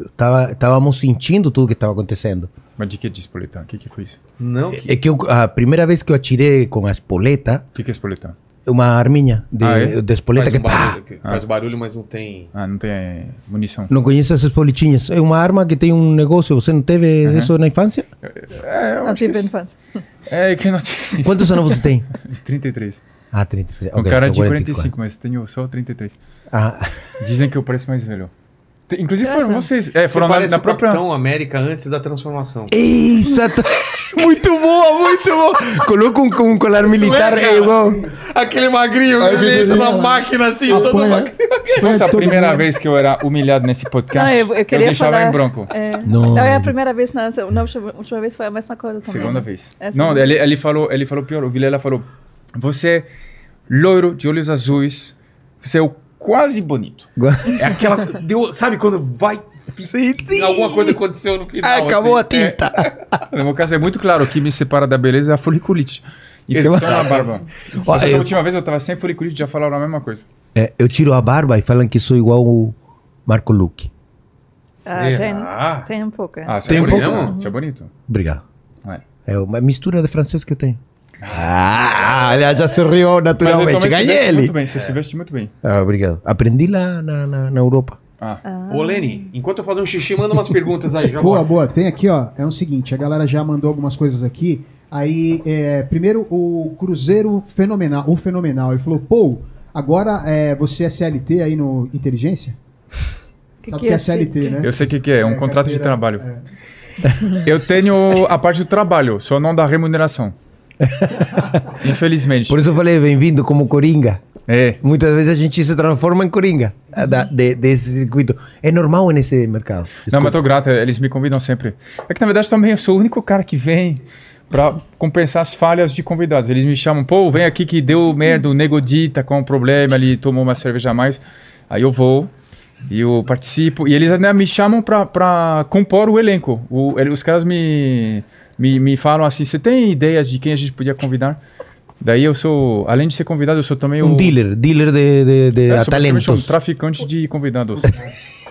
estávamos sentindo tudo que estava acontecendo. Mas de que de espoleta? O que, que foi isso? Não. É, é, que eu, a primeira vez que eu atirei com a espoleta. O que, que é espoleta? Uma arminha de, ah, é? de espoleta faz que, um barulho, que Faz ah. barulho, mas não tem. Ah, não tem eh, munição. Não conhece essas politinhas. É uma arma que tem um negócio. Você não teve isso na infância? Eh, eh, é, eu não tive na infância. É que não tive. Quantos anos você tem? 33. Ah, 33. Okay, cara é de 45, 44. mas tenho só 33. Ah. Dizem que eu pareço é mais velho. Inclusive é, foram vocês. É, foram Você na, na própria. Capitão América antes da transformação. Isso! É muito boa, muito boa! Coloca um, um colar militar, é, igual. Aquele magrinho, isso, né, uma máquina assim, Apoia. todo magrinho. Se fosse a primeira vez que eu era humilhado nesse podcast, não, eu, eu, queria eu deixava falar, em bronco. É, não. não, é a primeira vez, não. Na última vez foi a mesma coisa também. Segunda vez. É não, ele, ele, falou, ele falou pior. O Vilela falou: Você, é loiro, de olhos azuis, você é o quase bonito. É aquela. Deu, sabe quando vai. Sim, sim. Alguma coisa aconteceu no final. acabou assim, a é. tinta. É. no meu caso, é muito claro: o que me separa da beleza é a foliculite. e eu... na barba. Olha, eu... A última vez eu tava sem foliculite, já falaram a mesma coisa. É, eu tiro a barba e falam que sou igual o Marco Luque. Ah, tem, tem um pouco. É. Ah, você é tem é um bonito. Pouco? Uhum. Você é bonito. Obrigado. É. é uma mistura de francês que eu tenho. Ah, aliás, já se riu naturalmente. Ganhei ele. Muito bem, você se veste muito bem. Ah, obrigado. Aprendi lá na, na, na Europa. Ah. ah. Ô, Leni, enquanto eu fazer um xixi, manda umas perguntas aí. boa, boa. Tem aqui, ó. É o seguinte: a galera já mandou algumas coisas aqui. Aí, é, primeiro, o Cruzeiro Fenomenal. O Fenomenal. Ele falou: pô, agora é, você é CLT aí no Inteligência? Que Sabe o que, que é, é CLT, que... né? Eu sei o que, que é. É um é, contrato carteira, de trabalho. É. Eu tenho a parte do trabalho, só não da remuneração. Infelizmente. Por isso eu falei, bem-vindo como Coringa. É. Muitas vezes a gente se transforma em Coringa ah, da, de, desse circuito. É normal nesse mercado. Desculpa. Não, mas eu tô grato, eles me convidam sempre. É que na verdade também eu sou o único cara que vem para compensar as falhas de convidados. Eles me chamam, pô, vem aqui que deu merda, o negodita com um problema, ele tomou uma cerveja a mais. Aí eu vou e eu participo. E eles ainda me chamam para compor o elenco. O, os caras me me, me falam assim: você tem ideias de quem a gente podia convidar? Daí eu sou, além de ser convidado, eu sou também um o... dealer, dealer de, de, de é, talentos. um traficante de convidados.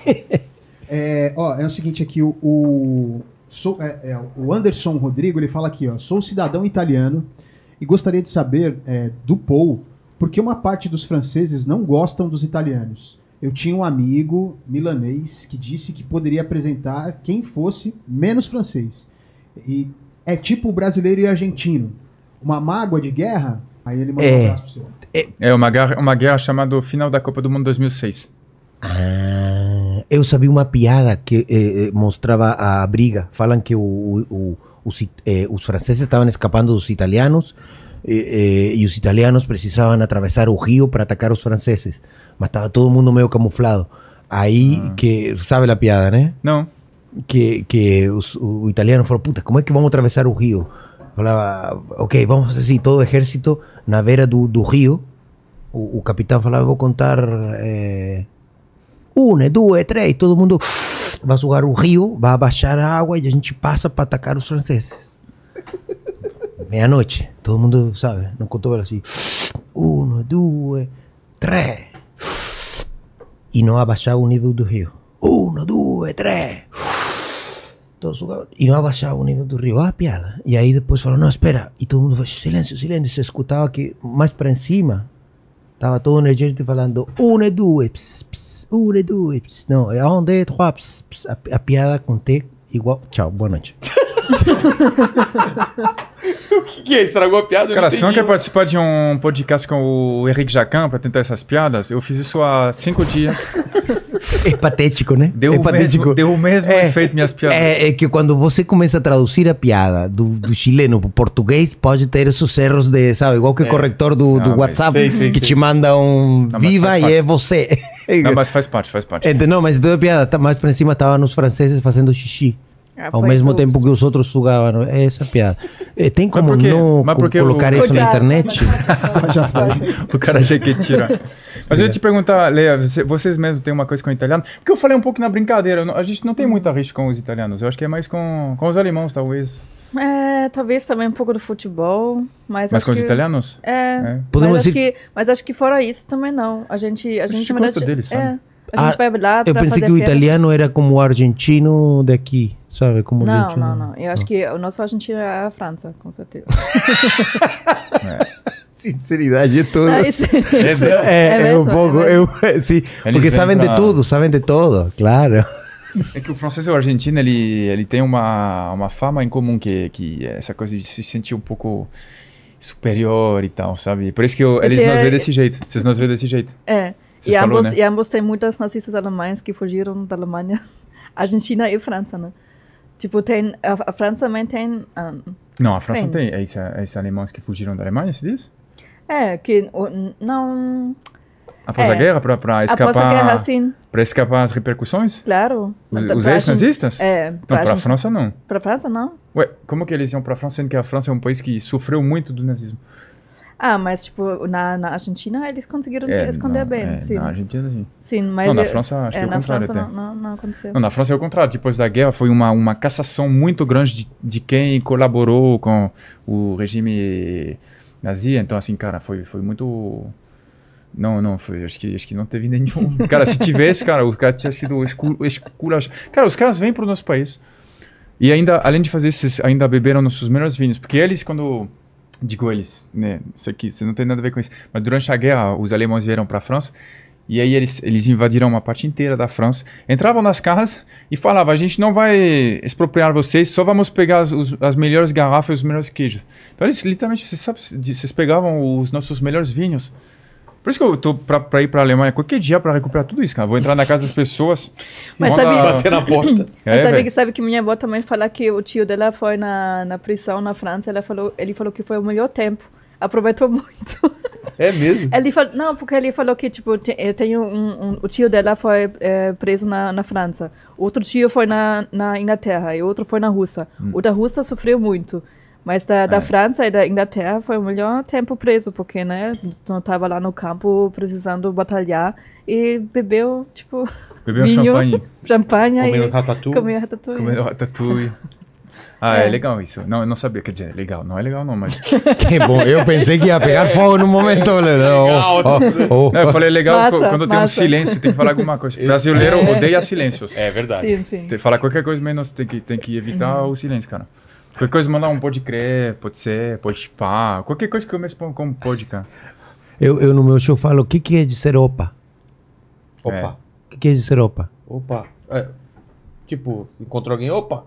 é, ó, é o seguinte aqui, o, o, sou, é, é, o Anderson Rodrigo, ele fala aqui, ó, sou cidadão italiano e gostaria de saber é, do Paul, por que uma parte dos franceses não gostam dos italianos? Eu tinha um amigo milanês que disse que poderia apresentar quem fosse menos francês. E é tipo brasileiro e argentino. Uma mágoa de guerra, aí ele manda é. um abraço pro senhor. É. é, uma, guerra, uma guerra chamada Final da Copa do Mundo 2006. Ah, eu sabia uma piada que eh, eh, mostrava a briga. Falam que o, o, os, eh, os, franceses estavam escapando dos italianos eh, eh, e os italianos precisavam atravessar o rio para atacar os franceses. Mas estava todo mundo meio camuflado. Aí ah. que. Sabe a piada, né? Não. que los italianos fueron puta, ¿cómo es que vamos a atravesar un río? Falaba, ok, vamos a decir así, todo ejército navega del río, el capitán falaba, voy a contar... 1, 2, 3, y todo el mundo va a jugar un río, va a bajar agua y ya no chipaza para atacar a los franceses. Mea noche, todo el mundo sabe, no contó así. 1, 2, 3, y no ha bajado un nivel del río. 1, 2, 3. e não abaixava o nível do rio. Ah, piada. E aí depois falou não, espera. E todo mundo foi, silêncio, silêncio. Se escutava que mais para cima estava todo energético falando, une, duas, ps, ps, une, duas, ps. Não, é um, dois, A, a piada com T igual. Tchau, boa noite. o que, que, é? Estragou a piada? Cara, se não quer participar de um podcast com o Henrique Jacan pra tentar essas piadas, eu fiz isso há cinco dias. É patético, né? Deu, é o, patético. Mesmo, deu o mesmo é, efeito minhas piadas. É, é, que quando você começa a traduzir a piada do, do chileno para português, pode ter esses erros de, sabe, igual que o é. corretor do, do ah, WhatsApp sei, sei, que sei. te manda um não, viva e é você. É não, mas faz parte, faz parte. Então, não, mas deu então é piada. Tá, mais pra cima estavam os franceses fazendo xixi. Ah, ao mesmo tempo que os outros sugavam. É essa piada. tem como não co colocar isso na internet? já foi. o cara já quer tirar. Mas é. eu ia te perguntar, Leia, você, vocês mesmos têm uma coisa com o italiano? Porque eu falei um pouco na brincadeira. A gente não tem muita rixa com os italianos. Eu acho que é mais com, com os alemães talvez. É, talvez também um pouco do futebol, mas. Mas com os italianos? É. é. Podemos mas, acho que, mas acho que fora isso também não. A gente. A gente gosta deles, é, sabe? É, a gente ah, vai lá Eu pensei que o férias. italiano era como o argentino daqui, sabe? Como não, argentino. não, né? não. Eu não. acho que o nosso argentino é a França, com certeza. é. Sinceridade é tudo. Não, isso, é, é, é, um é pouco. Eu, sim, porque sabem pra... de tudo, sabem de tudo, claro. É que o francês e o argentino, ele, ele tem uma, uma fama em comum, que, que é essa coisa de se sentir um pouco superior e tal, sabe? Por isso que eu, eles nos veem é- desse jeito. Vocês nos veem desse jeito. É. e, falou, ambos, né? e ambos têm muitas nazistas alemães que fugiram da Alemanha. Argentina e França, né? Tipo, tem, a, a França também tem... Um, ah, não, a França tem, tem é esses é alemães que fugiram da Alemanha, se diz? É, que não... Após é. a guerra, para escapar. Após a é. guerra, sim. Para escapar as repercussões? Claro. Os, os ex-nazistas? É. não, para a França não. Para a França não. Ué, como que eles iam para a França, sendo que a França é um país que sofreu muito do nazismo? Ah, mas tipo, na, na Argentina eles conseguiram é, se esconder bem. É, sim. Na Argentina sim. Sim, mas. Não, na eu, França acho é, que é o contrário França até. Não, não, não aconteceu. Não, na França é o contrário. Depois da guerra foi uma, uma cassação muito grande de, de quem colaborou com o regime nazi. Então, assim, cara, foi, foi muito não, não, foi, acho que, acho que não teve nenhum. Cara, se tivesse, cara, o cara tinha sido esculachado. Cara, os caras vêm para o nosso país e ainda, além de fazer isso, ainda beberam nossos melhores vinhos. Porque eles, quando. Digo eles, né? Isso aqui, não tem nada a ver com isso. Mas durante a guerra, os alemães vieram para a França e aí eles, eles invadiram uma parte inteira da França, entravam nas casas e falavam, a gente não vai expropriar vocês, só vamos pegar as, os, as melhores garrafas e os melhores queijos. Então eles literalmente, você sabe, vocês pegavam os nossos melhores vinhos por isso que eu tô pra, pra ir pra Alemanha qualquer dia pra recuperar tudo isso, cara. Vou entrar na casa das pessoas. Mas sabe... Na... Bater na porta. É, Mas sabe que, sabe que minha avó também fala que o tio dela foi na, na prisão na França. Ela falou, ele falou que foi o melhor tempo aproveitou muito. É mesmo? Ele falou, não, porque ele falou que, tipo, eu tenho um, um, o tio dela foi é, preso na, na França, outro tio foi na, na Inglaterra e outro foi na Rússia. Hum. O da Rússia sofreu muito. Mas da, da é. França e da Inglaterra foi o melhor tempo preso, porque, né, eu tava lá no campo precisando batalhar e bebeu, tipo, Bebeu vinho, champanhe. Champanhe. Comeu e ratatouille. Comeu ratatouille. Comeu ratatouille. Ah, é. é. legal isso. Não, eu não sabia. Quer dizer, é legal. Não é legal, não, mas. que bom. Eu pensei que ia pegar fogo no momento. Legal. Oh, oh, oh. eu falei é legal massa, quando massa. tem um silêncio, tem que falar alguma coisa. O é. brasileiro é. odeia silêncios. É verdade. Sim, sim. Tem que falar qualquer coisa menos, tem que, tem que evitar uhum. o silêncio, cara. Qualquer coisa, mandar um pode crer, pode ser, pode pá. Qualquer coisa que eu me como pode, cara. Eu, eu no meu show falo, o que, que é ser opa? É. Opa. O que, que é ser opa? Opa. É, tipo, encontrou alguém, opa.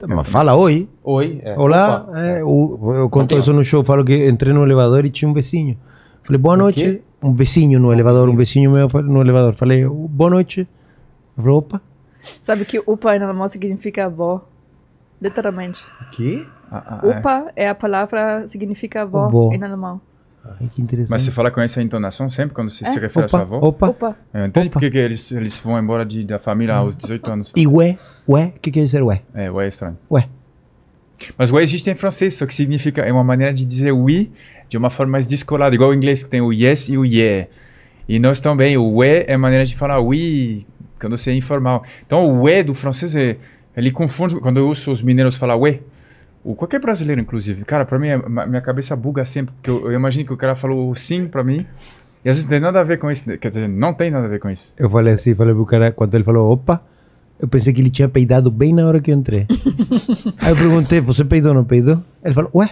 Tá, mas fala oi. Oi. É. Olá. É, eu, é. eu conto isso no show, falo que entrei no elevador e tinha um vizinho. Falei, boa noite. Um vizinho no elevador, um vizinho meu no elevador. Falei, boa noite. Falei, opa. Sabe que opa na mão significa avó. Literalmente. O quê? Ah, ah, é. Upa é. a palavra, significa avó, em alemão. Ai, que interessante. Mas você fala com essa entonação sempre quando você é. se refere opa, à sua avó? Opa, opa. Eu é, entendi por que eles, eles vão embora de, da família aos 18 anos. E ué? Ué? O que quer dizer ué? É, ué é estranho. Ué. Mas ué existe em francês, só que significa, é uma maneira de dizer oui de uma forma mais descolada, igual o inglês que tem o yes e o yeah. E nós também, o ué é maneira de falar oui quando você é informal. Então o ué do francês é ele confunde. Quando eu ouço os mineiros falar ué, o qualquer brasileiro, inclusive, cara, pra mim, é, minha cabeça buga sempre, porque eu, eu imagino que o cara falou sim pra mim. E às vezes não tem nada a ver com isso. Né, quer dizer, não tem nada a ver com isso. Eu falei assim, falei pro cara, quando ele falou opa, eu pensei que ele tinha peidado bem na hora que eu entrei. Aí eu perguntei, você peidou ou não peidou? Ele falou, ué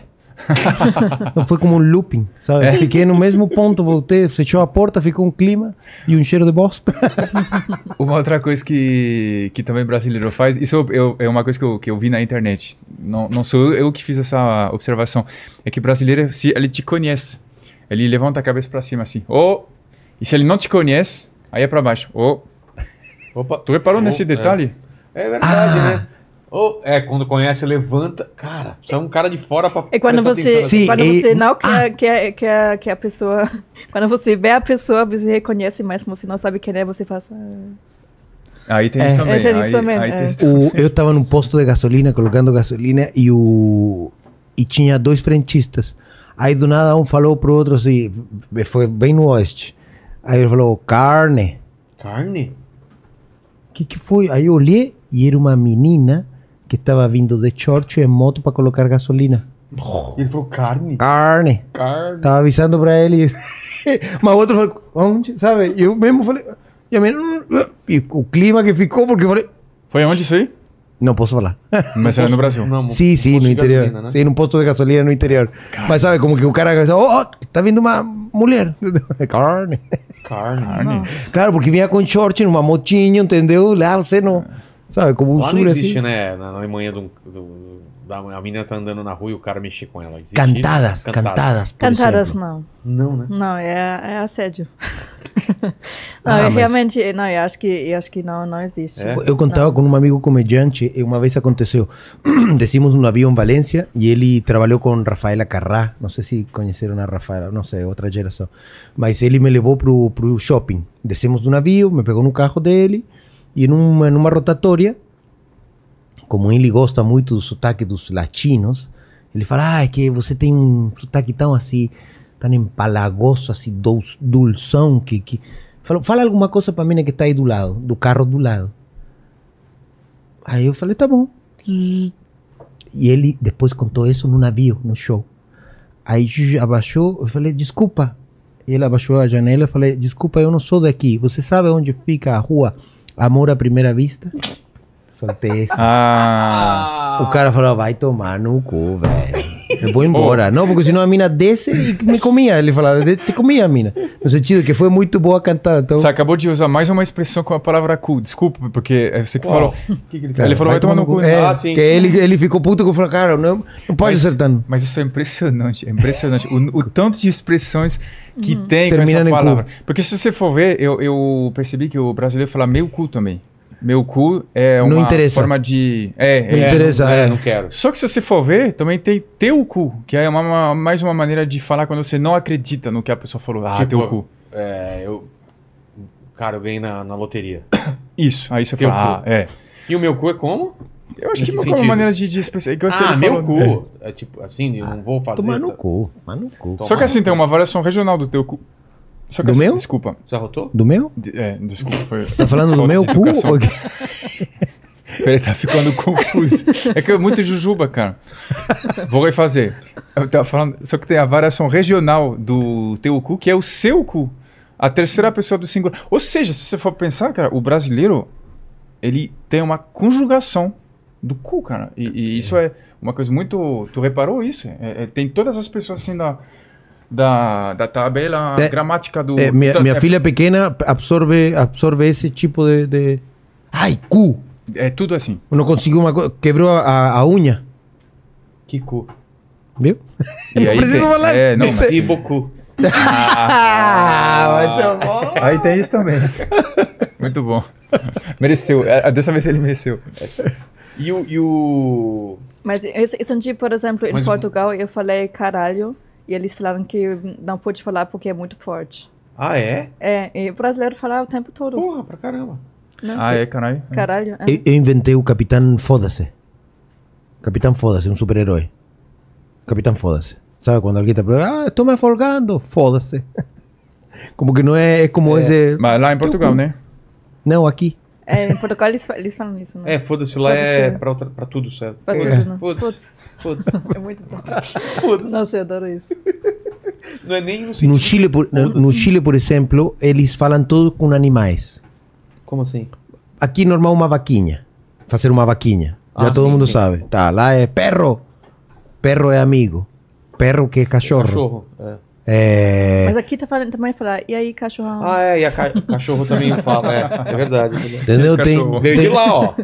então foi como um looping, sabe? É. Fiquei no mesmo ponto, voltei, fechou a porta, ficou um clima e um cheiro de bosta. uma outra coisa que, que também brasileiro faz, isso eu, é uma coisa que eu, que eu vi na internet, não, não sou eu, eu que fiz essa observação, é que brasileiro, se ele te conhece, ele levanta a cabeça para cima assim, ou, oh! e se ele não te conhece, aí é para baixo, ou, oh! tu reparou oh, nesse detalhe? É, é verdade, ah. né? é, quando conhece, levanta. Cara, precisa é um cara de fora pra. É quando você. Sim, quando e... você não quer, ah. que quer, que a pessoa. Quando você vê a pessoa, você reconhece mais, como você não sabe quem é, você faz. Ah, aí tem é. isso também. É, também. Aí, é. aí tem o, eu tava num posto de gasolina, colocando gasolina, e o. E tinha dois frentistas. Aí do nada um falou pro outro assim, foi bem no oeste. Aí ele falou, carne. Carne? O que, que foi? Aí eu olhei e era uma menina que estaba vindo de Churchill en moto para colocar gasolina. Y él fue carne. Carne. Estaba avisando para él y... Más otro fue... ¿Sabes? Sabe? yo mismo falei. y el clima que ficou, porque ¿Fue falei. sí? No puedo hablar. ¿Me salió en en no Brasil? Sí, sí, en no interior. Sí, en un posto de gasolina en el interior. Carne. ¿sabes? sabe, como que un cara. Oh, oh, está viendo una mujer. Carne. Carne. Claro, porque con con en una un entendeu? La, no sé, no... Sabe, como o Lá sul, não é existe, assim. né? Na Alemanha, do, do, da, a menina tá andando na rua e o cara mexe com ela. Existe cantadas, cantadas, cantadas. Cantadas, não. Não, né? Não, é, é assédio. não, ah, é mas... realmente, não, eu acho que, eu acho que não, não existe. É? Eu contava não. com um amigo comediante, e uma vez aconteceu, descimos no avião em Valência e ele trabalhou com Rafaela Carrá, não sei se conheceram a Rafaela, não sei, outra geração, mas ele me levou pro, pro shopping. Descemos do navio, me pegou no carro dele, e numa, numa rotatória, como ele gosta muito do sotaque dos latinos, ele fala: Ah, é que você tem um sotaque tão assim, tão empalagoso, assim, dulção, que. que... Falou, fala alguma coisa pra mim que tá aí do lado, do carro do lado. Aí eu falei, tá bom. E ele depois contou isso no navio, no show. Aí abaixou, eu falei, desculpa. Ele abaixou a janela, eu falei, desculpa, eu não sou daqui. Você sabe onde fica a rua amor a primera vista. São ah. ah. O cara falou, vai tomar no cu, velho. Eu vou embora. não, porque senão a mina desce e me comia. Ele falava, te comia a mina. No sentido que foi muito boa cantada. Então... Você acabou de usar mais uma expressão com a palavra cu. Desculpa, porque é você que falou. Que que ele, ele, falou, vai, vai tomar, no cu. Ah, é, ah, sim. Que ele, ele ficou puto que eu cara, não, não pode mas, acertando. Mas isso é impressionante. É impressionante. o, o tanto de expressões que uhum. tem Terminando com essa palavra. Porque se você for ver, eu, eu percebi que o brasileiro fala meio cu também. Meu cu é uma não interessa. forma de. É, não é, interessa, não, é, é. não quero. Só que se você for ver, também tem teu cu, que é uma, uma, mais uma maneira de falar quando você não acredita no que a pessoa falou. Ah, tipo, teu cu. É, eu. Cara, eu ganhei na, na loteria. Isso, aí você teu fala. Ah, é. E o meu cu é como? Eu acho que, que é uma maneira de, de expressar. Que ah, meu falou, cu. É. é. tipo, assim, eu não vou ah, fazer. Tomar no cu. Tomar no cu. Só que assim, tem uma variação regional do teu cu. Só que do eu, assim, meu? Desculpa. Você arrotou? Do meu? De, é, desculpa. Foi, tá falando do meu cu? Peraí, tá ficando confuso. É que é muito jujuba, cara. Vou refazer. Eu tava falando, só que tem a variação regional do teu cu, que é o seu cu. A terceira pessoa do singular. Ou seja, se você for pensar, cara, o brasileiro, ele tem uma conjugação do cu, cara. E, e isso é uma coisa muito... Tu reparou isso? É, é, tem todas as pessoas assim na... Da da, da tabela é, gramática do. É, minha, filha pequena absorve, absorve esse tipo de, de. Ai, cu! É tudo assim. Não conseguiu uma coisa. Quebrou a, a unha. Que cu. Viu? E não aí preciso tem, falar. É, não, mas... Tipo ah, muito ah. bom. Aí tem isso também. Muito bom. Mereceu. É, é, dessa vez ele mereceu. E o. Mas eu, senti, por exemplo, em Mas Portugal, eu falei caralho. E eles falaram que não pude falar porque é muito forte. Ah, é? É, e o brasileiro fala o tempo todo. Porra, pra caramba. Não? Né? Ah, é, caralho. É. Caralho. É. Eu, eu inventei o Capitão Foda-se. Capitão Foda-se, um super-herói. Capitão Foda-se. Sabe quando alguém tá falando, ah, estou me folgando, foda-se. Como que não é, é como é. esse... Mas lá em Portugal, né? Não, aqui. É, em Portugal eles, eles falam isso, né? É, foda-se, lá foda é né? pra, outra, pra, tudo, certo? Pra é, tudo, é. né? Foda-se. Foda-se. É muito bom. Foda-se. Nossa, eu adoro isso. Não é nem um No Chile, por, no Chile, por exemplo, eles falam tudo com animais. Como assim? Aqui, é normal, uma vaquinha. Fazer uma vaquinha. Ah, Já todo sim, mundo sim. sabe. Tá, lá é perro. Perro é amigo. Perro que é cachorro. É cachorro, é. É... Mas aqui tá falando também falar, e aí, cachorro? Ah, é, e a ca cachorro também fala, é, é verdade. Entendeu? Tem, Veio de lá, ó.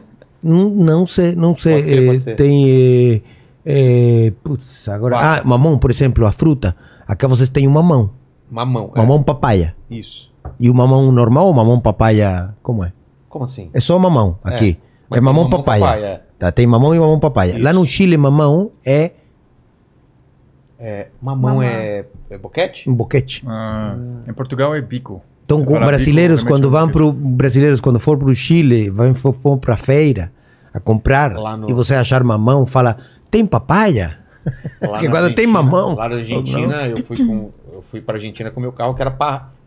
Não, não sei, não sei. Pode ser, eh, pode ser. Tem. É, putz, agora. Vai. Ah, mamão, por exemplo, a fruta. Aqui vocês têm o mamão. Mamão. É. Mamão papaya. Isso. E o mamão normal ou mamão papaya? Como é? Como assim? É só mamão é. aqui. É, mamão, mamão papaya. papaya. É. Tá, tem mamão e mamão papaya. Isso. Lá no Chile, mamão é. É, mamão, mamão. é é boquete? Um boquete. Ah, em Portugal é bico. Então, brasileiros bico, quando vão para, brasileiros quando for para o Chile, vão, para para feira a comprar no... e você achar mamão, fala tem papaya. Porque quando tem mamão. Lá na Argentina, eu fui fui para Argentina com meu carro que era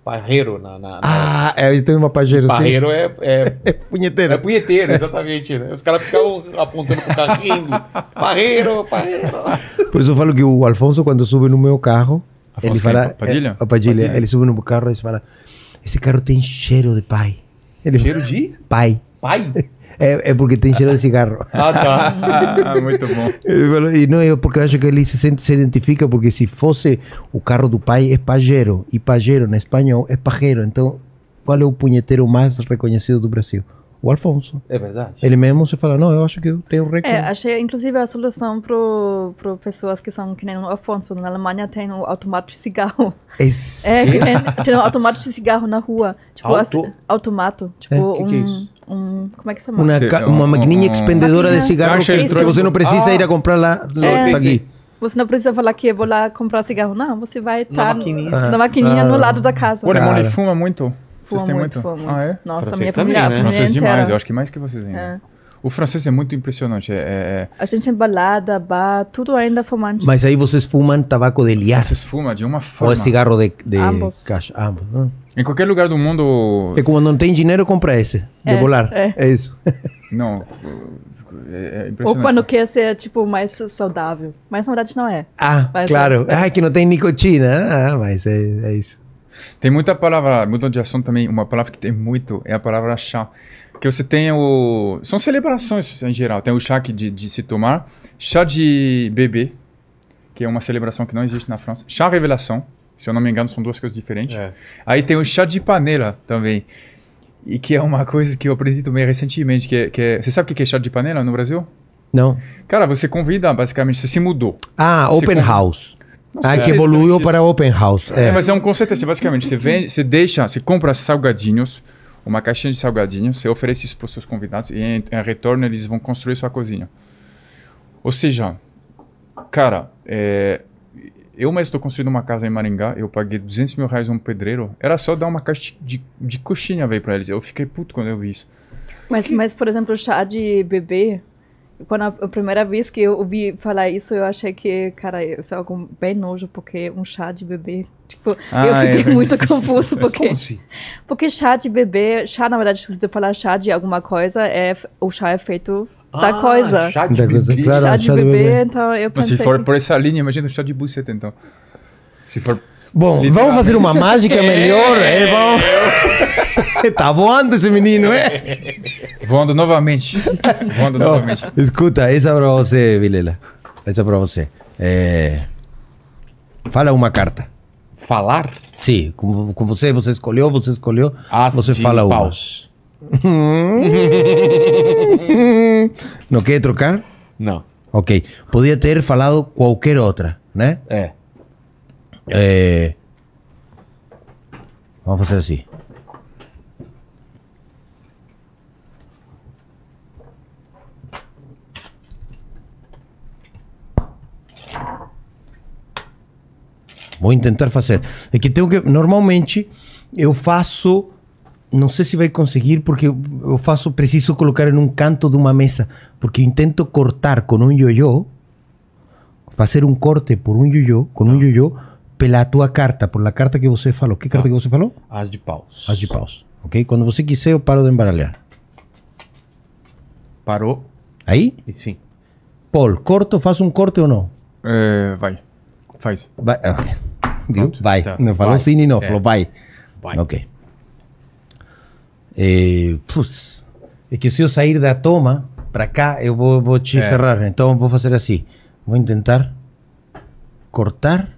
parreiro na, na, na... Ah, é, tem uma parreiro. Parreiro é, é, é punheteiro. É punheteiro, exatamente. Né? Os caras ficavam apontando pro carro rindo. Parreiro, parreiro. Por isso eu falo que o Alfonso quando sube no meu carro ele fala, Padilha? É, o Padilha, Padilha, ele sube no carro e fala: Esse carro tem cheiro de pai. Ele, cheiro de? Pai. Pai? É, é porque tem cheiro de cigarro. ah, tá. Ah, muito bom. E não é porque eu acho que ele se, sente, se identifica, porque se fosse o carro do pai, é pajero. E pajero, na espanhol, é pajero. Então, qual é o punheteiro mais reconhecido do Brasil? o Alfonso. É verdade. Ele mesmo se fala, não, eu acho que eu tenho recorde. É, achei inclusive a solução para pessoas que são que nem o Alfonso. Na Alemanha tem o automato de cigarro. Esse. É, tem, tem um automato de cigarro na rua. Tipo, Auto? automato. Tipo, é, um... Que é um, como é que se chama? Uma, é maquininha uma magninha um, expendedora de cigarro que você não precisa ah. ir a ah. comprar lá. É. Tá aqui. Você não precisa falar que eu vou lá comprar cigarro, não. Você vai estar tá ah. na maquininha, na maquininha ah, no lado da casa. O alemão ele fuma muito. Vocês têm muito? muito? Ah, muito. Ah, é? Nossa, francês minha também, vocês né? É francês demais, eu acho que mais que vocês ainda. É. O francês é muito impressionante. É, é, é... A gente é balada, bar, tudo ainda fumante. Mas aí vocês fumam tabaco de liar. Vocês fumam de uma forma. Ou é cigarro de, de Ambos. caixa. Ambos. Né? Em qualquer lugar do mundo... É como não tem dinheiro, compra esse. É, de bolar. É. é isso. Não, é, é Ou quando quer ser, tipo, mais saudável. Mas na verdade não é. Ah, mas claro. Ah, é. Ah, que não tem nicotina. Ah, mas é, é isso. Tem muita palavra, mudando de assunto também, uma palavra que tem muito é a palavra chá. Que você tem o. São celebrações em geral. Tem o chá de, de se tomar, chá de bebê, que é uma celebração que não existe na França, chá revelação, se eu não me engano, são duas coisas diferentes. É. Aí tem o chá de panela também. E que é uma coisa que eu aprendi também recentemente, que é, que é... você sabe o que é chá de panela no Brasil? Não. Cara, você convida, basicamente, você se mudou. Ah, open convida. house ah, que evoluiu para open house. É. é. mas é um conceito assim, basicamente, você vende, você deixa, você compra salgadinhos, uma caixinha de salgadinhos, você oferece isso para os seus convidados e em, em, retorno eles vão construir sua cozinha. Ou seja, cara, é, eu mesmo estou construindo uma casa em Maringá, eu paguei 200 mil reais a um pedreiro, era só dar uma caixa de, de coxinha, para eles. Eu fiquei puto quando eu vi isso. Mas, mas, por exemplo, chá de bebê, quando a, a, primeira vez que eu ouvi falar isso, eu achei que, cara, isso é algo bem nojo, porque um chá de bebê. Tipo, ah, eu é fiquei é. muito confuso, porque. Como assim? Porque chá de bebê, chá, na verdade, se você falar chá de alguma coisa, é, o chá é feito da ah, coisa. Chá de bebê. Claro, chá de chá bebê, bebê, então eu pensei... Mas se for por essa linha, imagina o chá de buceta, então. Se for... Bom, vamos fazer uma mágica melhor, eh, é, tá voando esse menino, é? Voando novamente. Voando Não, novamente. Escuta, essa é pra você, Vilela. Essa é pra você. É... Fala uma carta. Falar? Sim, com, com você, você escolheu, você escolheu, As você fala uma. Paus. Não quer trocar? Não. Ok. Podia ter falado qualquer outra, né? É. é... Vamos fazer assim. Vou tentar fazer. É que tenho que. Normalmente eu faço. Não sei se vai conseguir, porque eu faço. Preciso colocar em um canto de uma mesa. Porque eu tento cortar com um yoyo Fazer um corte por um yoyo Com um yoyo ah. Pela tua carta. Por la carta que você falou. Que carta ah. que você falou? As de paus. As de paus. Ok? Quando você quiser, eu paro de embaralhar. Parou. Aí? Sim. Paul, corto, Faço um corte ou não? É, vai. Faz. Vai. Okay viu? vai. Tá. Não falou sim e não, é. falou vai. vai. Ok. É, eh, putz, é que se eu sair da toma para cá, eu vou, vou te é. ferrar. Então vou fazer assim. Vou tentar cortar.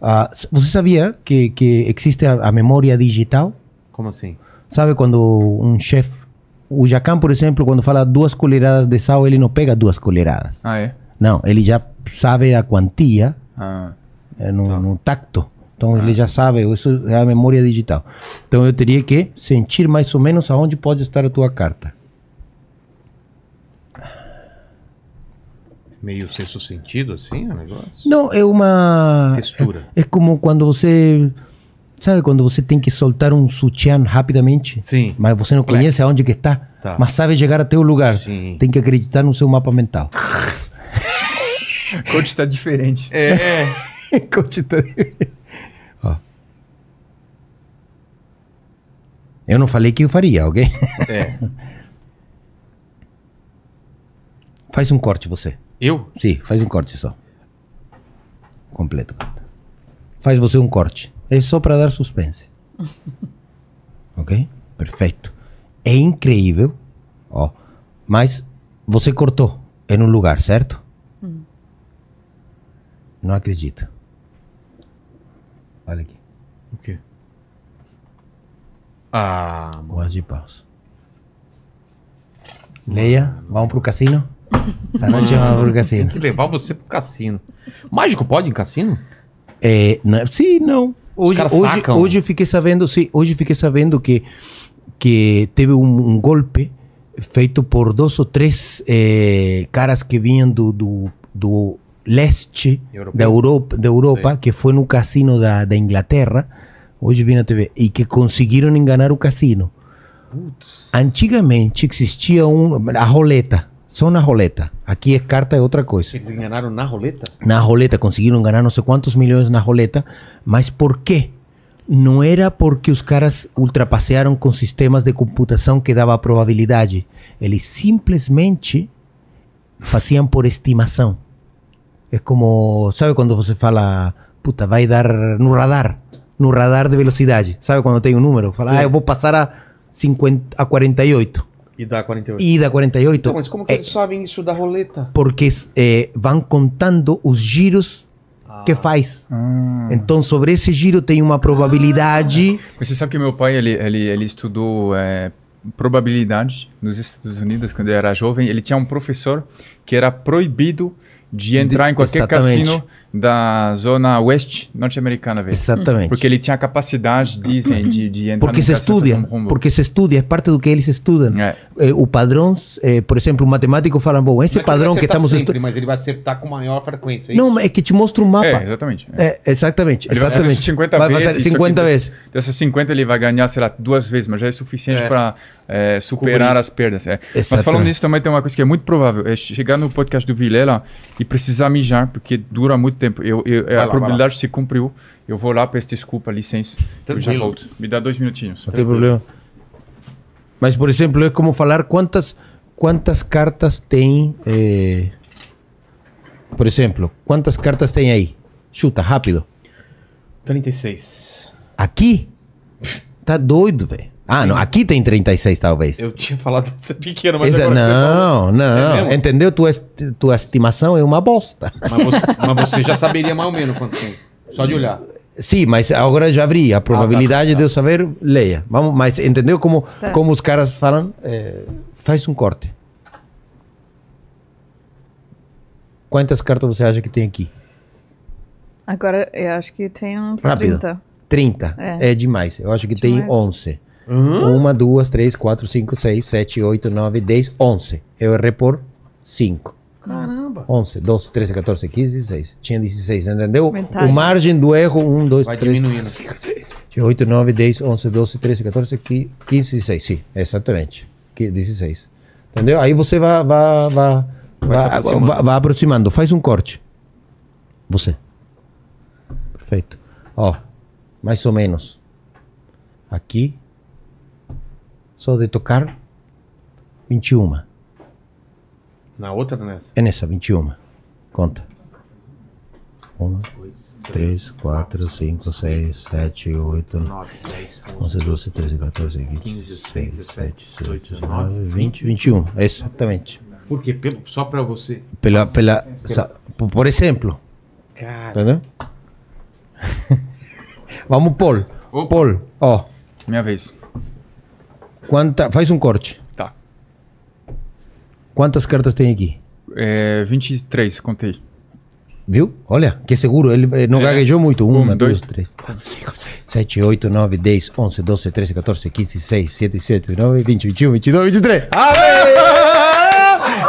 Ah, você sabia que, que existe a, a memória digital? Como assim? Sabe quando um chefe o Jacan, por exemplo, quando fala duas colheradas de sal, ele não pega duas colheradas. Ah, é? Não, ele já sabe a quantia ah é, no, tá. no tacto. Então ah. ele já sabe, isso é a memória digital. Então eu teria que sentir mais ou menos aonde pode estar a tua carta. Meio sexto sentido, assim, o negócio? Não, é uma... Textura. É, é como quando você... Sabe quando você tem que soltar um sutiã rapidamente? Sim. Mas você não conhece aonde que está, tá. mas sabe chegar até o lugar. Sim. Tem que acreditar no seu mapa mental. Coach está diferente. É. eu não falei que eu faria, alguém? Okay? É. faz um corte você. Eu? Sim, faz um corte só. Completo. Faz você um corte. É só para dar suspense. ok? Perfeito. É incrível. Ó. Mas você cortou em um lugar, certo? Hum. Não acredito. Olha aqui. O quê? Ah, mano. O as de paus. Leia, vamos pro cassino? Sarante, vamos pro cassino. Tem que levar você pro cassino. Mágico pode em cassino? É, não, é- sim, não. Hoje, hoje, hoje eu fiquei sabendo, sim, hoje fiquei sabendo que, que teve um, um golpe feito por dois ou três eh, caras que vinham do, do, do leste da Europa, da Europa que foi no casino da, da Inglaterra, hoje vi na TV, e que conseguiram enganar o casino Putz. Antigamente existia um, a roleta, só na roleta. Aqui é carta é outra coisa. Eles enganaram na roleta? Na roleta, conseguiram ganhar não sei quantos milhões na roleta, mas por quê? Não era porque os caras ultrapassearam com sistemas de computação que dava a probabilidade. Eles simplesmente faziam por estimação. Es como, ¿sabe cuando se fala, puta, vai dar no radar, no radar de velocidade? Sabe quando tem um número? Fala, ah, eu vou passar a, 50, a 48. E dá 48. E da 48. Então, mas como que eles eh, sabem isso da roleta? Porque eh, vão contando os giros ah. que faz. Ah. Então, sobre esse giro tem uma probabilidade... Ah. Você sabe que meu pai, ele, ele, ele estudou... É, eh, probabilidade nos Estados Unidos quando ele era jovem ele tinha um professor que era proibido de entrar em qualquer Exatamente. cassino da zona oeste norte-americana, Exatamente. Porque ele tinha a capacidade, dizem, de, de entrar Porque se estuda, porque se estuda, é parte do que eles estudam. É. É, o padrão, é, por exemplo, o matemático fala, bom, esse é padrão que estamos estudando... Mas ele vai acertar com maior frequência. É isso? Não, é que te mostra um mapa. É, exatamente. É. exatamente, ele exatamente. Vai fazer 50 vai Fazer 50 vezes. Dessas 50 ele vai ganhar, sei lá, duas vezes, mas já é suficiente é. para é, superar as perdas. É. Mas falando nisso também tem uma coisa que é muito provável, é chegar no podcast do Vilela e precisar mijar, porque dura muito tempo. Eu, eu a lá, probabilidade se cumpriu. Eu vou lá, peço desculpa, licença, eu já volto. Me dá dois minutinhos. Não tem problema. Mas, por exemplo, é como falar quantas, quantas cartas tem... Eh, por exemplo, quantas cartas tem aí? Chuta, rápido. 36. Aqui? Tá doido, velho. Ah, não, aqui tem 36 talvez. Eu tinha falado de ser pequeno, mas Exa é agora Não, é não. É Entendeu? Tua, tua estimação é uma bosta. Mas você, mas você já saberia mais ou menos quanto tem. Só de olhar. Sim, mas agora já abri. A probabilidade ah, tá, tá, de eu saber, leia. Vamos, mas entendeu como, tá. como os caras falam? É, faz um corte. Quantas cartas você acha que tem aqui? Agora, eu acho que tem uns Rápido. 30. 30. É. é demais. Eu acho que é demais. tem 11. Hum? Uma, duas, três, quatro, cinco, seis, sete, oito, nove, dez, onze. Eu errei por cinco. Caramba. 11, 12, 13, 14, 15, 16. Tinha 16, entendeu? Metade. O margem do erro, 1, 2, 3. Vai diminuindo. 8, 9, 10, 11, 12, 13, 14, 15, 16. Sim, exatamente. 16. Entendeu? Aí você vai, vai, vai, vai, aproximando. vai, vai aproximando. Faz um corte. Você. Perfeito. Ó, mais ou menos. Aqui só de tocar, 21. Na outra nessa? É nessa, 21. Conta. 1, 3, 4, 5, 6, 7, 8, 9, 11, 12, 13, 14, 15, 16, 17, 18, 19, 20, 21. Exatamente. Por quê? Pelo, só para você? Pela, pela, sa, por exemplo. Cara. Entendeu? Vamos, Paul. Opa. Paul, ó. Minha vez. Quanta, faz um corte. Tá. Quantas cartas tem aqui? É, 23, contei. Viu? Olha, que seguro. Ele não é. gaguejou muito. 1, um, dois, três, quatro, cinco, sete, oito, nove, dez, onze, doze, treze, quatorze, quinze, seis, sete, sete, nove, vinte, vinte e um, vinte e dois, vinte e três. Aê!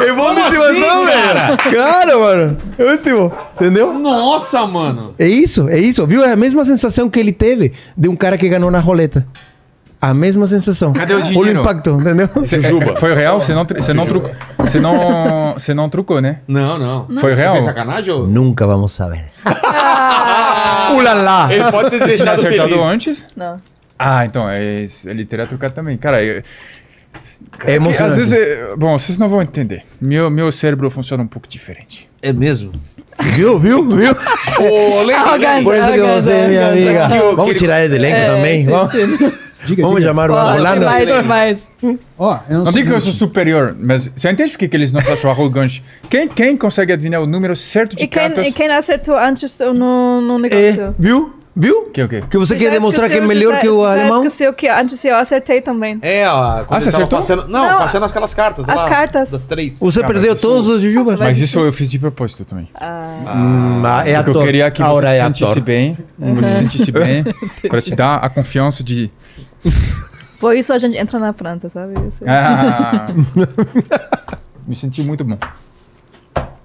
Evou é motivação, assim, velho! Claro, mano. É último. Entendeu? Nossa, mano. É isso, é isso. Viu? É a mesma sensação que ele teve de um cara que ganhou na roleta a mesma sensação. Cadê o dinheiro? Olha o impacto, entendeu? Você é, foi real? Você não, você não, você não, você não trucou, né? Não, não. Foi real? Foi sacanagem? Ou? Nunca vamos saber. Ah. Ulala! Ele pode ter deixado acertado feliz. antes? Não. Ah, então, é, ele teria trucado também. Cara, eu, é emocionante. Às vezes, é, bom, vocês não vão entender. Meu, meu cérebro funciona um pouco diferente. É mesmo? Viu, viu, viu? Por isso que você é minha amiga. Vamos tirar ele do elenco é, também? Sim, Vamos. Sim. Diga, Vamos diga. chamar o oh, Ó, oh, eu não, não digo que eu sou superior, mas você entende por que eles não acham arrogante? Quem, quem consegue adivinhar o número certo de e quem, cartas? E quem acertou antes no, no negócio? É, viu? Viu? Que, okay. que você quer demonstrar que é melhor já, que o já alemão? que antes eu acertei também. É, ó. Ah, você acertou? Passando, não, não, passando aquelas cartas. As lá, cartas. Das três. Você perdeu todas as os jujubas. Mas isso eu fiz de propósito também. Ah, hum, ah é ator. Eu queria é que é uhum. você se sentisse bem. Uhum. Você sentisse bem. pra te dar a confiança de Por isso a gente entra na França, sabe? Ah, me senti muito bom.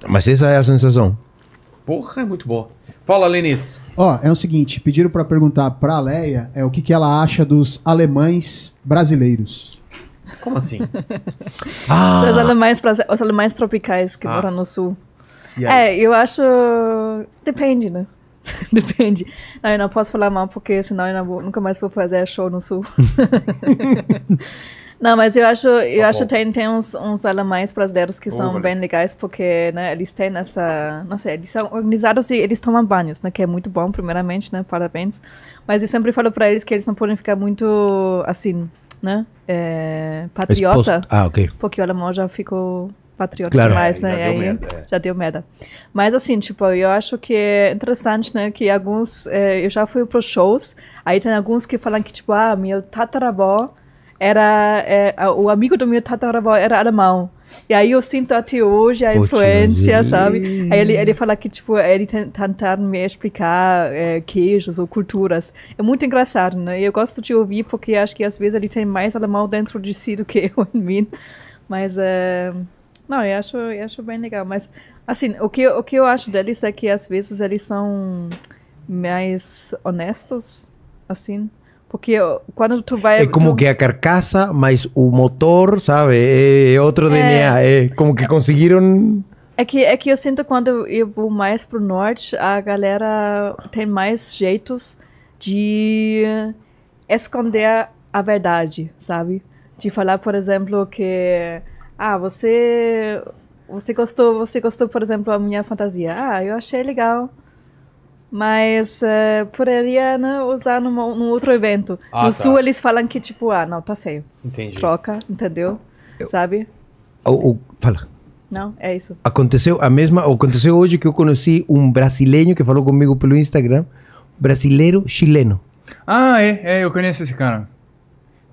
Mas essa é a sensação. Porra, é muito boa. Fala, Lenis. Ó, é o seguinte, pediram para perguntar pra Leia é, o que, que ela acha dos alemães brasileiros. Como assim? ah. os, alemães, os alemães tropicais que ah. moram no sul. É, eu acho... Depende, né? Depende. Não, eu não posso falar mal, porque senão eu não, nunca mais vou fazer show no sul. não, mas eu acho, eu tá acho que tem, tem uns, uns alemães brasileiros que oh, são bem legais, porque né, eles têm essa. Não sei, eles são organizados e eles tomam banhos, né, que é muito bom, primeiramente, né, parabéns. Mas eu sempre falo para eles que eles não podem ficar muito assim, né? É, patriota. Ah, Porque o alemão já ficou patriota claro, demais, é, né? Já, aí, deu merda, é. já deu merda. Mas assim, tipo, eu acho que é interessante, né? Que alguns, é, eu já fui para shows, aí tem alguns que falam que tipo, ah, meu tataravó era é, o amigo do meu tataravó era alemão. E aí eu sinto até hoje a influência, sabe? Aí ele, ele fala que, tipo, ele tentar me explicar é, queijos ou culturas. É muito engraçado, né? Eu gosto de ouvir porque acho que às vezes ele tem mais alemão dentro de si do que eu em mim. Mas é, não, eu acho, eu acho bem legal. Mas, assim, o que, o que eu acho deles é que às vezes eles são mais honestos, assim. Porque quando tu vai. É como tu... que a carcaça, mas o motor, sabe? É, é outro é... DNA. É como que conseguiram. É que, é que eu sinto quando eu vou mais pro norte, a galera tem mais jeitos de esconder a verdade, sabe? De falar, por exemplo, que ah, você você gostou, você gostou, por exemplo, a minha fantasia. Ah, eu achei legal. Mas uh, eh, poderia é, né, usar num, num, outro evento. Ah, no tá. sul eles falam que tipo, ah, não, tá feio. Entendi. Troca, entendeu? Eu, Sabe? O, fala. Não, é isso. Aconteceu a mesma, aconteceu hoje que eu conheci um brasileiro que falou comigo pelo Instagram, brasileiro chileno. Ah, é, é eu conheço esse cara.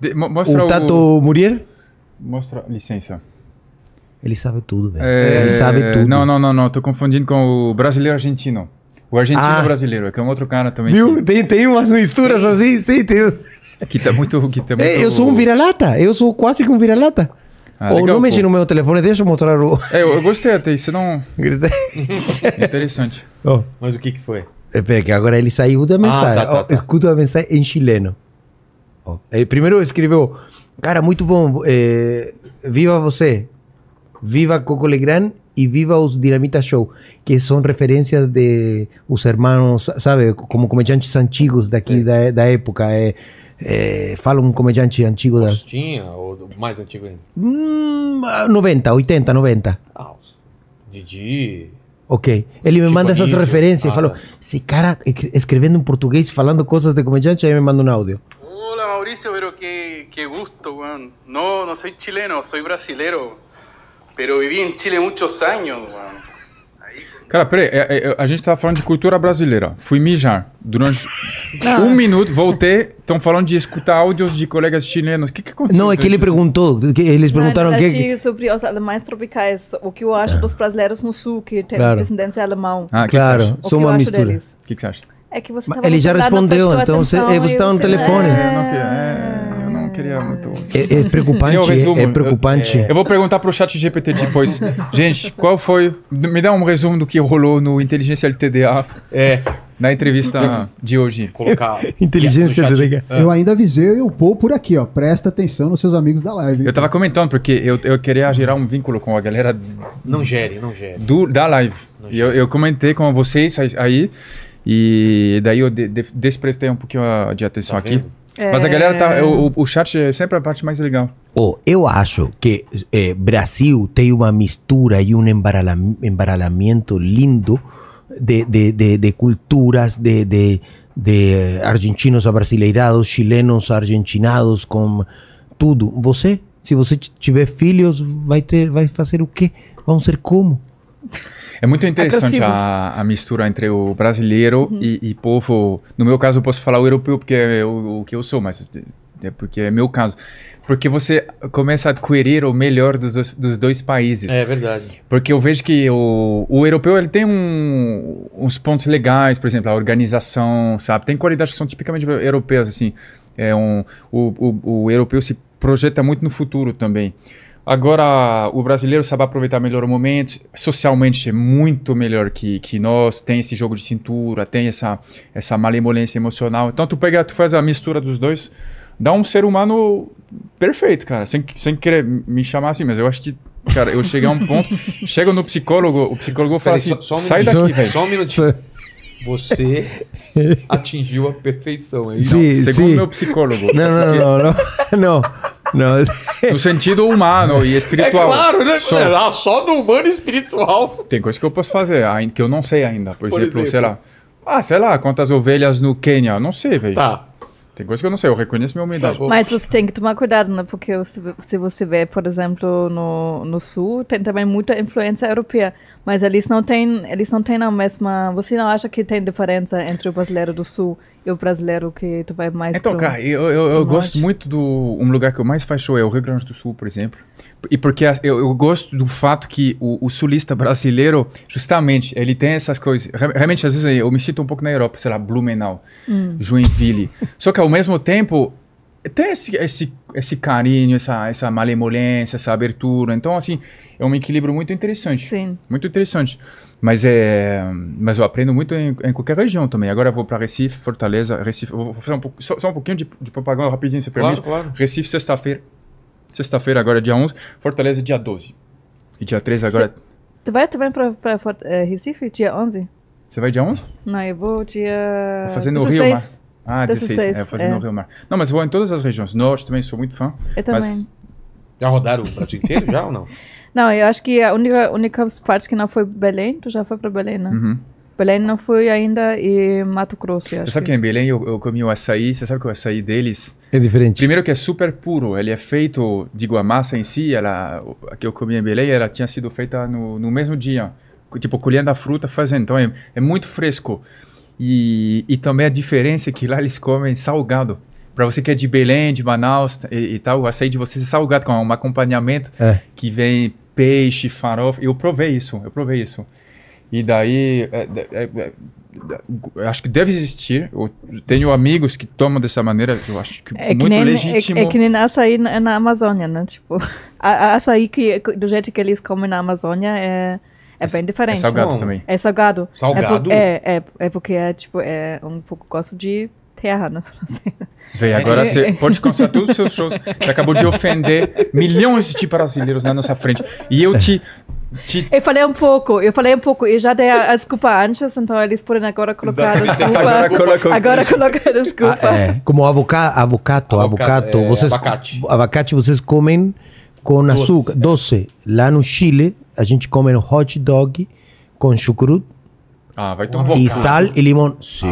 De, mostra o Tato Murier? Mostra, licença. Ele sabe tudo, velho. É... Ele sabe é, tudo. Não, não, não, não. Tô confundindo com o brasileiro argentino. O argentino ah. brasileiro, que é um outro cara também. Viu? Que... Tem, tem umas misturas é. assim, sim, tem. Que tá muito. Que tá muito... É, eu sou um vira-lata. Eu sou quase que um vira-lata. Ah, Ou não mexe no meu telefone, deixa eu mostrar o. É, eu, eu gostei até, senão. Interessante. Oh. Mas o que que foi? Espera, que agora ele saiu da mensagem. Ah, tá, tá, tá. escuta a mensagem em chileno. Oh. Eh, ele primeiro escreveu: Cara, muito bom, eh, viva você. viva Coco Legrand y viva os Dinamita Show, que son referencias de los hermanos, ¿sabe? Como comediantes antiguos de aquí, de la época. Eh. un eh, fala un comediante antiguo? da. Pues o más mais antigo 90, 80, 90. Didi. Ok. Ele me manda esas referencias. falo. Ah, cara escribiendo en portugués, falando cosas de comediante, ahí me manda un audio. Hola Mauricio, pero qué, gusto, No, no soy chileno, soy brasileiro. Pero vivi em Chile muitos anos mano. Cara, peraí, é, é, é, a gente tava falando de cultura brasileira. Fui mijar durante ah. um minuto, voltei. Estão falando de escutar áudios de colegas chilenos. O que, que aconteceu? Não, é que ele perguntou. Que eles perguntaram o que. sobre os alemães tropicais. O que eu acho dos brasileiros no sul, que tem claro. descendência alemã. Ah, claro. Que Sou uma mistura. O que, que você acha? É que você Ele já respondeu, então você, você, tá no telefone. É, não, que, é muito. É, é preocupante. Eu resumo. É preocupante. Eu, eu vou perguntar para o chat GPT depois. Gente, qual foi. Me dá um resumo do que rolou no Inteligência LTDA. É. Na entrevista de hoje, colocar. Inteligência LTDA. Ah. Eu ainda avisei o Paul por aqui, ó. Presta atenção nos seus amigos da live. Eu estava tava comentando, porque eu, eu queria gerar um vínculo com a galera. Não gere, não gere. Do, da live. E eu, eu comentei com vocês aí. E daí eu de, de desprestei um pouquinho de atenção tá aqui. Mas a é. galera tá. É, o, o chat é sempre a parte mais legal. Oh, eu acho que eh, Brasil tem uma mistura e um embaralhamento lindo de, de, de, de culturas, de, de, de argentinos brasileirados, chilenos argentinados, com tudo. Você, se você tiver filhos, vai, ter, vai fazer o quê? Vão ser como? É muito interessante a, a, mistura entre o brasileiro uhum. e, e, povo. No meu caso, eu posso falar o europeu porque é o, o que eu sou, mas é porque é meu caso. Porque você começa a adquirir o melhor dos, dos, dois países. É verdade. Porque eu vejo que o, o europeu ele tem um, uns pontos legais, por exemplo, a organização, sabe? Tem qualidades que são tipicamente europeias, assim. É um, o, o, o europeu se projeta muito no futuro também. Agora, o brasileiro sabe aproveitar melhor o momento, socialmente é muito melhor que, que nós, tem esse jogo de cintura, tem essa, essa malemolência emocional. Então, tu, pega, tu faz a mistura dos dois, dá um ser humano perfeito, cara. Sem, sem querer me chamar assim, mas eu acho que Cara, eu cheguei a um ponto, chego no psicólogo, o psicólogo fala assim: só, só um sai daqui, velho. Só um minutinho. Você atingiu a perfeição aí. É sim, não, segundo sim. meu psicólogo. Não, não, não, não. não. No é. sentido humano e espiritual. É claro, né? Só, é, só no humano e espiritual. Tem coisas que eu posso fazer, ainda que eu não sei ainda. Por, Por exemplo, exemplo, sei lá. Ah, sei lá, quantas ovelhas no Quênia? Não sei, velho. Tá. Tem coisa que eu não sei, eu reconheço minha humildade. Tá mas você tem que tomar cuidado, né? Porque se você vê, por exemplo, no, no sul, tem também muita influência europeia. Mas eles não têm, eles não têm a mesma. Você não acha que tem diferença entre o brasileiro do sul e o brasileiro que tu vai mais Então, pro, cara, eu, eu, eu gosto muito do... Um lugar que eu mais faz show é o Rio Grande do Sul, por exemplo. E porque a, eu, eu, gosto do fato que o, o, sulista brasileiro, justamente, ele tem essas coisas. Realmente, às vezes eu me sinto um pouco na Europa, sei lá, Blumenau, hum. Joinville. Só que ao mesmo tempo, tem esse, esse, esse carinho, essa, essa malemolência, essa abertura. Então, assim, é um equilíbrio muito interessante. Sim. Muito interessante. Mas é, mas eu aprendo muito em, em qualquer região também. Agora eu vou para Recife, Fortaleza, Recife. Vou fazer um pouco, só, só, um pouquinho de, de propaganda rapidinho, se permite. Claro, Recife, sexta-feira. Sexta-feira agora dia 11, Fortaleza dia 12. E dia 13 agora. Cê, tu vai também para uh, eh, Recife dia 11? Você vai dia 11? Não, eu vou dia vou fazendo 16. Rio Mar. Ah, 16, 16 é, fazendo é. Rio Mar. Não, mas eu vou em todas as regiões. Norte também sou muito fã. Eu mas... também. Já rodaram o Brasil inteiro já ou não? Não, eu acho que a única, única parte que não foi Belém, tu já foi para Belém, né? Uhum. Belém não foi ainda e Mato Grosso, eu acho. Você sabe que, em Belém eu, eu, comi o açaí, você sabe que o açaí deles... É diferente. Primeiro que é super puro, ele é feito, digo, a massa em si, ela, a que eu comi em Belém, ela tinha sido feita no, no mesmo dia. Tipo, colhendo a fruta, fazendo. Então é, é muito fresco. E, e também a diferença é que lá eles comem salgado para você que é de Belém, de Manaus e, e, tal, o açaí de vocês é salgado, com um acompanhamento é. que vem peixe, farofa. Eu provei isso, eu provei isso. E daí, é, é, é, é, acho que deve existir. Eu tenho amigos que tomam dessa maneira, eu acho que é muito nem, é, legítimo. É, que nem açaí na, na Amazônia, né? Tipo, a, a, açaí que, do jeito que eles comem na Amazônia é, é, é bem diferente. É salgado Não. também. É salgado. Salgado? É, é, é porque é, tipo, é um pouco gosto de terra. não, sei. agora você pode cancelar todos os seus shows. Você acabou de ofender milhões de brasileiros na nossa frente. E eu te te... Eu falei um pouco, eu falei um pouco, e já dei a, a desculpa antes, então eles podem agora colocar a desculpa. agora, coloca, agora coloca a desculpa. Ah, é, como avocado, avocado, avocado é, vocês, abacate. abacate vocês comem com doce, açúcar, é. doce. Lá no Chile, a gente come um hot dog com chucrut ah, vai tomar. E sal e limão. Sim.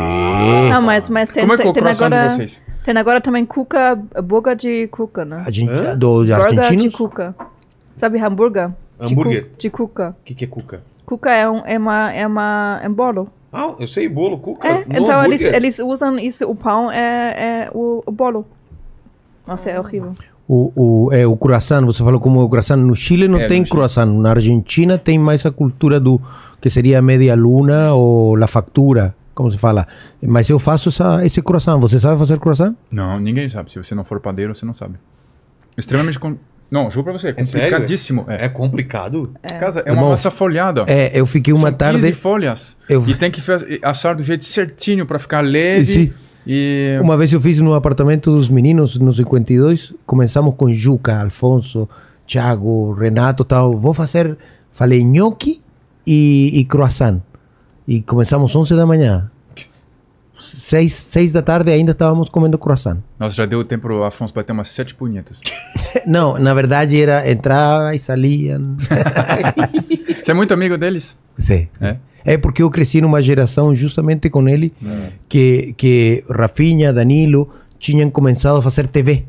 Ah, mas, mas tem, Como é que é tem agora... de vocês? Tem agora também cuca, boga de cuca, né? A gente, Hã? do argentino de cuca. Sabe hambúrguer? De Hambúrguer? cu- De cuca. O que, que é cuca? Cuca é, um, é, uma, é, uma, é um bolo. Ah, eu sei, bolo, cuca. É, no então eles, eles usam isso, o pão é, é o, o bolo. Nossa, é horrível. O, o, é, o croissant, você falou como o croissant no Chile não É, tem no Chile. croissant. Na Argentina tem mais a cultura do que seria a meia luna ou a factura, como se fala. Mas eu faço essa, esse croissant. Você sabe fazer croissant? Não, ninguém sabe. Se você não for padeiro, você não sabe. Extremamente com... Não, juro pra você, é complicadíssimo. É, é. é complicado? É. Casa, é uma Bom, massa folhada. É, eu fiquei uma São tarde. 15 folhas. Eu... E tem que assar do jeito certinho para ficar leve. Sim. E... Uma vez eu fiz no apartamento dos meninos, no 52, começamos com Juca, Alfonso, Thiago, Renato tal. Vou fazer. Falei, nhoque y, y croissant. Y começamos 11 da manhã. 6, 6 da tarde ainda estávamos comendo croissant. Nossa, já deu tempo o Afonso bater umas sete punhetas. Não, na verdade era entrava e saía. Você é muito amigo deles? Sim. É. é porque eu cresci numa geração justamente com ele é. que que Rafinha, Danilo tinham começado a fazer TV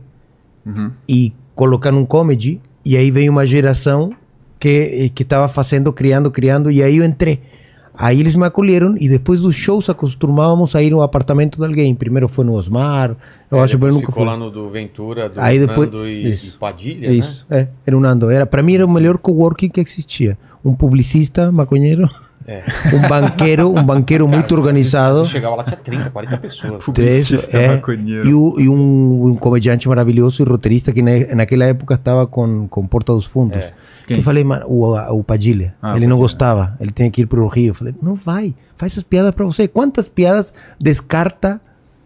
uhum. e colocar um comedy e aí veio uma geração que, eh, que estava fazendo, criando, criando, e aí eu entrei. Aí eles me acolheram e depois dos shows acostumávamos a ir no apartamento de alguém. Primeiro foi no Osmar, eu é, acho que eu nunca ficou fui. lá no do Ventura, do aí depois, Nando e, isso, e eh, Padilha, Isso, né? é, era o Nando. Era, pra mim era o melhor coworking que existia. Um publicista maconheiro Eh. un Um banqueiro, um banqueiro muito organizado. Chegava lá, tinha 30, 40 pessoas. Três, é, e, o, comediante maravilloso y roteirista que en aquella época estaba con com Porta dos Fundos. Eh, que falei, o, o Padilha. no ele não gostava, ele tinha que ir para o Rio. Eu falei, não vai, faz piadas para você. cuántas piadas descarta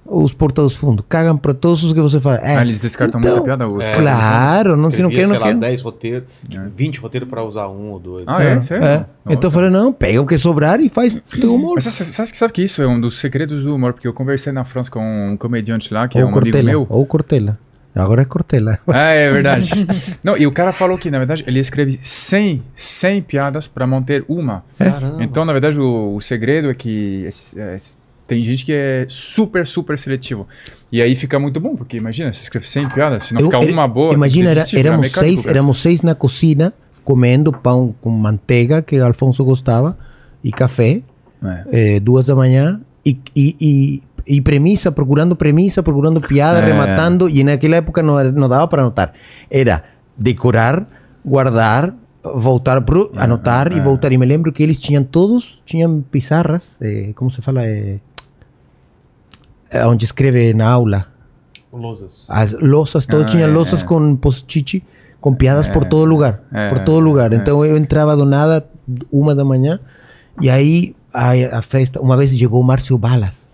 os portadores fundo cagam para todos os que você faz. É. Ah, eles descartam então, muita piada hoje. É, claro, não, se não quer, não quer. 10 roteiros, 20 é. roteiros para usar um ou dois. Ah, é? É. é. Então eu falei, não, pega o que sobrar e faz teu humor. Mas sabe, sabe que isso é um dos segredos do humor? Porque eu conversei na França com um comediante lá, que é ou é um Cortella, amigo meu. Ou Cortella. Agora é Cortella. Ah, é verdade. não, e o cara falou que, na verdade, ele escreve 100, 100 piadas para manter uma. Então, na verdade, o, o segredo é que... Esse, esse, tem gente que é super, super seletivo. E aí fica muito bom, porque imagina, se escreve 100 piadas, se não Eu, ficar uma boa. Imagina, era, éramos, é seis, éramos seis na cozinha, comendo pão com manteiga, que o Alfonso gostava, e café, é. É, duas da manhã, e, e, e e premissa, procurando premissa, procurando piada, é. rematando. E naquela época não, não dava para anotar. Era decorar, guardar, voltar anotar é. e é. voltar. E me lembro que eles tinham todos, tinham pizarras, eh, como se fala? Eh, Eh, donde escribe en aula. Losas. As ah, losas, todos tenían tinham con pues, chichi Con piadas por ah, todo lugar. Ah, por todo lugar. Entonces, yo entraba do nada, de la mañana. Y ahí, a, la festa. Una vez llegó Márcio Balas.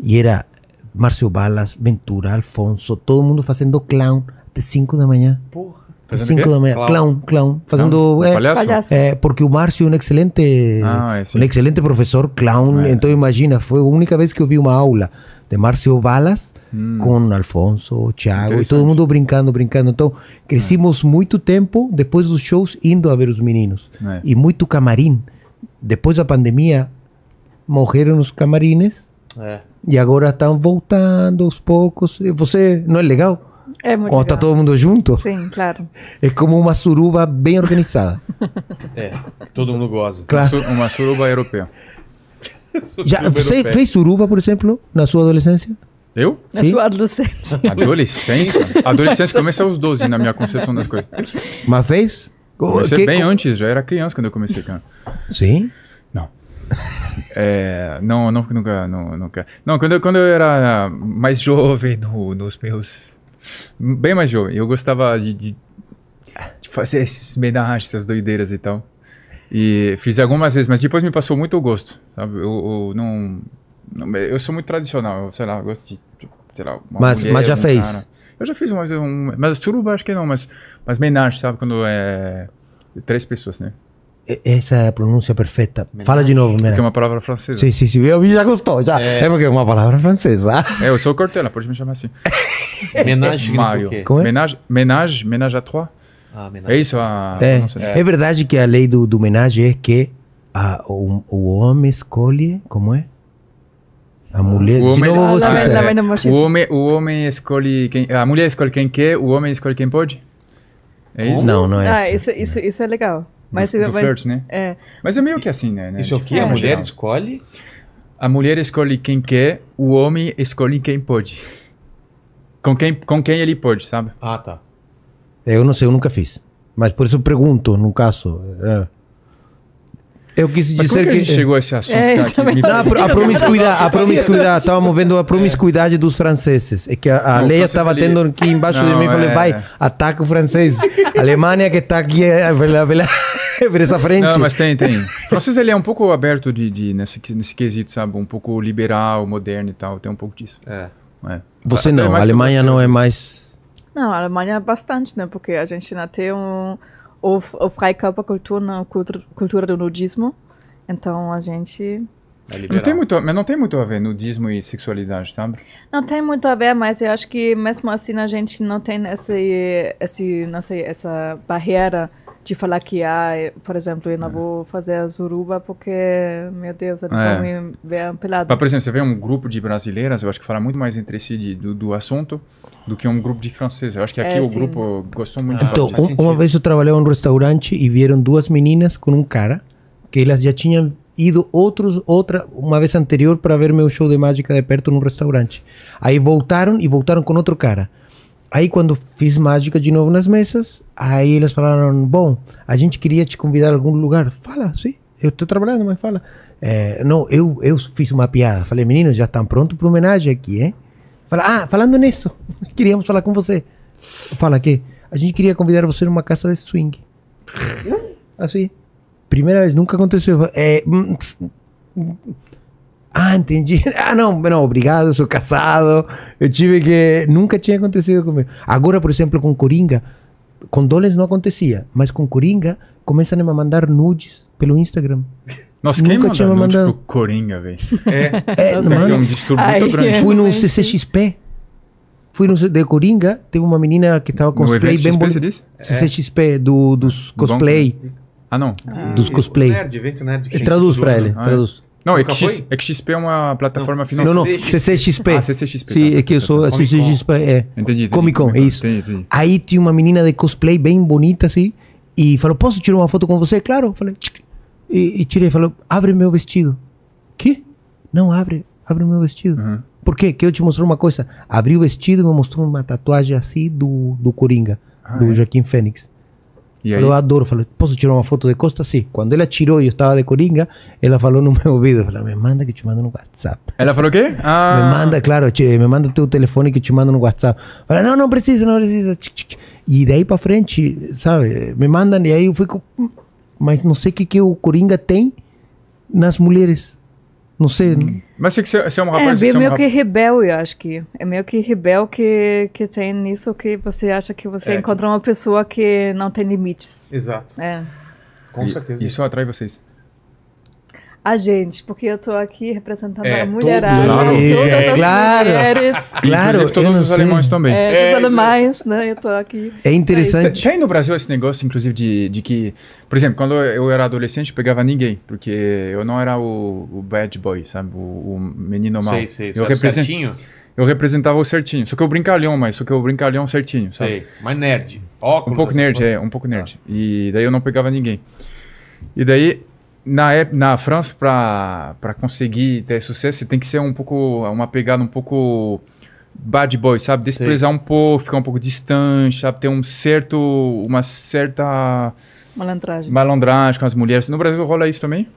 Y era Márcio Balas, Ventura, Alfonso, todo el mundo haciendo clown até 5 la mañana. Porra. cinco Sim, manhã, é. clown, clown, fazendo É, palhaço? É, porque o Márcio é um excelente, ah, é, um excelente professor clown, é. então imagina, foi a única vez que eu vi uma aula de Márcio Balas hum. com Alfonso, Thiago e todo mundo brincando, brincando. Então, crescimos é. muito tempo depois dos shows indo a ver os meninos. É. E muito camarim. Depois da pandemia, morreram os camarines. É. E agora estão voltando aos poucos. Você não é legal? É muito Quando legal. tá todo mundo junto. Sim, claro. É como uma suruba bem organizada. é, todo mundo gosta Claro. Uma suruba europeia. suruba Já você europeia. fez suruba, por exemplo, na sua adolescência? Eu? Na Sim. sua adolescência. Adolescência? adolescência começa aos 12 na minha concepção das coisas. Mas fez? você oh, que, bem antes, já era criança quando eu comecei, cantar. Sim? Não. É, não, não, nunca, não, nunca. Não, quando eu, quando eu era mais jovem, no, nos meus Bem mais jovem. Eu gostava de, de, de fazer esses menagens, essas doideiras e tal. E fiz algumas vezes, mas depois me passou muito o gosto, sabe? Eu, eu não, não, Eu sou muito tradicional, eu, sei lá, eu gosto de. Sei lá, mas, mulher, mas já fez? Cara. Eu já fiz umas. Um, mas suruba acho que não, mas, mas menage, sabe? Quando é. Três pessoas, né? Essa é a pronúncia perfeita. Menage. Fala de novo, Menage. Porque é uma palavra francesa. Sim, sim, sim. Eu já gostou, já. É, é porque é uma palavra francesa. É, eh, eu sou Cortella, pode me chamar assim. menage Mario. Como é? Menage, menage, menage à trois. Ah, menage. É isso a é. é. É. verdade que a lei do, do menage é que a, o, o homem escolhe, como é? A mulher. O homem, não, ah, o homem, o homem escolhe quem, a mulher escolhe quem quer, o homem escolhe quem pode. É isso? Não, não é. Ah, isso, isso, isso é legal. Mas, do, do mas, flirt, né? É. Mas é meio que assim, né? né? Isso aqui, é, é, a mulher escolhe? A mulher escolhe quem quer, o homem escolhe quem pode. Com quem, com quem ele pode, sabe? Ah, tá. Eu não sei, eu nunca fiz. Mas por isso eu pergunto, no caso. É. Eu quis dizer Mas como que, que a gente é. chegou a esse assunto. É, cara, que... não, a promiscuidade, a promiscuidade, estávamos vendo a promiscuidade é. dos franceses. É que a, a não, Leia estava ali... tendo aqui embaixo não, de mim e falei, é. vai, ataca o francês. a Alemanha que está aqui, ver essa frente. Não, mas tem, tem. O francês ele é um pouco aberto de, de, nesse, nesse quesito, sabe? Um pouco liberal, moderno e tal. Tem um pouco disso. É. é. Você não, a Alemanha não é, é mais. Não, a Alemanha é bastante, né? Porque a ainda tem um, o, o Freikörperkultur na cultura, cultura do nudismo. Então a gente é não tem muito, mas não tem muito a ver nudismo e sexualidade, sabe? Não tem muito a ver, mas eu acho que mesmo assim a gente não tem esse, esse não sei, essa barreira de falar que, ah, por exemplo, eu não é. vou fazer a zuruba porque, meu Deus, eles é. vão me ver pelado. por exemplo, você vê um grupo de brasileiras, eu acho que fala muito mais entre si de, do, do assunto do que um grupo de franceses. Eu acho que aqui é, o sim. grupo gostou muito ah. Então, um, uma vez eu trabalhei em um restaurante e vieram duas meninas com um cara que elas já tinham ido outros outra uma vez anterior para ver meu show de mágica de perto num restaurante. Aí voltaram e voltaram com outro cara. Aí quando fiz mágica de novo nas mesas, aí eles falaram, bom, a gente queria te convidar a algum lugar. Fala, sim, eu estou trabalhando, mas fala. É, não, eu, eu fiz uma piada. Falei, meninos, já estão tá prontos para homenagem aqui, hein? Fala, ah, falando nisso, queríamos falar com você. Fala que a gente queria convidar você numa casa de swing. Assim, primeira vez, nunca aconteceu. É, hum, ah, entendi. Ah, não, não, obrigado, sou casado. Eu tive que. Nunca tinha acontecido comigo. Agora, por exemplo, com Coringa, com Doles não acontecia, mas com Coringa começam a me mandar nudes pelo Instagram. Nossa, quem Nunca tinha me mandado pro Coringa, velho? É, é, é, mano, é um distúrbio muito é grande. Fui no CCXP. Fui no de Coringa, teve uma menina que tava com cosplay bem bonito. CCXP, do, dos cosplay. Bom, né? ah, não. Ah, dos cosplay. Nerd, evento nerd. Que traduz pra ele, né? ah, é? traduz. Não, X, XP, foi? É XP é uma plataforma não, financeira. Não, não, CCXP. Ah, CCXP. Tá, Sim, tá, é que eu tá, sou tá. CCXP. É. Entendi. Comic Con, é isso. Entendi, entendi. Aí tinha uma menina de cosplay bem bonita, assim, e falou, posso tirar uma foto com você? Claro. Falei, e, e tirei, falou, abre meu vestido. Que? Não, abre, abre meu vestido. Uhum. Por quê? Que eu te mostrei uma coisa. Abri o vestido e me mostrou uma tatuagem assim do, do Coringa, ah, do é? Joaquim Fênix. E aí? adoro. Falou, posso tirar uma foto de Costa? Sim. Quando ela tirou e eu estava de coringa, ela falou no meu ouvido. Falou, me manda que te mando no WhatsApp. Ela falou o quê? Ah. Me manda, claro, me manda teu telefone que te manda no WhatsApp. Falei, não, não precisa, não precisa. E daí para frente, sabe? Me mandam e aí eu fico... Mm, mas não sei o que, que o coringa tem nas mulheres. Não sei. Mas sei que você é um é, rapaz... É, meio, é um meio rap... que rebel, eu acho que. É meio que rebel que, que tem nisso que você acha que você é. encontra uma pessoa que não tem limites. Exato. É. Com e, certeza. Isso atrai vocês a gente, porque eu estou aqui representando é, a mulherada, claro. todas as claro, mulheres. Claro, todos os sei. alemães também. É, é, os é, alemães, né? Eu estou aqui. É interessante. Tem no Brasil esse negócio, inclusive, de, de que, por exemplo, quando eu era adolescente, eu pegava ninguém, porque eu não era o, o bad boy, sabe? O, o menino mal. Sei, sei. Eu represent... certinho? Eu representava o certinho. Só que eu brincalhão, mas só que eu brincalhão certinho, sabe? Sei, mas nerd. Óculos, um pouco nerd, coisas. é, um pouco tá. nerd. Ah. E daí eu não pegava ninguém. E daí na, na França, para conseguir ter sucesso, você tem que ser um pouco. uma pegada um pouco bad boy, sabe? Desprezar Sim. um pouco, ficar um pouco distante, sabe? Ter um certo. uma certa. Malandragem. Malandragem com as mulheres. No Brasil rola isso também?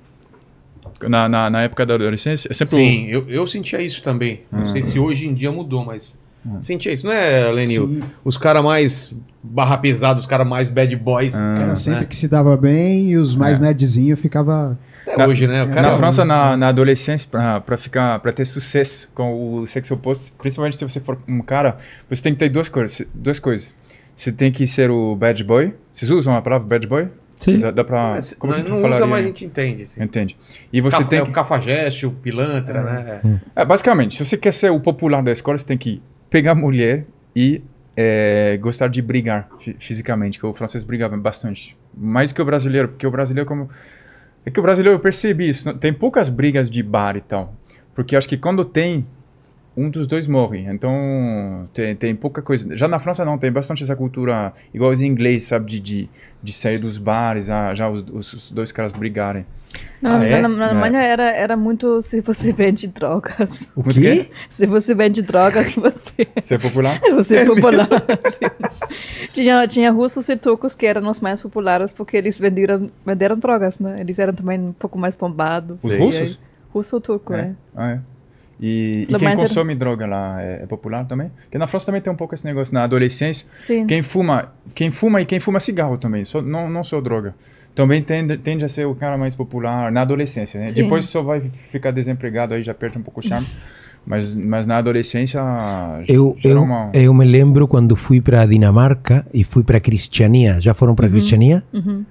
Na, na, na época da adolescência? É sempre Sim, eu, eu sentia isso também. Não hum. sei se hoje em dia mudou, mas Sentia é. isso, né, Lenil? Os caras mais barra pesada, os caras mais bad boys. Ah, cara né? sempre né? que se dava bem e os mais é. nerdzinho ficava... hoje, né? É, cara... Na França, na, é. na adolescência, pra, ficar, para ter sucesso com o sexo oposto, principalmente se você for um cara, você tem que ter duas coisas. Duas coisas. Você tem que ser o bad boy. Vocês usam a palavra bad boy? Sim. Dá, dá pra. Mas, como você não falaria? usa, mas a gente entende. Entende. E você Caf tem. É que... o cafajeste, o pilantra, é. né? É. basicamente, se você quer ser o popular da escola, você tem que pegar mulher e é, gostar de brigar fisicamente, que o francês brigava bastante. Mais que o brasileiro, porque o brasileiro como... É que o brasileiro, eu percebi isso, tem poucas brigas de bar e tal. Porque acho que quando tem, um dos dois morre. Então, tem, tem pouca coisa. Já na França não, tem bastante essa cultura, igual os ingleses, sabe? De, de, de sair dos bares, já os, os dois caras brigarem ah, é? na, na, Alemanha é. era, era muito se você vende drogas. O quê? Se você vende drogas, você. Você é popular? Você é, é popular. tinha, tinha russos e turcos que eram os mais populares porque eles venderam, venderam drogas, né? Eles eram também um pouco mais bombados. Os russos? Aí, russo ou turco, é. é. Ah, é. E, e, quem consome era... droga lá é, é, popular também? Porque na França também tem um pouco esse negócio na adolescência. Sim. Quem fuma, quem fuma e quem fuma cigarro também, só, não, não só droga também tende, tende, a ser o cara mais popular na adolescência, né? Sim. Depois só vai ficar desempregado, aí já perde um pouco o charme. Mas, mas na adolescência. Eu, eu, uma... eu me lembro quando fui para Dinamarca e fui para Cristiania. Já foram para uhum. Cristiania? Uhum.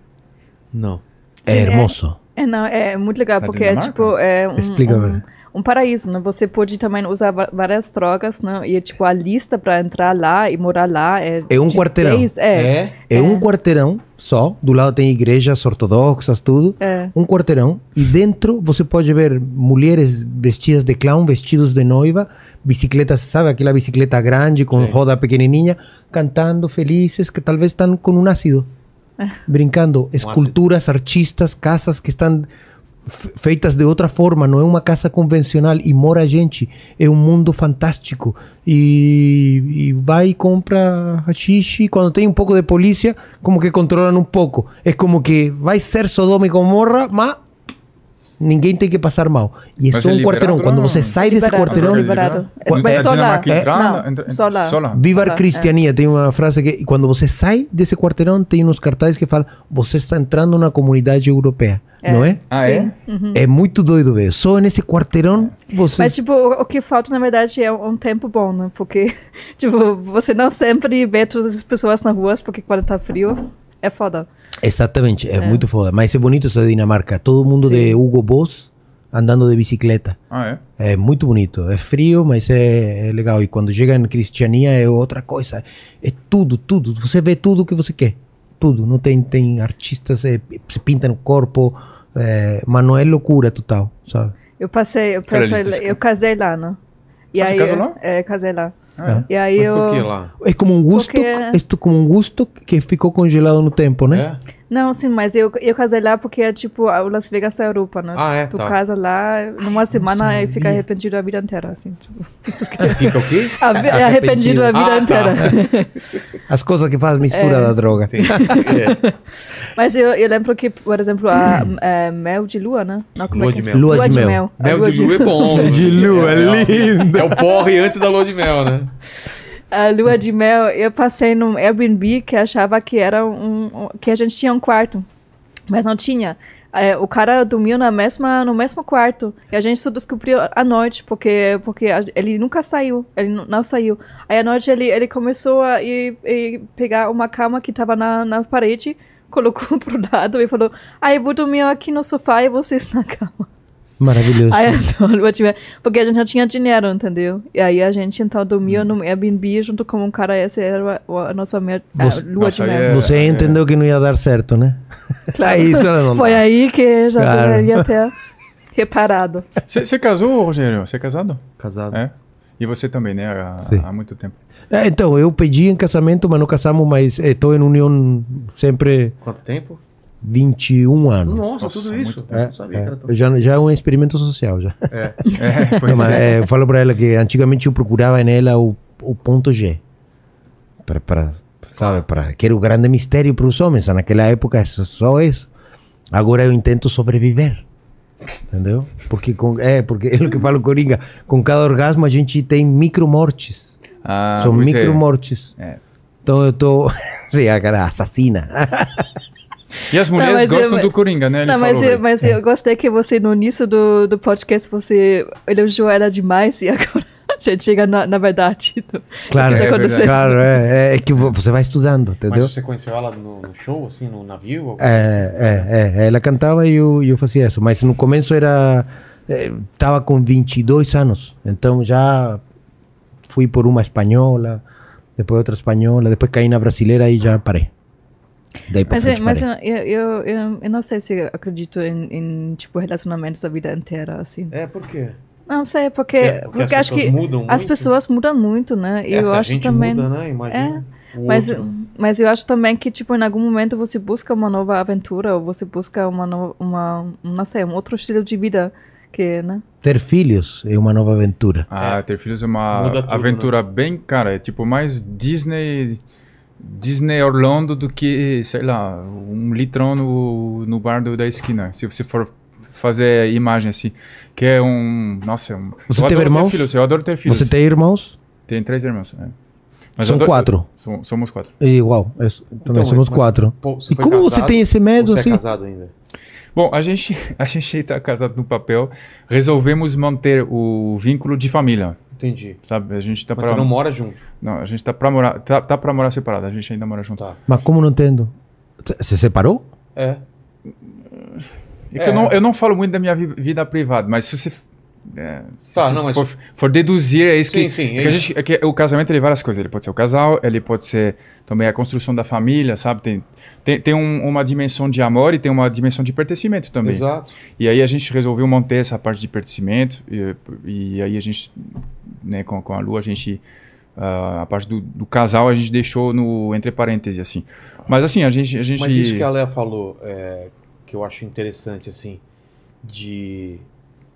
Não. É Sim, é hermoso. É, é, não, é muito legal, na porque é Dinamarca? é tipo. É um, Explica, um, um paraíso, né? Você pode também usar várias drogas, né? E tipo a lista para entrar lá e morar lá é É um quarteirão. Três, é, é, é. é um quarteirão só. Do lado tem igrejas ortodoxas, tudo. É. Um quarteirão e dentro você pode ver mulheres vestidas de clown, vestidos de noiva, bicicletas, sabe, aquela bicicleta grande com é. roda pequenininha, cantando felizes que talvez estão com um ácido. Brincando, esculturas, artistas, casas que estão feitas de outra forma, não é uma casa convencional e mora gente, é um mundo fantástico. E, e vai e compra xixi, quando tem um pouco de polícia, como que controlam um pouco. É como que vai ser Sodoma e Gomorra, mas Ninguém tem que passar mal. E é mas é só um quarteirão. Quando você sai liberado, desse quarteirão. É, é só lá. É, Viva a cristiania. Tem uma frase que. Quando você sai desse quarteirão, tem uns cartazes que falam: você está entrando na comunidade europeia. É. Não é? Ah, é? Uhum. É muito doido, ver. Só nesse quarteirão você. Mas, tipo, o que falta, na verdade, é um tempo bom, né? Porque, tipo, você não sempre vê todas as pessoas nas ruas, porque quando tá frio, é foda. Exatamente, é, é, muito foda. Mas é bonito isso da Dinamarca. Todo mundo Sim. de Hugo Boss andando de bicicleta. Ah, é? É muito bonito. É frio, mas é, é legal. E quando chega em Cristiania é outra coisa. É tudo, tudo. Você vê tudo o que você quer. Tudo. Não tem, tem artistas, é, se pintam corpo. É, eh, mas não é loucura total, sabe? Eu passei, eu, passei, eu casei lá, né? E Você aí, casou lá? É, casei lá. É. E aí eu... Por que lá? É como um gosto, porque... é como um gosto que ficou congelado no tempo, né? É. Não, sim, mas eu, eu casei lá porque é tipo, o Las Vegas é a Europa, né? Ah, é? Tu tá. casa lá numa Ai, semana e fica arrependido a vida inteira, assim. Tipo, ah, Fica o quê? A, é arrependido. arrependido a vida ah, tá. inteira. Tá. As coisas que faz mistura é. da droga. É. Mas eu, eu lembro que, por exemplo, a, é, mel de lua, né? Não, como é lua, de mel. Lua, lua de, de mel. mel. Mel de lua é bom. Mel de né? lua é lindo. É o porre antes da lua de mel, né? a lua de mel, eu passei num Airbnb que achava que era um, que a gente tinha um quarto, mas não tinha. É, o cara dormiu na mesma, no mesmo quarto. E a gente só descobriu à noite, porque, porque a, ele nunca saiu. Ele não saiu. Aí à noite ele, ele começou a ir, ir pegar uma cama que estava na, na parede, colocou pro lado e falou: Ah, eu vou dormir aqui no sofá e vocês na cama. Maravilhoso. Aí eu porque a gente não tinha dinheiro, entendeu? E aí a gente então dormia no Airbnb junto com um cara, essa era a, a nossa mer, a você, lua de mel. É- você entendeu que não ia dar certo, né? Claro. aí, Foi dá. aí que já claro. deveria ter reparado. Você casou, Rogério? Você é casado? Casado. É? E você também, né? Há, há muito tempo. É, então, eu pedi em casamento, mas não casamos, mas estou eh, em união sempre. Quanto tempo? 21 anos. Nossa, Nossa tudo isso. É, é, tão... já, já é um experimento social. Já. É, é, pois é. Eh, eu falo para ela que antigamente eu procurava nela o, o ponto G. Pra, pra, sabe, pra, que era o grande mistério para os homens. Naquela época só isso. Agora eu intento sobreviver. Entendeu? Porque com, é, porque é o que falo Coringa. Com cada orgasmo a gente tem micromortes. Ah, São é. micromortes. É. Então eu tô. Sei, a cara assassina. E as mulheres não, gostam eu, do Coringa, né? Ele não, mas, eu, mas é. eu gostei que você, no início do, do podcast, você elogiou ela demais e agora a gente chega na, na verdade. Do, claro, do que tá é, verdade. claro é, é, é que você vai estudando, entendeu? Mas você conheceu ela no, no show, assim, no navio? É, assim? é, é, ela cantava e eu, eu fazia isso, mas no começo era... Estava eh, com 22 anos, então já fui por uma espanhola, depois outra espanhola, depois caí na brasileira e já parei. Daí mas é, frente, mas eu, eu, eu, eu, não sei se acredito em, em, tipo, relacionamentos a vida inteira, assim. É, por quê? Não sei, porque, porque, porque, porque acho que as pessoas mudam muito, né? E Essa eu acho também. Muda, né? Imagina. É. Mas, mas eu acho também que, tipo, em algum momento você busca uma nova aventura ou você busca uma, no, uma não sei, um outro estilo de vida que, né? Ter filhos é uma nova aventura. Ah, é. ter filhos é uma tudo, aventura né? bem, cara, é tipo mais Disney Disney Orlando do que, sei lá, um litrão no, no bar do, da esquina. Se você for fazer imagem assim, que é um, nossa, é um, você tem irmãos? Filhos, eu adoro ter filhos. Você tem irmãos? Tem três irmãos. É. Mas São adoro, quatro. Eu, somos quatro. E, é igual, eu, é, também então, somos quatro. Pô, e como casado, você tem esse medo? Você assim? é casado ainda? Bom, a gente a gente está casado no papel. Resolvemos manter o vínculo de família. Entendi. Sabe, a gente tá Mas pra... você não mora junto? Não, a gente tá pra morar, tá, tá pra morar separado, a gente ainda mora junto. Tá. Mas como não entendo? Você separou? É. É que Eu, não, eu não falo muito da minha vida privada, mas se você é, se tá, não, mas... for, deduzir, é isso sim, que. Sim, é, gente, é que o casamento tem várias coisas. Ele pode ser o casal, ele pode ser também a construção da família, sabe? Tem, tem, tem um, uma dimensão de amor e tem uma dimensão de pertencimento também. Exato. E aí a gente resolveu manter essa parte de pertencimento. E, e aí a gente, né, com, com a Lu, a gente. Uh, a parte do, do, casal a gente deixou no entre parênteses, assim. Mas assim, a gente. A gente... Mas isso que a Léa falou, é, que eu acho interessante, assim, de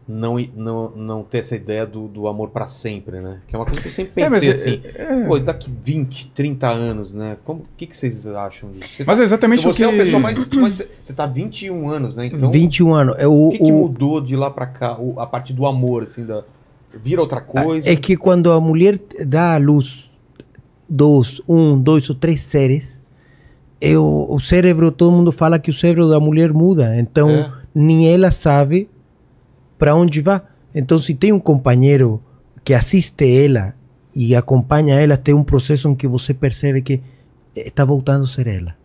não, não, não ter essa ideia do, do amor para sempre, né? Que é uma coisa que eu sempre é, pensei é, assim. É, é... Pô, daqui 20, 30 anos, né? Como que, que vocês acham disso? Você mas é exatamente você o que... Você é uma pessoa mais... mais você tá 21 anos, né? Então, 21 anos. É o, o que, que o... mudou de lá para cá? O, a parte do amor, assim, da... Vira outra ah, coisa? É que quando a mulher dá à luz dois, um, dois ou três seres, eu, o cérebro, todo mundo fala que o cérebro da mulher muda. Então, é. nem ela sabe para onde vá. Então, se tem um companheiro que assiste ela e acompanha ela, tem um processo em que você percebe que está eh, voltando a ser ela.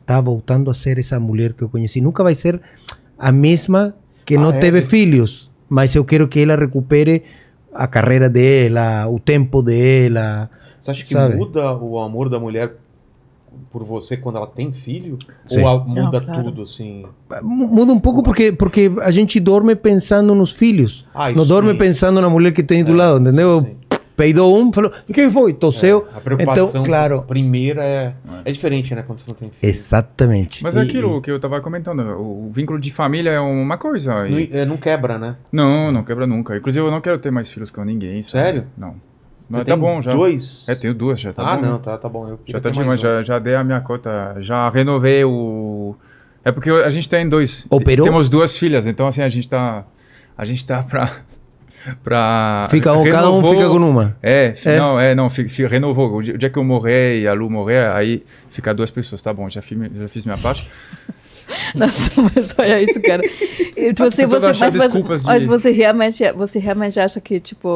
Está voltando a ser essa mulher que eu conheci. Nunca vai ser a mesma que ah, não é, teve é. filhos, mas eu quero que ela recupere a carreira dela, o tempo dela. Você acha que sabe? muda o amor da mulher por você quando ela tem filho? Sim. Ou muda Não, claro. tudo, assim? É, muda um pouco porque, porque a gente dorme pensando nos filhos. Ah, Não dorme sim. pensando na mulher que tem do é, lado, entendeu? Sim. Peidou um, falou, quem foi? Tosseu. É, a preocupação então, claro. primeira é, é, é diferente, né? Quando você não tem filho. Exatamente. Mas é aquilo e, que eu tava comentando, o vínculo de família é uma coisa. E... Não, não quebra, né? Não, não quebra nunca. Inclusive, eu não quero ter mais filhos com ninguém. Sabe? Sério? Não. Não, tá bom já. Dois? É, tenho duas já, tá ah, bom. Ah, não, tá, tá bom. Eu já tá demais, já, já dei a minha cota, já renovei o... É porque a gente tem dois. Operou? Temos duas filhas, então assim, a gente tá... A gente tá pra... pra fica um, cada um fica com uma. É, é. não, é, não, fica, fica, renovou. O dia, que eu morrer e a Lu morrer, aí fica duas pessoas, tá bom, já fiz, já fiz minha parte. Nossa, mas olha isso, cara. Tipo, ah, assim, você, mas, mas, de... mas você, realmente, você realmente acha que, tipo,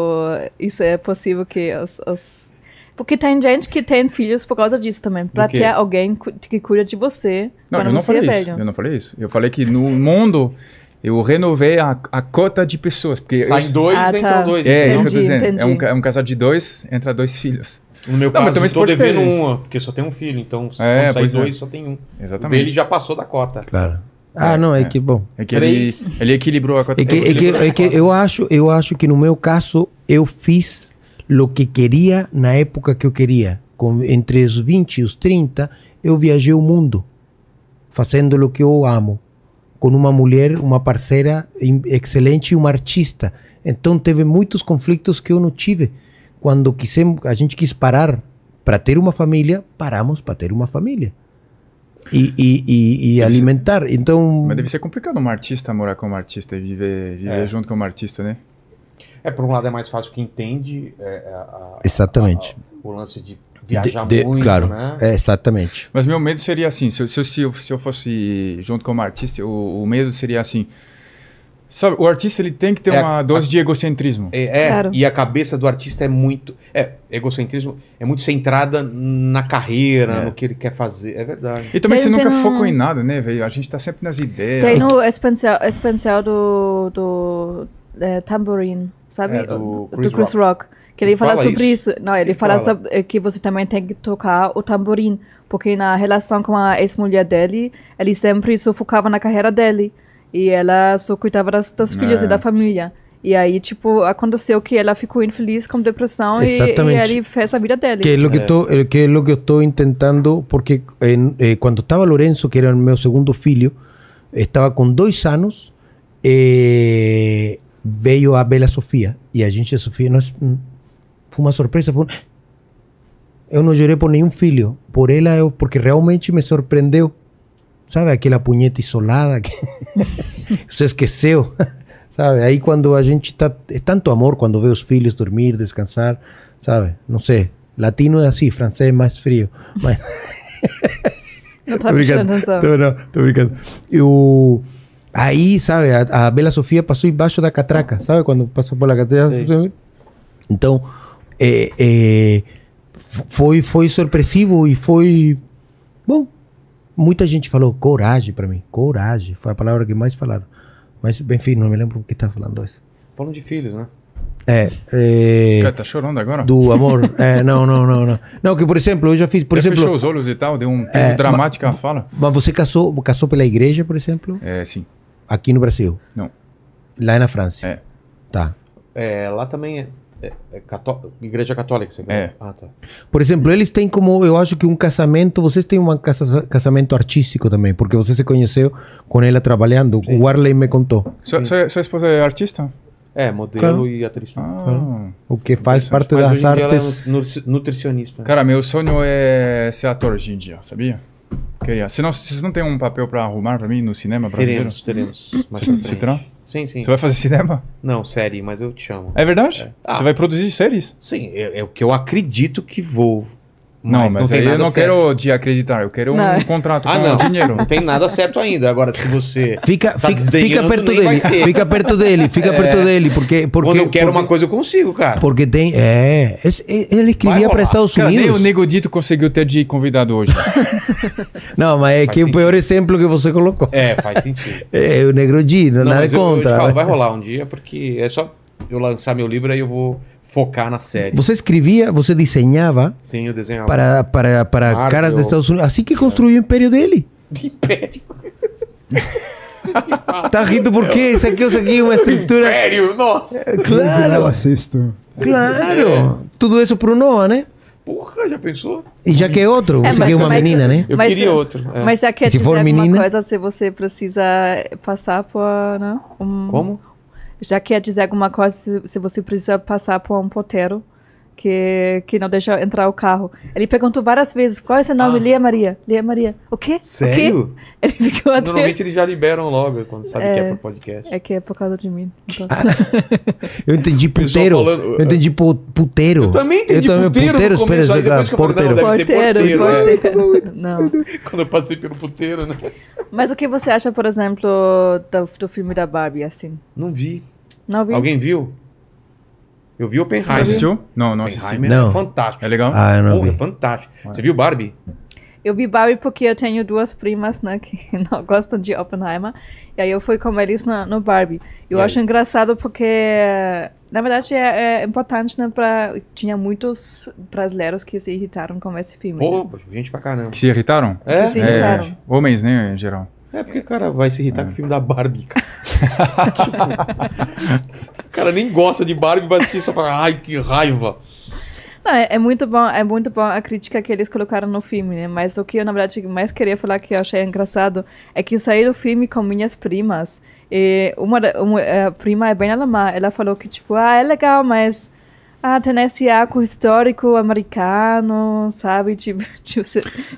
isso é possível que os, os... Porque tem gente que tem filhos por causa disso também. Pra ter alguém que cuida de você não, quando eu não você é falei é velho. Isso. Eu não falei isso. Eu falei que no mundo... Eu renovei a, a cota de pessoas. Porque Sai dois, ah, tá. entram dois. É, entendi, isso que eu tô dizendo. É um, é um casal de dois, entra dois filhos. No meu não, caso, eu estou devendo ter. uma, porque só tem um filho, então é, quando sair é. dois, é. só tem um. Exatamente. ele já passou da cota. Claro. Ah, é, não, é, é. que bom. É que ele, ele, equilibrou a cota. É que, é, é que, é que eu, acho, eu acho que no meu caso, eu fiz o que queria na época que eu queria. Com, entre os 20 e os 30, eu viajei o mundo, fazendo o que eu amo com uma mulher, uma parceira excelente e uma artista. Então teve muitos conflitos que eu não tive. Quando quisemos, a gente quis parar para ter uma família, paramos para ter uma família. E, e, e, e alimentar, então... Mas deve ser complicado um artista morar com um artista e viver, viver é. junto um artista, né? É, por um lado é mais fácil que entende é, é a, Exatamente. A, a, o lance de viajar de, de, muito, claro, né? É, exatamente. Mas meu medo seria assim, se, se, se, eu, se eu fosse junto com um artista, o, o medo seria assim, Sabe, o artista ele tem que ter é uma dose a, de egocentrismo. É, é claro. e a cabeça do artista é muito. É, egocentrismo é muito centrada na carreira, é. no que ele quer fazer. É verdade. E também tem, você nunca um... focou em nada, né, velho? A gente tá sempre nas ideias. Tem no especial do, do é, Tambourine, sabe? É, do Chris, do Chris Rock. Rock. Que ele, fala, fala, sobre isso. isso. Não, ele, ele fala, fala. Sobre, que você também tem que tocar o tamborim. Porque na relação com a ex-mulher dele, ele sempre sufocava focava na carreira dele. E ela só cuidava das, filhos e da é. família. E aí, tipo, aconteceu que ela ficou infeliz com depressão e, e ele fez a vida dele. Que é o que, é. é. que, é o que eu estou tentando, porque em, eh, quando estava Lorenzo, que era o meu segundo filho, estava com dois anos, veio a Bela Sofia. E a gente, a Sofia, nós, hum, foi uma surpresa. Foi Eu não chorei por nenhum filho, por ela, eu, porque realmente me surpreendeu sabe? Aquela punheta isolada, que... isso esqueceu, sabe? Aí quando a gente tá. É tanto amor quando vê os filhos dormir, descansar, sabe? Não sei. Latino é assim, francês é mais frio. Mas... não brincando. Tô, não, tô brincando. Eu. Uh, Aí, sabe, a, a Bela Sofia passou embaixo da catraca, sabe? Quando passou pela catraca. Sim. Então, é, eh, é, eh, foi, foi e foi. Bom, Muita gente falou coragem para mim. Coragem. Foi a palavra que mais falaram. Mas, bem filho não me lembro o que tá falando isso. falando de filhos, né? É, é. Cara, tá chorando agora? Do amor. É, não, não, não, não. Não, que por exemplo, eu já fiz. Por já exemplo, fechou os olhos e tal, deu um é, dramática ma, fala. Mas você casou, casou pela igreja, por exemplo? É, sim. Aqui no Brasil? Não. Lá na França? É. Tá. É, lá também é. É, é, cató igreja católica, você é. Ah, tá. Por exemplo, eles têm como, eu acho que um casamento, vocês têm um casamento artístico também, porque você se conheceu com ela trabalhando, Sim. o Arley me contou. Sua, esposa é artista? É, modelo claro. e atriz. Ah, claro. O que faz parte das é artes. é nutricionista. Cara, meu sonho é ser ator hoje em dia, sabia? Queria. Se não, vocês não têm um papel para arrumar para mim no cinema brasileiro? Teremos, teremos. Você terá? Sim, sim. Você vai fazer cinema? Não, série, mas eu te chamo. É verdade? É. Ah, você vai produzir séries? Sim, é, é o que eu acredito que vou não, mas, aí eu não certo. quero de acreditar, eu quero não. um contrato ah, não. dinheiro. Não tem nada certo ainda. Agora, se você. Fica, tá fica, fica perto dele. Fica perto dele, fica é. perto dele. Porque, porque, Quando eu quero porque, uma coisa, eu consigo, cara. Porque tem. É. Ele escrevia para Estados Unidos. Cara, nem o Nego Dito conseguiu ter de convidado hoje. não, mas é faz que sentido. o pior exemplo que você colocou. É, faz sentido. É, o Negro Dito, nada contra. Eu, eu falo, vai rolar um dia, porque é só eu lançar meu livro, aí eu vou focar na série. Você escrevia, você desenhava. Sim, eu desenhava. Para, para, para Marvel. caras dos Estados Unidos. Assim que construiu é. o império dele. De império? tá rindo por quê? Isso aqui, isso aqui é uma estrutura. Império, nossa! É, claro! Eu assisto. Claro! É. Tudo isso pro Noah, né? Porra, já pensou? E já que é outro, é, você quer uma mas, menina, né? Eu mas, queria outro. É. Mas já quer é dizer for menina, coisa, se você precisa passar por... Não? Né, um... Como? já quer dizer alguma é coisa se, se você precisa passar por um poteiro que, que não deixa entrar o carro. Ele perguntou várias vezes: qual é seu nome? Ah. Lia Maria. Lia Maria. O quê? Sério? O quê? Ele ficou até... Normalmente eles já liberam logo quando sabe é, que é, é. por podcast. É que é por causa de mim. Então. Ah. eu entendi puteiro. Eu, falando, eu entendi puteiro. Eu também entendi eu também, puteiro. puteiro no começo, depois que eu porteiro. Falei, porteiro, porteiro, porteiro. Né? Não. Quando eu passei pelo puteiro, né? Mas o que você acha, por exemplo, do, do filme da Barbie, assim? Não vi. Não vi. Alguém viu? Eu vi Oppenheimer. Você assistiu? Não, não assisti. Oppenheimer é não. é fantástico. É legal? Ah, eu não Porra, vi. é fantástico. Você viu Barbie? Eu vi Barbie porque eu tenho duas primas, né, que não gostam de Oppenheimer. E aí eu fui com eles na, no Barbie. Eu é. acho engraçado porque, na verdade, é, é, importante, né, pra... Tinha muitos brasileiros que se irritaram com esse filme. Né? Pô, né? gente pra caramba. Que se irritaram? É? se é, irritaram. É, homens, né, em geral. É, porque o cara vai se irritar com o é. filme da Barbie, cara. tipo... O cara nem gosta de Barbie, mas assistir só fala, Ai, que raiva! Não, é, é, muito bom, é muito bom a crítica que eles colocaram no filme, né? Mas o que eu, na verdade, mais queria falar que eu achei engraçado é que eu saí do filme com minhas primas. E uma, uma é, a prima é bem alemã. Ela falou que, tipo, ah, é legal, mas. Ah, tem esse arco histórico americano, sabe? De, de,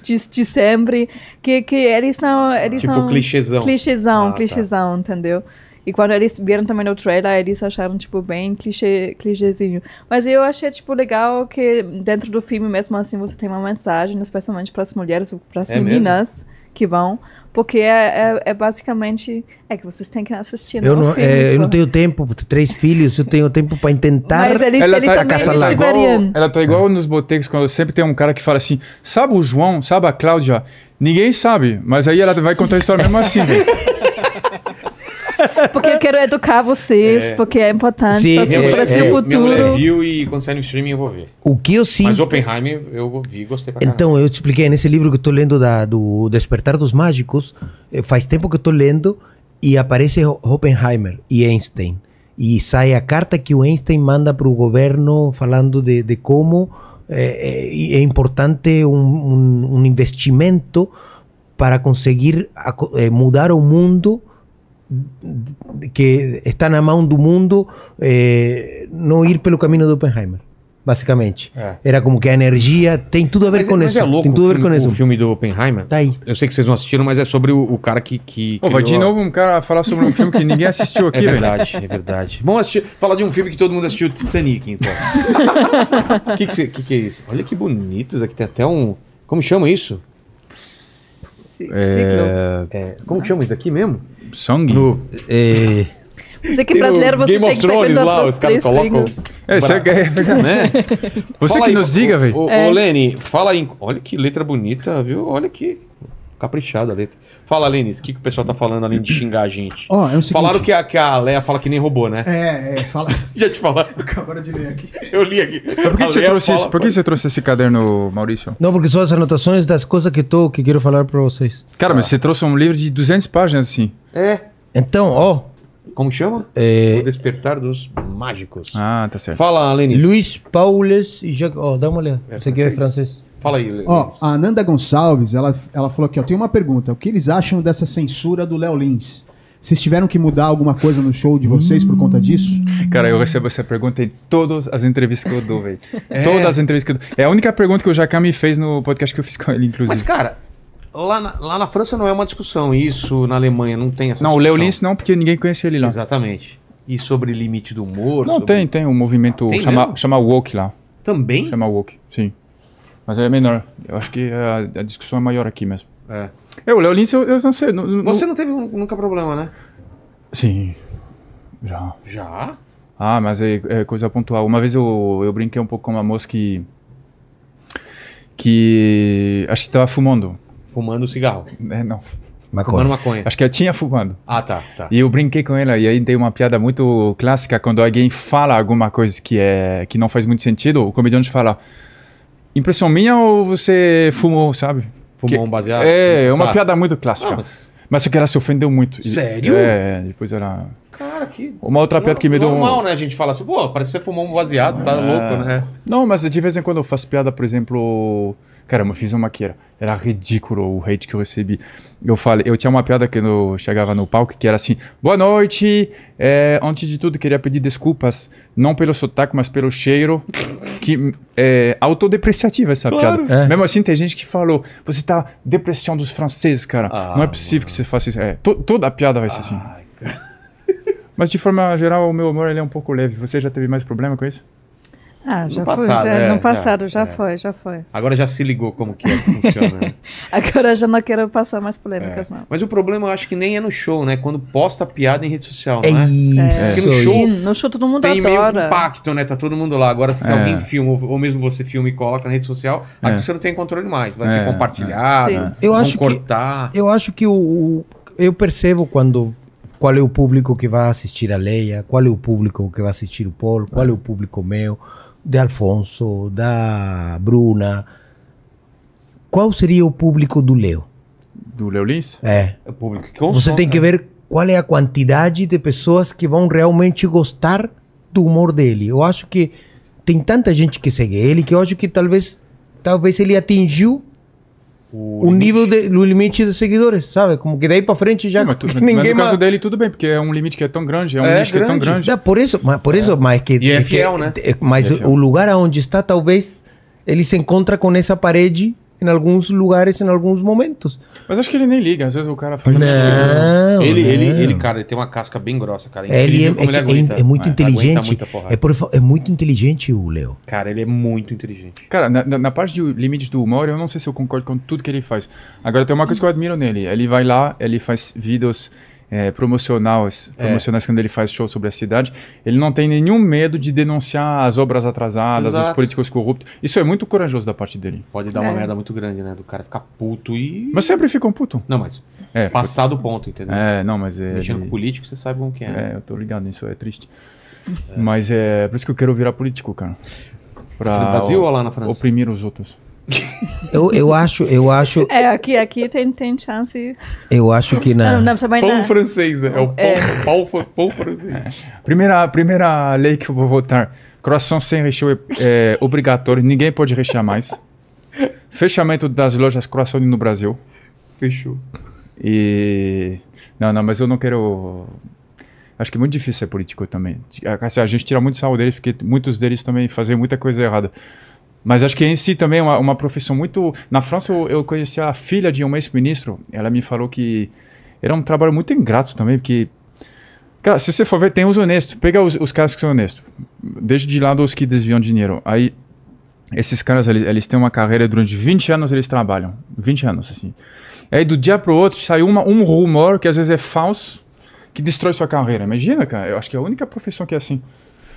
de, de sempre. Que, que eles não. Eles tipo, não, clichêzão. Clichêzão, ah, tá. clichêzão, tá. entendeu? E quando eles viram também no trailer, eles acharam, tipo, bem clichê, clichêzinho. Mas eu achei, tipo, legal que dentro do filme, mesmo assim, você tem uma mensagem, especialmente para as mulheres, para as é meninas. Mesmo? que vão, porque é, é, é, basicamente é que vocês têm que assistir. Né, eu não filme, é, eu não tenho tempo, três filhos, eu tenho tempo para intentar. Mas eles, ela, eles tá, ela, igual, ela tá igual nos botecos quando sempre tem um cara que fala assim, sabe o João, sabe a Cláudia, ninguém sabe, mas aí ela vai contar a história mesmo assim. porque eu quero educar vocês, é. porque é importante sim, para, o é, seu é, futuro. Minha viu é e quando sair no streaming eu vou ver. O que eu sinto... Mas Oppenheimer eu vi gostei pra caramba. Então, eu te expliquei nesse livro que eu estou lendo da, do Despertar dos Mágicos, eh, faz tempo que eu estou lendo e aparece Oppenheimer e Einstein. E sai a carta que o Einstein manda para o governo falando de, de como é, é, importante um, um, um investimento para conseguir mudar o mundo que está na mão do mundo é, eh, não ir pelo caminho do Oppenheimer. Basicamente. É. Era como que a energia tem tudo a ver mas, é- com mas isso. É louco tem tudo a ver com o isso. O filme do Oppenheimer. Tá aí. Eu sei que vocês não assistiram, mas é sobre o, o cara que. que oh, vai de novo um cara falar sobre um filme que ninguém assistiu aqui, É verdade, velho. é verdade. Vamos assistir, falar de um filme que todo mundo assistiu, Titanic, então. O que, que, que, que é isso? Olha que bonito isso aqui. Tem até um. Como chama isso? C é... é... Como chama isso aqui mesmo? sangue? No, é... Você que é brasileiro, você Game tem of Thrones lá, os caras colocam... É, é, é verdade, né? Você fala que aí, nos diga, velho. Ô, é. fala aí. Olha que letra bonita, viu? Olha que Caprichado, a letra. Fala, Lenis, o que, que o pessoal tá falando além de xingar a gente? Ó, é o seguinte... Falaram que a, que a Leia fala que nem robô, né? É, é, fala. Já te falaram. Acabaram de ler aqui. Eu li aqui. por que, que você trouxe fala... Por que você trouxe esse caderno, Maurício? Não, porque são as anotações das coisas que tô que quero falar para vocês. Cara, ah. mas você trouxe um livro de 200 páginas assim. É. Então, ó, como chama? É... O Despertar dos Mágicos. Ah, tá certo. Fala, Lenis. Luiz Paules e Jacques. Ó, oh, dá uma olhada. É Você que é francês. Fala aí, Lê. Ó, a Ananda Gonçalves, ela, ela falou aqui, ó, tem uma pergunta. O que eles acham dessa censura do Léo Lins? Vocês tiveram que mudar alguma coisa no show de vocês por conta disso? Cara, eu recebo essa pergunta em todas as entrevistas que eu dou, velho. É. Todas as entrevistas que eu dou. É a única pergunta que o Jacá me fez no podcast que eu fiz com ele, inclusive. Mas, cara, lá na, lá na França não é uma discussão. Isso na Alemanha não tem essa não, discussão. Não, o Leo Lins não, porque ninguém conhece ele lá. Exatamente. E sobre limite do humor? Não, sobre... tem, tem um movimento ah, tem chama, chama Woke lá. Também? Chama Woke, sim. Mas é menor. Eu acho que a, a discussão é maior aqui mesmo. É. É, o Léo Lins, eu, eu não sei. No, no... Você não teve nunca problema, né? Sim. Já. Já? Ah, mas é, é, coisa pontual. Uma vez eu, eu brinquei um pouco com uma moça que. que. acho que estava fumando. Fumando cigarro? É, não. Maconha. Fumando maconha. Acho que ela tinha fumado. Ah, tá, tá. E eu brinquei com ela, e aí tem uma piada muito clássica quando alguém fala alguma coisa que, é, que não faz muito sentido, o comediante fala. Impressão minha ou você fumou, sabe? Fumou que, um baseado? É, é uma sabe? piada muito clássica. Ah, mas... mas... só que ela se ofendeu muito. Sério? É, depois era. Cara, que... Uma outra piada que me normal, deu... Normal, um... né? A gente fala assim, pô, parece que você fumou um baseado, tá ah. louco, né? Não, mas de vez em quando eu faço piada, por exemplo... Caramba, eu fiz uma maqueira. Era ridículo o hate que eu recebi. Eu falei, eu tinha uma piada que eu chegava no palco que era assim: Boa noite! É, antes de tudo, queria pedir desculpas, não pelo sotaque, mas pelo cheiro. Que é autodepreciativa essa claro. piada. É. Mesmo assim, tem gente que falou: Você tá depressão dos franceses, cara. Ah, não é possível mano. que você faça isso. É, to, toda a piada vai ser ah, assim. Cara. Mas de forma geral, o meu humor ele é um pouco leve. Você já teve mais problema com isso? Ah, já no passado, foi, já, é, no passado, já, já, é. foi, já foi. Agora já se ligou como que, é que funciona. Agora já não quero passar mais polêmicas, é. não. Mas o problema eu acho que nem é no show, né? Quando posta piada em rede social, é né? Isso. Porque no é show, Sim, no show todo mundo tem adora. meio impacto, né? Tá todo mundo lá. Agora se alguém filma, ou mesmo você filma e coloca na rede social, aqui você não tem controle mais. Vai ser compartilhado, eu acho cortar. Que, eu acho que o, o, eu percebo quando qual é o público que vai assistir a Leia, qual é o público que vai assistir o Polo, qual é o público meu de Alfonso, da Bruna. Qual seria o público do Leo? Do Leo Lins? É. é o público que consome, Você tem que né? ver qual é a quantidade de pessoas que vão realmente gostar do humor dele. Eu acho que tem tanta gente que segue ele que eu acho que talvez talvez ele atingiu o, o nível de, do limite de seguidores, sabe? Como que daí pra frente já. Mas, tu, ninguém mas no mais... caso dele, tudo bem, porque é um limite que é tão grande, é um é nicho que é tão grande. É por isso, mas, por isso, é. mas que. E é fiel, né? que, né? Mas é fiel. o lugar onde está, talvez, ele se encontra com essa parede em alguns lugares, em alguns momentos. Mas acho que ele nem liga, às vezes o cara faz. Não, não. Ele, não. ele, ele, cara, ele tem uma casca bem grossa, cara. É, ele, é, é, é ele aguenta, é, muito inteligente. É, por, é muito inteligente o Leo. Cara, ele é muito inteligente. Cara, na, na, na parte de limites do humor, eu não sei se eu concordo com tudo que ele faz. Agora, tem uma coisa que eu admiro nele. Ele vai lá, ele faz vídeos é, é, promocionais, promocionais é. quando ele faz show sobre a cidade, ele não tem nenhum medo de denunciar as obras atrasadas, Exato. os políticos corruptos. Isso é muito corajoso da parte dele. Pode dar é. uma merda muito grande, né? Do cara ficar puto e. Mas sempre ficam um puto. Não, mas. É, passado o porque... ponto, entendeu? É, não, mas é. Mexendo ele... com político, você sabe como que é. Né? É, eu tô ligado nisso, é triste. Mas é por isso que eu quero virar político, cara. Pra no Brasil o... ou lá na França? Oprimir os outros eu, eu acho, eu acho. É, aqui, aqui tem, tem chance. Eu acho que na. Não, não, pão na... francês, né? É o pão, é. pão, pão, pão francês. É. Primeira, primeira lei que eu vou votar: croissant sem recheio é, é obrigatório, ninguém pode rechear mais. Fechamento das lojas croissant no Brasil. Fechou. E. Não, não, mas eu não quero. Acho que é muito difícil ser político também. A, assim, a gente tira muito sal deles, porque muitos deles também fazem muita coisa errada. Mas acho que em si também é uma, uma profissão muito. Na França, eu, eu conheci a filha de um ex-ministro. Ela me falou que era um trabalho muito ingrato também, porque. Cara, se você for ver, tem os honestos. Pega os, os caras que são honestos. Deixa de lado os que desviam dinheiro. Aí, esses caras, eles, eles têm uma carreira durante 20 anos, eles trabalham. 20 anos, assim. Aí, do dia para o outro, sai uma, um rumor que às vezes é falso, que destrói sua carreira. Imagina, cara. Eu acho que é a única profissão que é assim.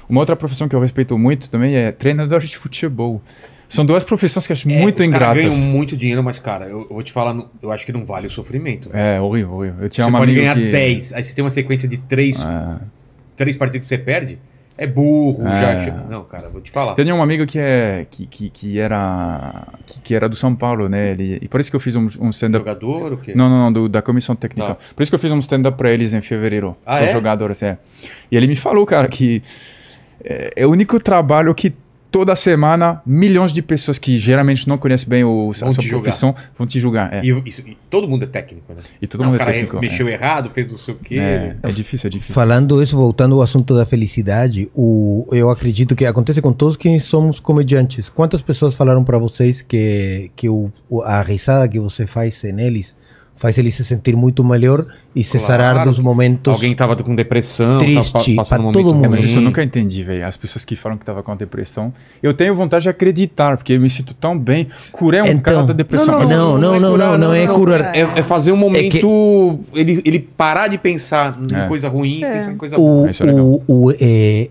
Uma outra profissão que eu respeito muito também é treinador de futebol. São duas profissões que eu acho é, muito os ingratas. Eu ganho muito dinheiro, mas, cara, eu, eu, vou te falar, eu acho que não vale o sofrimento. Né? É, horrível, horrível. Eu tinha você uma pode ganhar que... 10, aí você tem uma sequência de 3, ah. É. partidas que você perde, é burro, é. já. Não, cara, vou te falar. Tenho um amigo que, é, que, que, que era, que, que, era do São Paulo, né? Ele, e por isso que eu fiz um, um stand-up. Jogador ou quê? Não, não, não, do, da comissão técnica. Tá. Por isso que eu fiz um stand-up pra eles em fevereiro. Ah, é? jogadores, é. E ele me falou, cara, que é, é, o único trabalho que toda semana milhões de pessoas que geralmente não conhecem bem o, a sua profissão julgar. vão te julgar. É. E, isso, e, todo mundo é técnico, né? E todo não, mundo é técnico. Mexeu é. errado, fez não sei o quê. É, é, difícil, é difícil. Falando isso, voltando ao assunto da felicidade, o, eu acredito que acontece com todos que somos comediantes. Quantas pessoas falaram para vocês que, que o, a risada que você faz neles faz eles se sentir muito melhor e claro. nos momentos. Alguém estava com depressão, triste, tava um todo mundo. mas isso eu nunca entendi, velho. As pessoas que falam que tava com depressão, eu tenho vontade de acreditar, porque eu me sinto tão bem. Curar é um então, cara da depressão. Não, não, não, não, não, não, é curar. É, é fazer um é momento é que... ele, ele parar de pensar em é. coisa ruim, pensar em coisa boa. O, o, o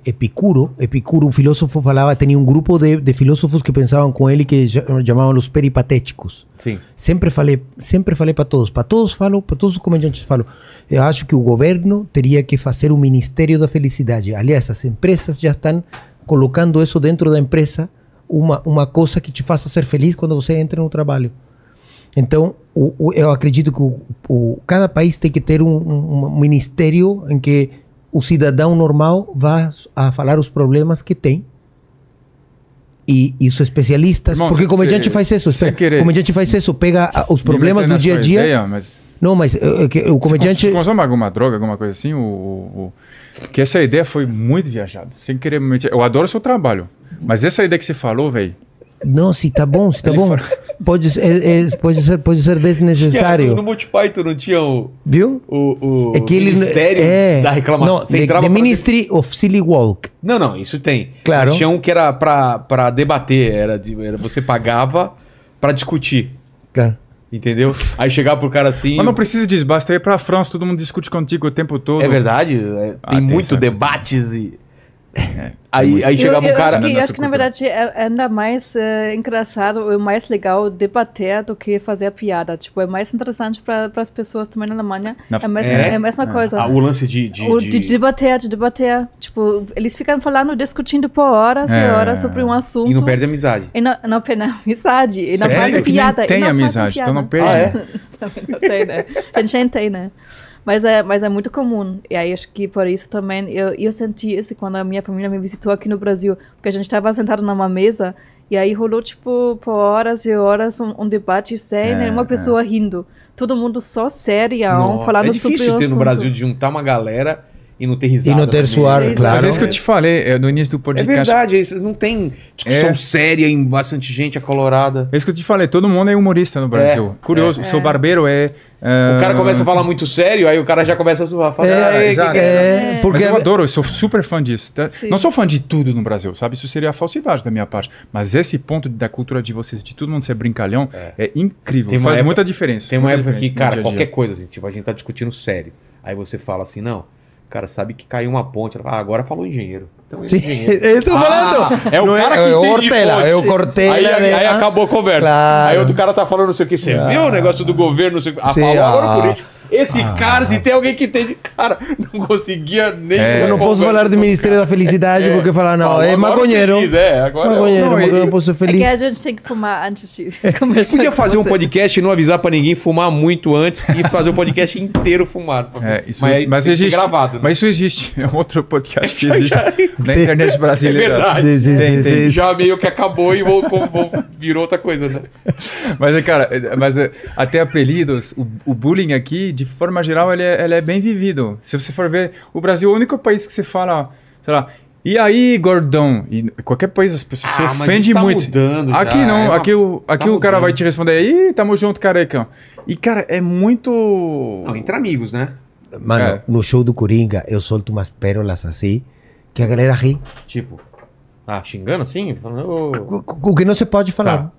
Epicuro, Epicuro, um filósofo falava, tinha um grupo de, de filósofos que pensavam com ele que chamavam os peripatéticos. Sim. Sempre falei, sempre falei para todos, para todos falo, para todos os comediantes falo eu acho que o governo teria que fazer um Ministério da Felicidade. Aliás, as empresas já estão colocando isso dentro da empresa, uma, uma coisa que te faça ser feliz quando você entra no trabalho. Então, o, o, eu acredito que o, cada país tem que ter um, um, um, ministério em que o cidadão normal vá a falar os problemas que tem. E, e os especialistas. porque o comediante faz isso. Sem comediante faz isso, pega os problemas do dia a dia. Ideia, mas não, mas eu, eu, o comediante. Você consome alguma droga, alguma coisa assim? O, o, o... Que essa ideia foi muito viajada. Sem querer me mentir. Eu adoro o seu trabalho. Mas essa ideia que você falou, velho. Não, se tá bom, se tá Ele bom. Fala... Pode, é, é, pode, ser, pode ser desnecessário. Tinha, no Monty tu não tinha o. Viu? O, o é que ele, é, da reclamação. Não, the, the Ministry of Silly Walk. Não, não, isso tem. Claro. tinha um que era pra, pra debater, era, de, era você pagava pra discutir. Claro. Entendeu? Aí chegar pro cara assim. Mas não precisa disso, basta ir pra França, todo mundo discute contigo o tempo todo. É verdade? É, tem ah, muito tem, debates e. É, aí, aí chegava eu, eu um cara. Acho que, acho que na verdade é ainda mais é, engraçado e mais legal debater do que fazer a piada. Tipo, é mais interessante para as pessoas também na Alemanha. Na, é, mais, é, a é? mesma ah. coisa. Ah, o lance de de, o, de de, debater, de debater. Tipo, eles ficam falando, discutindo por horas e é. horas sobre um assunto. E não perde amizade. E não, não perde amizade. E não faz piada. Tem amizade, então não perde. Ah, é? também não tem, né? A gente tem, né? Mas é, mas é muito comum. E aí acho que por isso também eu, eu senti isso quando a minha família me visitou aqui no Brasil. Porque a gente estava sentado numa mesa e aí rolou, tipo, por horas e horas um, um debate sem é, nenhuma é. pessoa rindo. Todo mundo só sério, falando é sobre É difícil ter no Brasil de juntar uma galera e não ter risada. E não ter suar, claro. Mas é isso que eu te falei é, no início do é podcast. É verdade, isso não tem discussão é. séria em bastante gente acolorada. É isso que eu te falei, todo mundo é humorista no Brasil. É. Curioso, o é. seu barbeiro é... O cara ah, começa a falar muito sério, aí o cara já começa a suar, Fala, é, exato. É, porque... Mas eu adoro, eu sou super fã disso. tá? Não sou fã de tudo no Brasil, sabe? Isso seria a falsidade da minha parte. Mas esse ponto da cultura de vocês, de todo mundo ser brincalhão, é, incrível. Tem Faz época, muita diferença. Tem uma época que, cara, dia -dia. qualquer coisa, assim, tipo, a gente tá discutindo sério. Aí você fala assim, não cara sabe que caiu uma ponte. Ah, agora falou engenheiro. Então, é Sim, engenheiro. eu tô tá ah, falando. é o não é cara é, que eu cortei. eu cortei Aí, aí né? acabou a conversa. Claro. Aí outro cara tá falando não sei o que. Você viu o negócio do governo, não sei o que. Ah, falou agora o ah. político. Esse ah. cara, se tem alguém que tem de cara, não conseguia nem. É. Eu não posso falar do Ministério da Felicidade é. porque falar, ah, não, é maconheiro. Feliz, é, agora maconheiro, é, não, eu não posso ser feliz. É que a gente tem que fumar antes de conversar. Podia fazer um podcast e não avisar pra ninguém fumar muito antes e fazer o um podcast inteiro fumado. É, isso, mas, mas existe. Gravado, né? Mas isso existe. É um outro podcast que existe na internet brasileira. É verdade. Sim, sim, sim, já meio que acabou e vou, vou, virou outra coisa, né? Mas, cara, mas é, até apelidos, o, o bullying aqui de de forma geral, ele é, ele é bem vivido. Se você for ver, o Brasil é o único país que você fala, sei lá, e aí, gordão? E qualquer país as pessoas ah, se ofendem tá muito. Mudando aqui já. não, é uma... aqui, o, aqui tá o cara mudando. vai te responder, aí, tamo junto, careca. E, cara, é muito. Não, entre amigos, né? Mano, é. no show do Coringa, eu solto umas pérolas assim, que a galera ri. Tipo, ah, xingando assim? Falando, O que não se pode falar. Tá.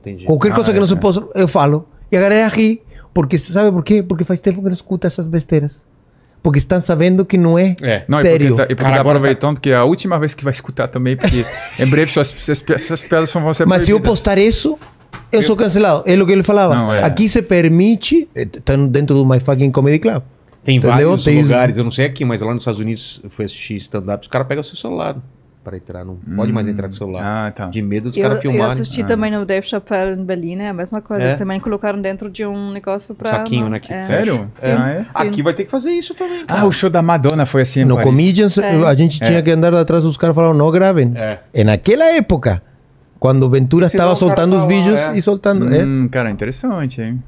Entendi. Qualquer ah, coisa é, que não se é. possa, eu falo. E a galera ri. Porque sabe por quê? Porque faz tempo que não escuta essas besteiras. Porque estão sabendo que não é, é não, sério. E porque, tá- e tá aproveitando, porque tá- é a última vez que vai escutar também, porque em breve suas, suas, suas piadas vão ser Mas se eu postar isso, eu, eu sou cancelado. É o que ele falava. Não, é. Aqui se permite, estão eh, tá dentro do My Fucking Comedy Club. Tem Entendeu? vários Tem... lugares, eu não sei aqui, mas lá nos Estados Unidos eu fui assistir stand-up, os caras pegam seu celular para entrar, não hum. pode mais entrar com o hum. celular. Ah, tá. De medo dos caras filmarem. Eu assisti ah. também no Dave Chappelle em Berlim, né? A mesma coisa. É. Eles também colocaram dentro de um negócio para... saquinho, né? É. Sério? Sim, ah, é? Aqui vai ter que fazer isso também. Ah, cara. Ah, o show da Madonna foi assim No Comedians, é. a gente tinha é. que andar atrás dos caras e falar, não gravem. É. Naquela época, quando Ventura estava soltando os vídeos é. e soltando. Hum, Cara, interessante, hein?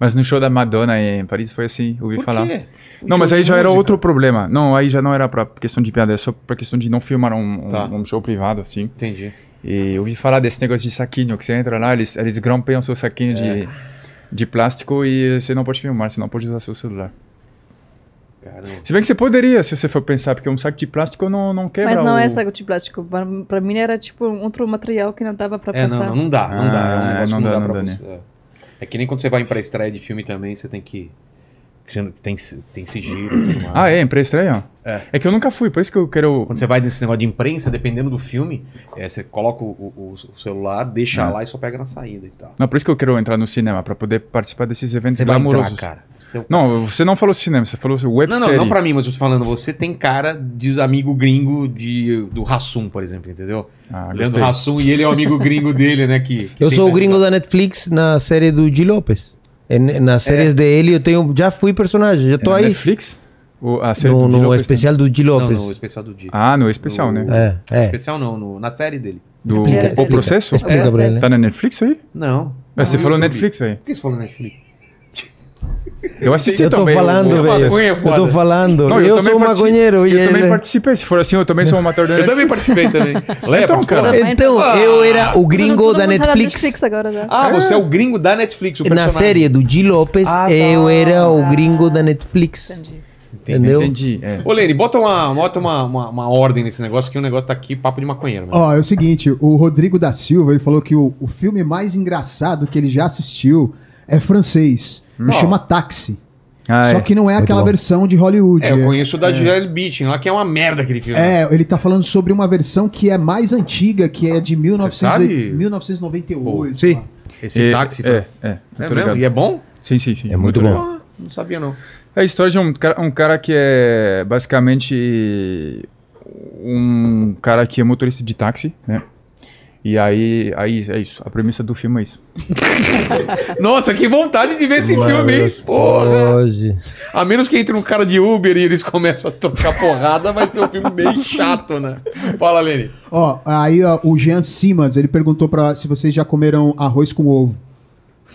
Mas no show da Madonna em Paris foi assim, ouvi Por falar. Quê? não, mas aí já música. era outro problema. Não, aí já não era pra questão de piada, é só pra questão de não filmar um, tá. um, um show privado, assim. Entendi. E eu ouvi falar desse negócio de saquinho, que você entra lá, eles, eles grampeiam seu saquinho é. de, de plástico e você não pode filmar, você não pode usar seu celular. Caramba. Se bem que você poderia, se você for pensar, porque um saco de plástico não, não quebra. Mas não o... é saco de plástico. Pra, mim era tipo outro material que não dava pra é, pensar. Não, não, não dá, não ah, dá. É um ah, não, dá, não dá, não dá, né? É. É que nem quando você vai pra estreia de filme também, você tem que que tem, tem sigilo. ah, é? Empresa estranha? É. é que eu nunca fui, por isso que eu quero. Quando você vai nesse negócio de imprensa, dependendo do filme, é, você coloca o, o celular, deixa é. lá e só pega na saída e tal. Não, por isso que eu quero entrar no cinema, pra poder participar desses eventos você glamourosos. Vai entrar, cara. Seu... É não, você não falou cinema, você falou web Não, não, série. não pra mim, mas eu tô falando, você tem cara de amigo gringo de, do Rassum, por exemplo, entendeu? Ah, Leandro Rassum e ele é o amigo gringo dele, né? Que, que eu sou o gringo da Netflix na série do Di Lopes. É, né, nas séries é. dele eu tenho, já fui personagem, já é tô é aí. Netflix? O, a série no, do no especial do Di Lopes. Não, no especial do Di. Ah, no especial, no, né? É, é. especial não, no, na série dele. Do, explica, o explica. processo? Explica é, pra ele. É, tá na Netflix aí? Não. não você não, falou Netflix, aí? Por que você falou Netflix? Eu assisti eu tô também. Falando, eu, velho, eu tô falando, velho. Eu tô falando. eu sou um maconheiro. Eu também ele... participei. Se for assim, eu também sou um matador da Netflix. Eu também participei também. Lembra, então, cara? Então, ah, eu era o gringo da Netflix. Netflix agora, né? Ah, você é o é. gringo da Netflix. Na série do G. Lopes, ah, eu tá. era o gringo da Netflix. Entendi. Entendeu? Entendi. É. Ô, Lene, bota, uma, bota uma, uma, uma, ordem nesse negócio, que o negócio tá aqui, papo de maconheiro. Né? Ó, oh, é o seguinte, o Rodrigo da Silva, ele falou que o, o filme mais engraçado que ele já assistiu é francês. Hum. Chama Táxi. Ah, é. Só é. que não é Muito aquela bom. versão de Hollywood. É, eu é. conheço o da é. Joel Beating, lá que é uma merda aquele filme. É, ele tá falando sobre uma versão que é mais antiga, que é de 1900, 1998. Pô, sim. Lá. Esse e, é, táxi. É, é. é, é mesmo? E é bom? Sim, sim, sim. É muito, muito bom. bom. Ah, não sabia, não. É a história de um cara, um cara que é basicamente um cara que é motorista de táxi, né? E aí, aí é isso. A premissa do filme é isso. Nossa, que vontade de ver esse Mano, filme, hein? Porra! Hoje. A menos que entre um cara de Uber e eles começam a tocar porrada, vai ser um filme meio chato, né? Fala, Lene. Ó, aí ó, o Jean Simmons, ele perguntou para se vocês já comeram arroz com ovo.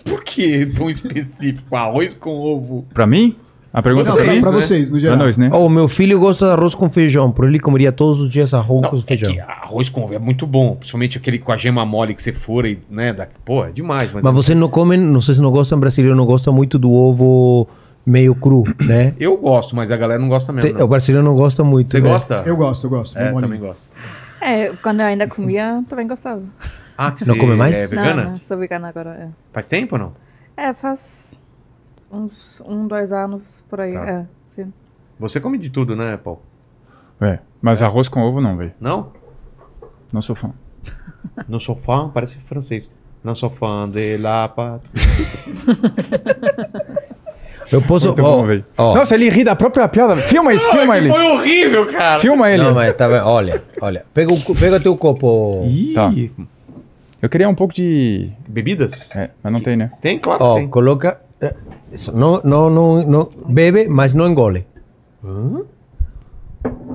Por que tão específico? Arroz com ovo? Pra mim? A pergunta vocês, pra, mim, pra né? vocês, no geral. Pra nós, né? O oh, meu filho gosta de arroz com feijão, por ele comeria todos os dias arroz não, com é feijão. É arroz com é muito bom, principalmente aquele com a gema mole que você fura e, né, da, pô, é demais. Mas, mas é você não, come, não sei se não gosta, brasileiro não gosta muito do ovo meio cru, né? Eu gosto, mas a galera não gosta mesmo. não. O brasileiro não gosta muito. Você né? gosta? Eu gosto, eu gosto. É, também gosto. É, quando eu ainda comia, também gostava. Ah, que não come mais? É vegana? Não, não, sou vegana agora. É. Faz tempo ou não? É, faz Uns um, dois anos por aí. Tá. É, sim. Você come de tudo, né, Paul É, mas é. arroz com ovo não, velho. Não? Não sou fã. Não sou fã? Parece francês. Não sou fã de lapato. Eu posso. Muito bom, Nossa, ele ri da própria piada. Filma isso, filma é ele. Foi horrível, cara. Filma ele. Não, mas tá vendo? Olha, olha. Pega o, pega teu copo. Ih. Tá. Eu queria um pouco de. Bebidas? É, mas não que... tem, né? Tem, claro. Ó, tem. coloca. Eh, no, no, no, no, bebe, mas no engole. ¿Mm?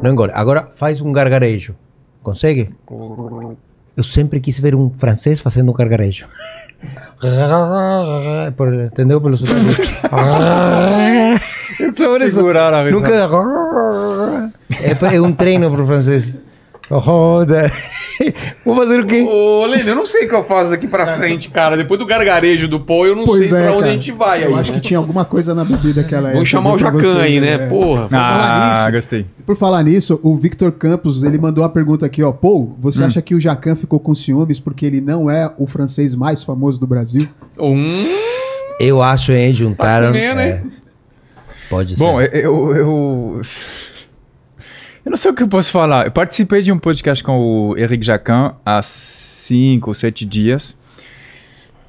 no engole. Agora faz um gargarejo. Consegue? Eu sempre quise ver um francês fazendo um gargarejo. Por, entendeu? Pelo Sobre segurar a Nunca. É, é treino para o francês. Vou fazer o quê? Ô, Lênin, eu não sei o que eu faço daqui pra é. frente, cara. Depois do gargarejo do Paul, eu não pois sei é, pra onde cara. a gente vai. Eu aí, acho né? que tinha alguma coisa na bebida que ela é Vamos chamar o Jacan aí, né? É. Porra. Por ah, nisso, gostei. Por falar nisso, o Victor Campos, ele mandou a pergunta aqui, ó. Paul, você hum. acha que o Jacan ficou com ciúmes porque ele não é o francês mais famoso do Brasil? Hum. Eu acho, hein? Juntaram. Tá comendo, é, Pode ser. Bom, eu... eu... Eu não sei o que eu posso falar. Eu participei de um podcast com o Eric Jacan há cinco ou sete dias.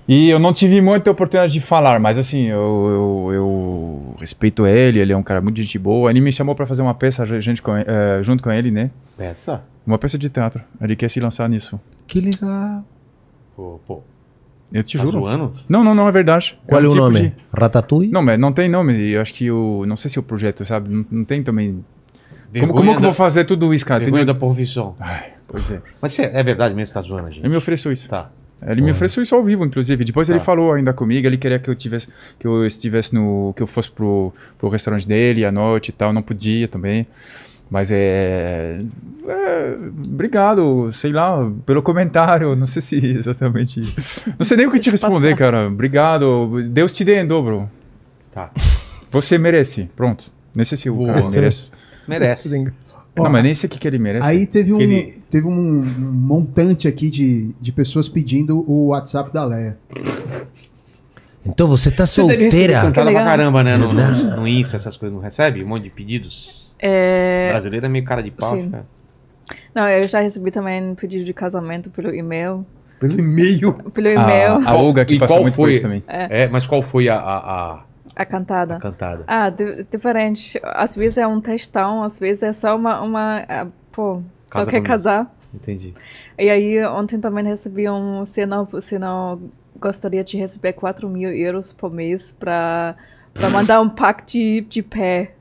E eu não tive muita oportunidade de falar, mas assim, eu, eu, eu respeito ele, ele é um cara muito gente boa. Ele me chamou para fazer uma peça gente, com, uh, junto com ele, né? Peça? Uma peça de teatro. Ele quer se lançar nisso. Que legal. Pô, pô. Eu te tá juro. Zoando? Não, não, não é verdade. É Qual é, um o tipo nome? De... Ratatouille? Não, mas não tem nome. Eu acho que o. Não sei se é o projeto, sabe? Não, não tem também como, como da... que eu vou fazer tudo isso, cara? Vergonha Tem... da profissão. Ai, pois é. Mas cê, é verdade mesmo que você tá zoando, gente? Ele me ofereceu isso. Tá. Ele me é. ofereceu isso ao vivo, inclusive. Depois tá. ele falou ainda comigo, ele queria que eu tivesse, que eu estivesse no, que eu fosse pro, pro restaurante dele à noite e tal. Não podia também. Mas é, é, Obrigado, sei lá, pelo comentário. Não sei se exatamente. Não sei nem o que te responder, cara. Obrigado. Deus te dê em dobro. Tá. Você merece. Pronto. Nesse é o cara merece. Merece. Ó, não, mas nem sei o que, que ele merece. Aí teve, um, ele... teve um montante aqui de, de pessoas pedindo o WhatsApp da Leia. Então você tá você solteira. Você tá pra caramba, né? No, no, no, Insta, essas coisas, não recebe? Um monte de pedidos. É... Brasileira é meio cara de pau, cara. Não, eu já recebi também pedido de casamento pelo e-mail. Pelo e-mail? Pelo e-mail. A, ah, a Olga que e passou muito foi? por isso também. É. é. mas qual foi a... a, a a cantada. A cantada. Ah, diferente. Às vezes é um textão, às vezes é só uma. uma ah, pô, Casa só quer casar. Entendi. E aí, ontem também recebi um. Se não, se não gostaria de receber 4 mil euros por mês para pra mandar um pack de, de pé.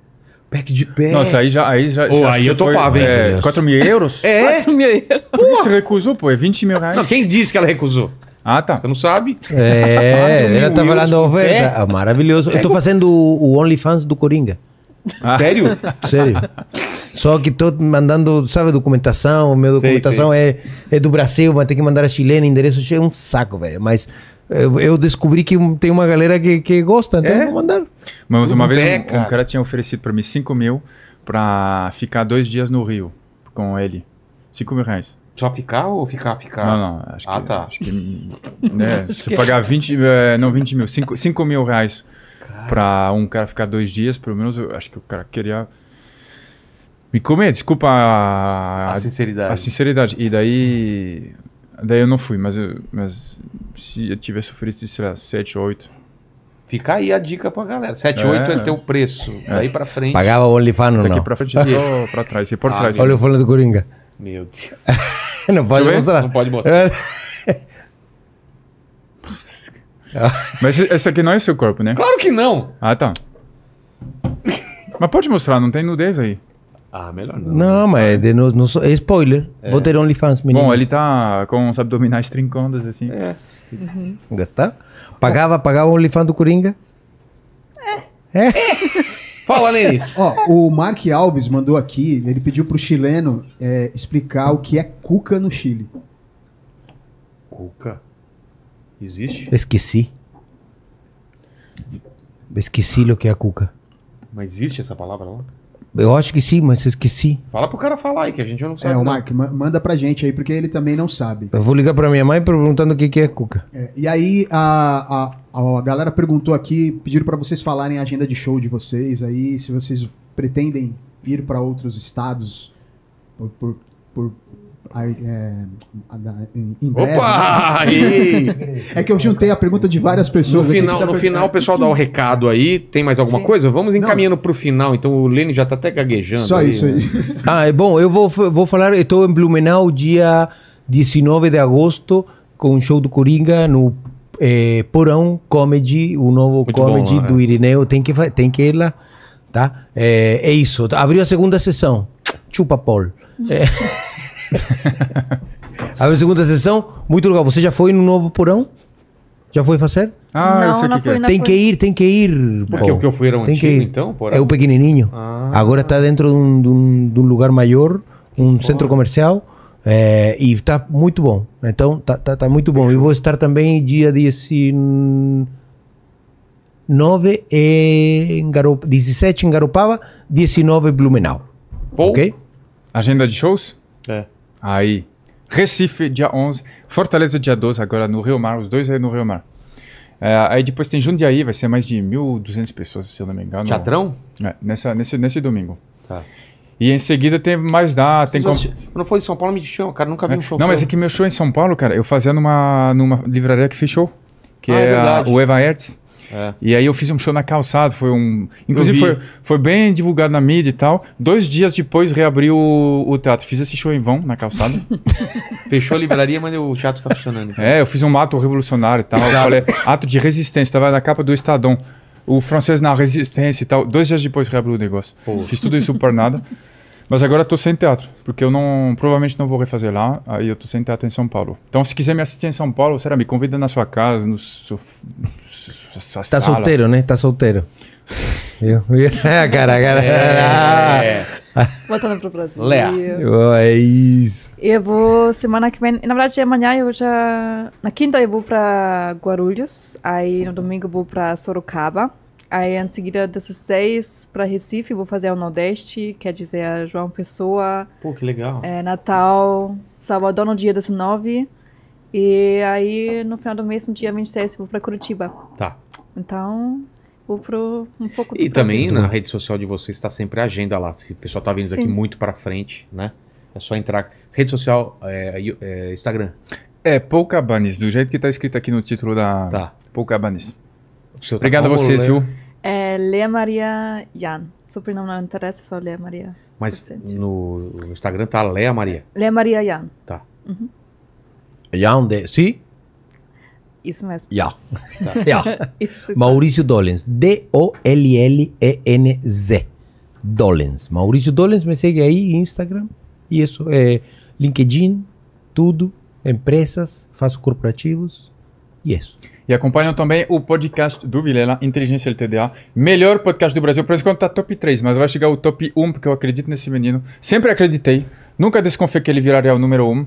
Pack de pé. Nossa, aí já. Aí, já, oh, já aí eu topava, hein? É, 4 mil euros? É? 4 mil euros. Porra. Você recusou, pô, é 20 mil reais. Não, quem disse que ela recusou? Ah, tá. Você não sabe? É, ela tá falando lá no Oferta. É? Ah, maravilhoso. Eu tô fazendo o OnlyFans do Coringa. Ah. Sério? Sério. Só que tô mandando, sabe, documentação. Meu documentação sei, sei. É, é do Brasil, mas tem que mandar a chilena, endereço. É um saco, velho. Mas eu, eu, descobri que tem uma galera que, que gosta, então é? vou mandar. Mas uma vez um, um cara tinha oferecido pra mim 5 mil pra ficar dois dias no Rio com ele. 5 mil reais. Só ficar ou ficar, ficar? Não, não. Acho ah, que, tá. Acho que, né, se pagar 20, é, eh, não 20 mil, 5, 5 mil reais para um cara ficar dois dias, pelo menos eu acho que o cara queria me comer, desculpa a, a, sinceridade. A sinceridade. E daí daí eu não fui, mas, eu, mas se eu tivesse sofrido, sei lá, 7 8. Fica aí a dica pra galera. 7, 8 é, é teu preço. É. Daí pra frente. Pagava o olifano, não. Daqui pra frente, é só pra trás. E por ah, trás. Olha o fone do Coringa. Meu Deus. não pode mostrar. Não pode mostrar. Nossa. Mas esse aqui não é seu corpo, né? Claro que não! Ah, tá. Mas pode mostrar, não tem nudez aí. Ah, melhor não. Não, né? mas é, de, é spoiler. É. Vou ter OnlyFans, menino. Bom, ele tá com os abdominais trincondas, assim. É. Uhum. Gastar? Pagava, pagava o OnlyFans do Coringa? É. É? Fala, Lenis. Ó, o Mark Alves mandou aqui, ele pediu pro chileno é, explicar o que é cuca no Chile. Cuca? Existe? Eu esqueci. Eu esqueci o que é cuca. Mas existe essa palavra lá? Eu acho que sim, mas eu esqueci. Fala pro cara falar aí, que a gente não sabe. É, o né? Mark, manda pra gente aí, porque ele também não sabe. Eu vou ligar pra minha mãe perguntando o que, que é cuca. É, e aí, a, a, a galera perguntou aqui, pediram para vocês falarem a agenda de show de vocês aí, se vocês pretendem ir para outros estados por, por, por é, em breve. Opa! Né? é que eu juntei a pergunta de várias pessoas. Tá no final, no final o pessoal dá o recado aí. Tem mais alguma Sim. coisa? Vamos encaminhando para o final. Então o Lene já está até gaguejando. Só aí, isso né? aí. ah, é bom. Eu vou, vou falar. Eu estou em Blumenau dia 19 de agosto com o show do Coringa no é, Porão Comedy, o novo Muito comedy bom, do é. Irineu. Tem que, tem que ir lá. Tá? É, é isso. Abriu a segunda sessão. Chupa, Paul. É. a segunda sessão, muito legal. Você já foi no novo porão? Já foi fazer? Ah, não, eu sei não que fui, que é. Tem que ir, tem que ir. Porque o que eu fui era um tem antigo, que ir. então? É o pequenininho. Ah. Agora está dentro de um, de, um, de um, lugar maior, um centro comercial. É, e está muito bom. Então, está tá, tá muito bom. E vou estar também dia 19 em Garop... 17 em Garopaba, 19 em Blumenau. ok? Agenda de shows? É. Aí, Recife, dia 11. Fortaleza, dia 12, agora no Rio Mar. Os dois aí no Rio Mar. É, aí depois tem Jundiaí, vai ser mais de 1.200 pessoas, se eu não me engano. Teatrão? É, nessa, nesse, nesse domingo. Tá. E em seguida tem mais da. Tem como... Não foi em São Paulo, me chama, cara, nunca vi é. um show. Não, mas é que meu show em São Paulo, cara, eu fazia numa, numa livraria que fechou, que ah, é, é a, o Eva Hertz. É. E aí eu fiz um show na calçada, foi um. Inclusive foi, foi bem divulgado na mídia e tal. Dois dias depois reabriu o, o teatro. Fiz esse show em vão na calçada. Fechou a livraria, mas o teatro tá funcionando. Então. É, eu fiz um ato revolucionário e tal. Eu falei, ato de resistência, tava na capa do Estadão. O francês na resistência e tal. Dois dias depois reabriu o negócio. Fiz tudo isso por nada. Mas agora eu tô sem teatro, porque eu não provavelmente não vou refazer lá, aí eu tô sem teatro em São Paulo. Então se quiser me assistir em São Paulo, será me convida na sua casa, no tá sua Tá solteiro, né? Tá solteiro. Eu, ah, cara, cara. É. Voltando pro Brasil. Lea. É isso. Eu vou semana que vem. Na verdade, amanhã eu já. Na quinta eu vou pra Guarulhos. Aí no domingo eu vou pra Sorocaba. Aí, em seguida, 16 seis para Recife, vou fazer o Nordeste, quer dizer, a João Pessoa. Pô, que legal. É, Natal, Salvador no dia 19. E aí, no final do mês, no dia 27, vou para Curitiba. Tá. Então, vou pro um pouco do E também na rede social de vocês está sempre a agenda lá. Se o pessoal tá vendo isso aqui muito para frente, né? É só entrar. Rede social, é, é, Instagram. É, Pouca do jeito que tá escrito aqui no título da. Tá. Pouca Banes. Tá Obrigado a vocês, viu? É Lea Maria Jan. Sobrenome não interessa, só Lea Maria. Mas no Instagram tá Lea Maria. Lea Maria Jan. Tá. Uhum. de... Sim? Isso mesmo. Ja. ja. Tá. Isso, Maurício Dolens. D-O-L-L-E-N-Z. Dolens. Maurício Dolens, me segue aí Instagram. E isso é eh, LinkedIn, tudo, empresas, faço corporativos. E isso. E acompanham também o podcast do Vilela, Inteligência LTDA. Melhor podcast do Brasil. Por enquanto está top 3, mas vai chegar o top 1, porque eu acredito nesse menino. Sempre acreditei. Nunca desconfiei que ele viraria o número 1.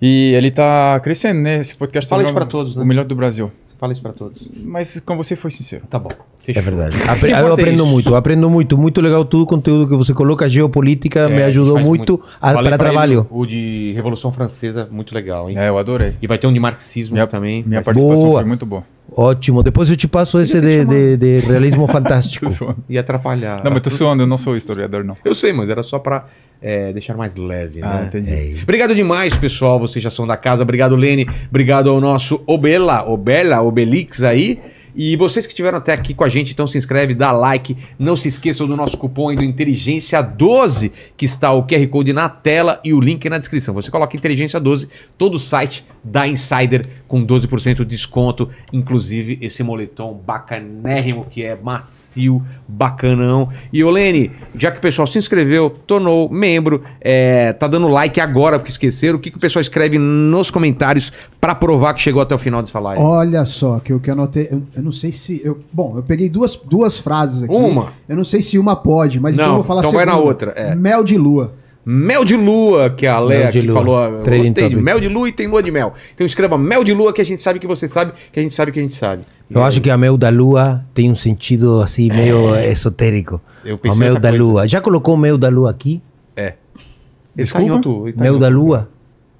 E ele está crescendo, né? Esse podcast Fala é isso todos, né? o melhor do Brasil. Fala isso para todos. Mas com você foi sincero. Tá bom. É Fechou. É verdade. Apre eu aprendo muito, aprendo muito. Muito legal todo o conteúdo que você coloca. Geopolítica é, me ajudou muito, muito. para trabalho. Ele, o de Revolução Francesa, muito legal, hein? É, eu adorei. E vai ter um de marxismo minha, também. Minha participação boa. foi muito boa. Ótimo. Depois eu te passo esse de, de, de, realismo fantástico. e atrapalhar. Não, mas tô suando, eu não sou historiador, não. Eu sei, mas era só pra é, deixar mais leve, né? Ah, entendi. É. Obrigado demais, pessoal. Vocês já são da casa. Obrigado, Lene. Obrigado ao nosso Obela, Obela, Obelix aí. E vocês que estiveram até aqui com a gente, então se inscreve, dá like. Não se esqueçam do nosso cupom aí do Inteligência 12, que está o QR Code na tela e o link na descrição. Você coloca Inteligência 12, todo o site da Insider com 12% de desconto, inclusive esse moletom bacanérrimo que é macio, bacanão. E Olene, já que o pessoal se inscreveu, tornou membro, é, tá dando like agora porque esqueceram, o que, que o pessoal escreve nos comentários para provar que chegou até o final dessa live? Olha só, que eu que anotei, não sei se. Eu, bom, eu peguei duas, duas frases aqui. Uma? Eu não sei se uma pode, mas não, então eu vou falar Então segunda. vai na outra. É. Mel de lua. Mel de Lua, que a Lea que falou. Training gostei Mel de Lua e tem Lua de Mel. Então escreva Mel de Lua que a gente sabe que você sabe, que a gente sabe que a gente sabe. Eu acho que a Mel da Lua tem um sentido assim é. meio é. esotérico. Eu pensei a Mel da coisa. Lua. Já colocou o Mel da Lua aqui? É. Escuta, tá Desculpa? Tá outro, tá Mel da Lua?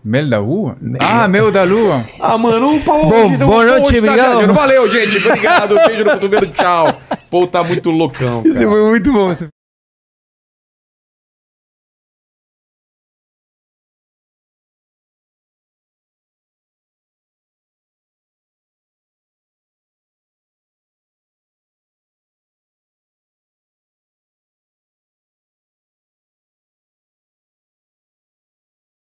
Mel da Lua? Ah, Mel da Lua. Ah, mano, o Paulo bom, bom, bom noite, obrigado. Valeu, gente. Obrigado. Beijo no cotovelo. Tchau. Pô, Paul tá muito loucão. Cara. Isso foi muito bom.